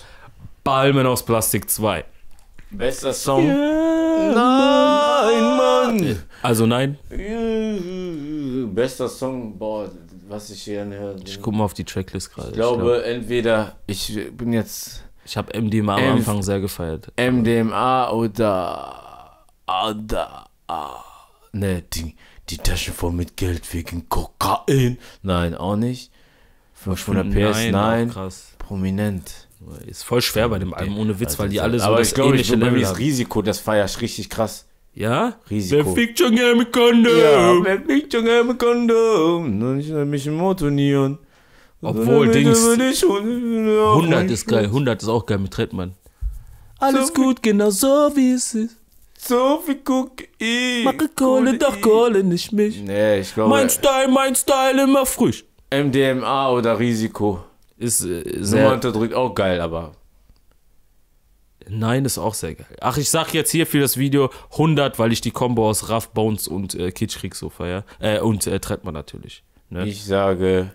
Balmen aus Plastik 2. Bester Song. Yeah, nein, Mann. Also nein. Bester Song, boah, was ich hier höre. Ich guck mal auf die Tracklist gerade. Ich ich glaube, entweder ich bin jetzt ich habe MDMA am Anfang sehr gefeiert. MDMA oder. oder ah, ne, die, die Taschen voll mit Geld wegen Kokain. Nein, auch nicht. 500 PS, nein. nein. Krass. Prominent. Ist voll schwer bei dem Album, ohne Witz, also weil die alle so aber das ich glaube, ähnliche ich Level das Risiko, das feierst richtig krass. Ja? Risiko. Wer fickt schon gerne mit Kondom? Ja, wer fickt schon gerne mit Kondom? Nur nicht mit Motonion. Obwohl, Dings. 100 ist geil, 100 ist auch geil mit Trettmann. Alles so gut, genau so wie es ist. So wie guck ich. Mache Kohle, doch Kohle, nicht mich. Nee, ich glaube. Mein Style, mein Style immer frisch. MDMA oder Risiko. Ist äh, sehr. unterdrückt, auch geil, aber. Nein, ist auch sehr geil. Ach, ich sag jetzt hier für das Video 100, weil ich die Combo aus Raff Bones und äh, Kitschkrieg so feier. Äh, und äh, Trettmann natürlich. Ne? Ich sage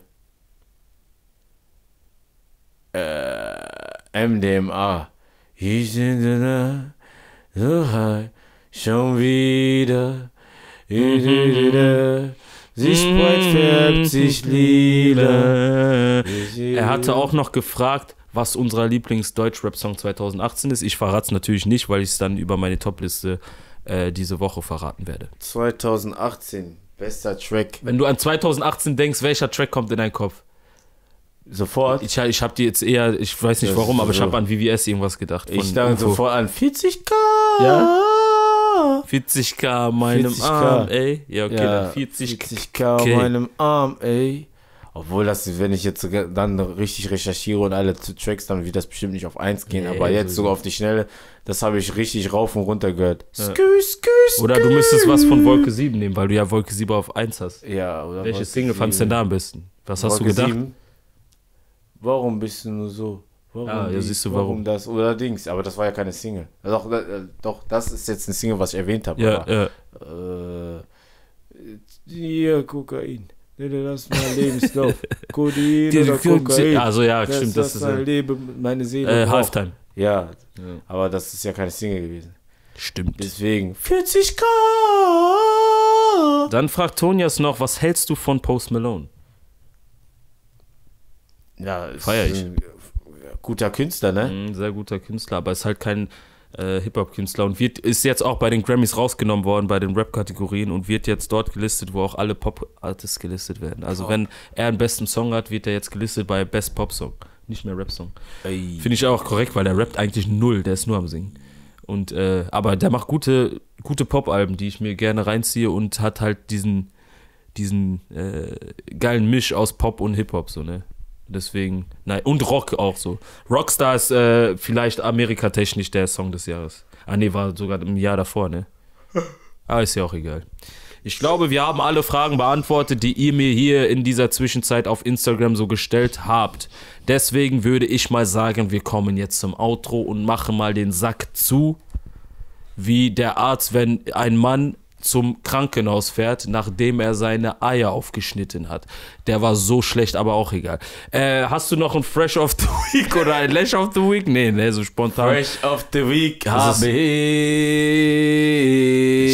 äh, MDMA. Ich bin so high, schon wieder. Mhm. Sich breit mhm. färbt sich lila. Er hatte auch noch gefragt, was unser Lieblings-Deutsch-Rap-Song 2018 ist. Ich verrate es natürlich nicht, weil ich es dann über meine Top-Liste äh, diese Woche verraten werde. 2018, bester Track. Wenn du an 2018 denkst, welcher Track kommt in deinen Kopf? Sofort. Ich, ich habe die jetzt eher, ich weiß nicht warum, aber so. ich habe an VVS irgendwas gedacht. Ich dachte sofort an 40k. Ja. 40k meinem 40K. Arm, ey. Ja, okay, ja, dann 40k. 40k okay. meinem Arm, ey. Obwohl das, wenn ich jetzt dann richtig recherchiere und alle Tracks, dann wird das bestimmt nicht auf 1 gehen. Nee, aber jetzt so sogar auf die Schnelle, das habe ich richtig rauf und runter gehört. Ja. Skü, skü, skü. Oder du müsstest was von Wolke 7 nehmen, weil du ja Wolke 7 auf 1 hast. Ja, oder Welches Single fandest du denn da am besten? Was Wolke hast du gedacht? 7? warum bist du nur so? Warum ah, ja, siehst du, warum? warum das oder Dings? Aber das war ja keine Single. Doch, also äh, doch das ist jetzt eine Single, was ich erwähnt habe. Ja, aber, ja. Äh, hier, Kokain. Das ist mein Lebenslauf. Kodin oder Kokain. Also ja, das, stimmt. Das, das ist mein ja. Leben, meine Seele. Äh, Halftime. Ja, ja, aber das ist ja keine Single gewesen. Stimmt. Deswegen 40k. Dann fragt Tonias noch, was hältst du von Post Malone? Ja, feiere ich. Guter Künstler, ne? Mhm, sehr guter Künstler, aber ist halt kein äh, Hip-Hop-Künstler und wird, ist jetzt auch bei den Grammys rausgenommen worden, bei den Rap-Kategorien und wird jetzt dort gelistet, wo auch alle Pop-Artists gelistet werden. Also, oh. wenn er einen besten Song hat, wird er jetzt gelistet bei Best Pop-Song, nicht mehr Rap-Song. Finde ich auch korrekt, weil der rappt eigentlich null, der ist nur am Singen. Und, äh, aber der macht gute, gute Pop-Alben, die ich mir gerne reinziehe und hat halt diesen, diesen äh, geilen Misch aus Pop und Hip-Hop, so, ne? Deswegen, nein, und Rock auch so. Rockstar ist äh, vielleicht amerikatechnisch der Song des Jahres. Ah, nee, war sogar im Jahr davor, ne? Aber ah, ist ja auch egal. Ich glaube, wir haben alle Fragen beantwortet, die ihr mir hier in dieser Zwischenzeit auf Instagram so gestellt habt. Deswegen würde ich mal sagen, wir kommen jetzt zum Outro und machen mal den Sack zu, wie der Arzt, wenn ein Mann zum Krankenhaus fährt, nachdem er seine Eier aufgeschnitten hat. Der war so schlecht, aber auch egal. Äh, hast du noch ein Fresh of the Week oder ein Lash of the Week? Nee, nee, so spontan. Fresh of the Week habe ich.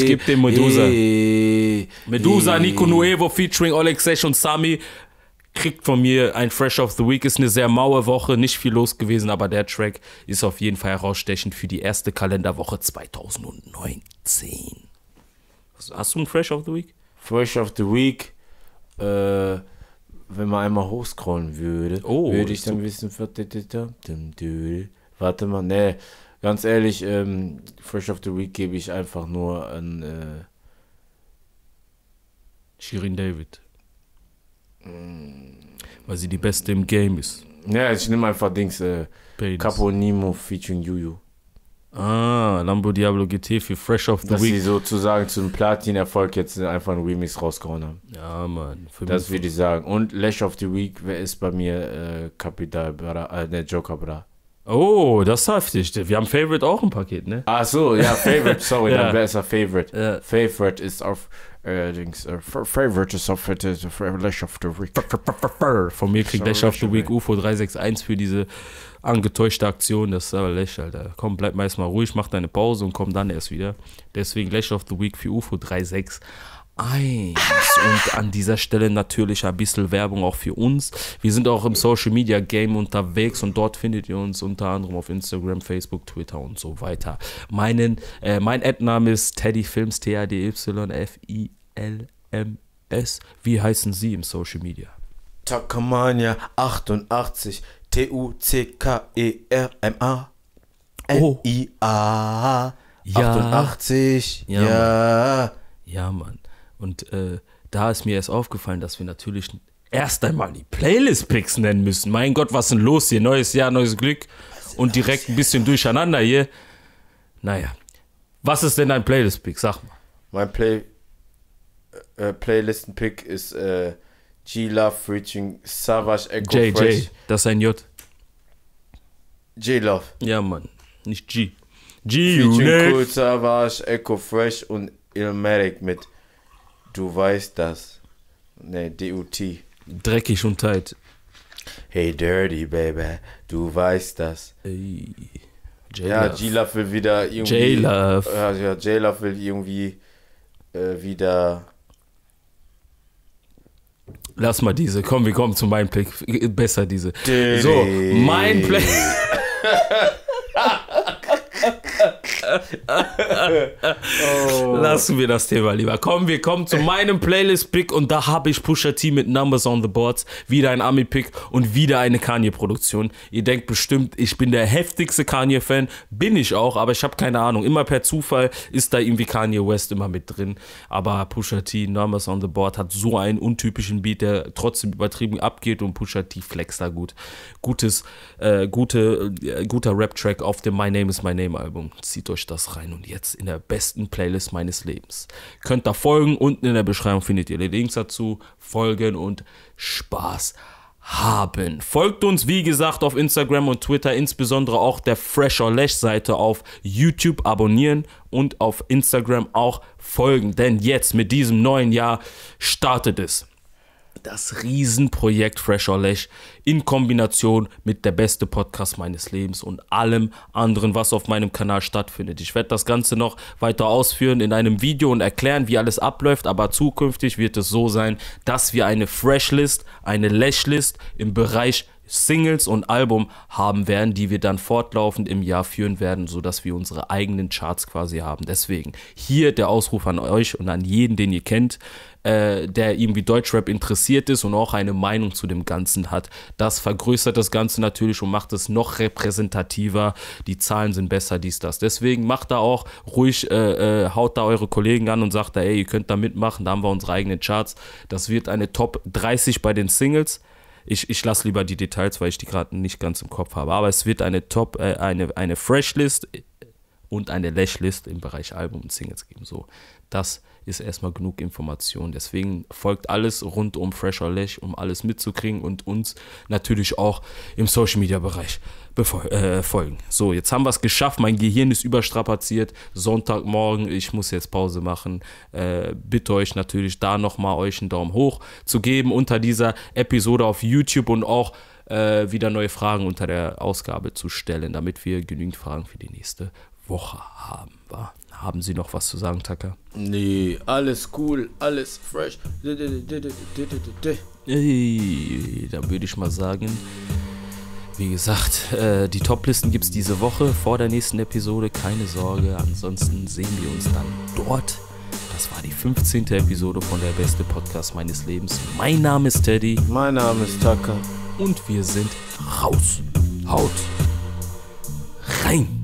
Ich gebe dem Medusa. Medusa, Nico Nuevo featuring Oleg Sesh und Sami kriegt von mir ein Fresh of the Week. Ist eine sehr maue Woche, nicht viel los gewesen, aber der Track ist auf jeden Fall herausstechend für die erste Kalenderwoche 2019. Hast du einen Fresh of the Week? Fresh of the Week, äh, wenn man einmal hochscrollen würde, oh, würde ich dann so wissen, warte mal, ne, ganz ehrlich, ähm, Fresh of the Week gebe ich einfach nur an äh, Shirin David. Mm. Weil sie die Beste im Game ist. Ja, ich nehme einfach Dings, äh, Capo Nemo featuring Juju. Ah, Lambo Diablo GT für Fresh of the Dass Week. Dass sie sozusagen zum Platin-Erfolg jetzt einfach einen Remix rausgehauen haben. Ja, Mann. das würde ich sagen. Und Lash of the Week, wer ist bei mir? Kapital, äh, Bra, äh, ne, Joker Bra. Oh, das ist heftig. Wir haben Favorite auch im Paket, ne? Ach so, ja, Favorite, sorry, ja. dann wäre es Favorite. Ja. Favorite ist auf, äh, Dings, äh, Favorite ist auf äh, Lash of the Week. Von mir kriegt Lash of the Week UFO 361 für diese angetäuschte Aktion, das ist aber Lech, Alter. Komm, bleib mal erstmal ruhig, mach deine Pause und komm dann erst wieder. Deswegen Lech of the Week für UFO 361. Und an dieser Stelle natürlich ein bisschen Werbung auch für uns. Wir sind auch im Social Media Game unterwegs und dort findet ihr uns unter anderem auf Instagram, Facebook, Twitter und so weiter. Meinen, äh, mein Ad-Name ist Teddy Films, T-A-D-Y-F-I-L-M-S. Wie heißen Sie im Social Media? Takamania 88 T-U-C-K-E-R-M-A-N-I-A. Ja. 88. Ja. Ja, Mann. Ja, Mann. Und äh, da ist mir erst aufgefallen, dass wir natürlich erst einmal die Playlist-Picks nennen müssen. Mein Gott, was ist denn los hier? Neues Jahr, neues Glück. Und direkt ein bisschen durcheinander hier. Naja. Was ist denn dein Playlist-Pick? Sag mal. Mein Play, äh, äh Playlisten-Pick ist äh, G-Love featuring Savage Echo J, Fresh. das ist ein J. J-Love. Ja, Mann. Nicht G. G. Featuring Cool Savage, Echo Fresh und Ilmatic mit Du weißt das. Ne, D-U-T. Dreckig und tight. Hey, Dirty Baby, du weißt das. Ey. Ja, G-Love will wieder irgendwie. J-Love. Ja, J-Love will irgendwie äh, wieder Lass mal diese. Komm, wir kommen zu meinem Pick. Besser diese. So, mein Play. Lassen wir das Thema lieber. Kommen wir kommen zu meinem Playlist-Pick und da habe ich Pusher T mit Numbers on the Boards, wieder ein ami pick und wieder eine Kanye-Produktion. Ihr denkt bestimmt, ich bin der heftigste Kanye-Fan. Bin ich auch, aber ich habe keine Ahnung. Immer per Zufall ist da irgendwie Kanye West immer mit drin. Aber Pusher T, Numbers on the Board hat so einen untypischen Beat, der trotzdem übertrieben abgeht und Pusher T flex da gut. Gutes, äh, gute, äh, guter Rap-Track auf dem My Name is My Name Album. Zieht euch euch das rein und jetzt in der besten Playlist meines Lebens. Könnt da folgen, unten in der Beschreibung findet ihr die Links dazu. Folgen und Spaß haben. Folgt uns, wie gesagt, auf Instagram und Twitter, insbesondere auch der Fresher Lash Seite auf YouTube abonnieren und auf Instagram auch folgen. Denn jetzt mit diesem neuen Jahr startet es das Riesenprojekt Fresh or Lash in Kombination mit der beste Podcast meines Lebens und allem anderen, was auf meinem Kanal stattfindet. Ich werde das Ganze noch weiter ausführen in einem Video und erklären, wie alles abläuft, aber zukünftig wird es so sein, dass wir eine Freshlist, eine Lashlist im Bereich Singles und Album haben werden, die wir dann fortlaufend im Jahr führen werden, sodass wir unsere eigenen Charts quasi haben. Deswegen hier der Ausruf an euch und an jeden, den ihr kennt, äh, der irgendwie Deutschrap interessiert ist und auch eine Meinung zu dem Ganzen hat. Das vergrößert das Ganze natürlich und macht es noch repräsentativer. Die Zahlen sind besser, dies, das. Deswegen macht da auch ruhig, äh, äh, haut da eure Kollegen an und sagt da, ey, ihr könnt da mitmachen, da haben wir unsere eigenen Charts. Das wird eine Top 30 bei den Singles ich, ich lasse lieber die Details, weil ich die gerade nicht ganz im Kopf habe. Aber es wird eine Top, äh, eine, eine Freshlist äh, und eine Lashlist im Bereich Album und Singles geben. So, das ist erstmal genug Information. Deswegen folgt alles rund um Fresher Lash, um alles mitzukriegen und uns natürlich auch im Social Media Bereich äh, folgen. So, jetzt haben wir es geschafft. Mein Gehirn ist überstrapaziert. Sonntagmorgen, ich muss jetzt Pause machen. Äh, bitte euch natürlich da nochmal euch einen Daumen hoch zu geben unter dieser Episode auf YouTube und auch äh, wieder neue Fragen unter der Ausgabe zu stellen, damit wir genügend Fragen für die nächste Woche haben. War. Haben Sie noch was zu sagen, Tucker? Nee, alles cool, alles fresh. Hey, dann würde ich mal sagen wie gesagt, äh, die Top-Listen gibt es diese Woche vor der nächsten Episode. Keine Sorge, ansonsten sehen wir uns dann dort. Das war die 15. Episode von der beste Podcast meines Lebens. Mein Name ist Teddy. Mein Name ist Tucker. Und wir sind raus. Haut rein.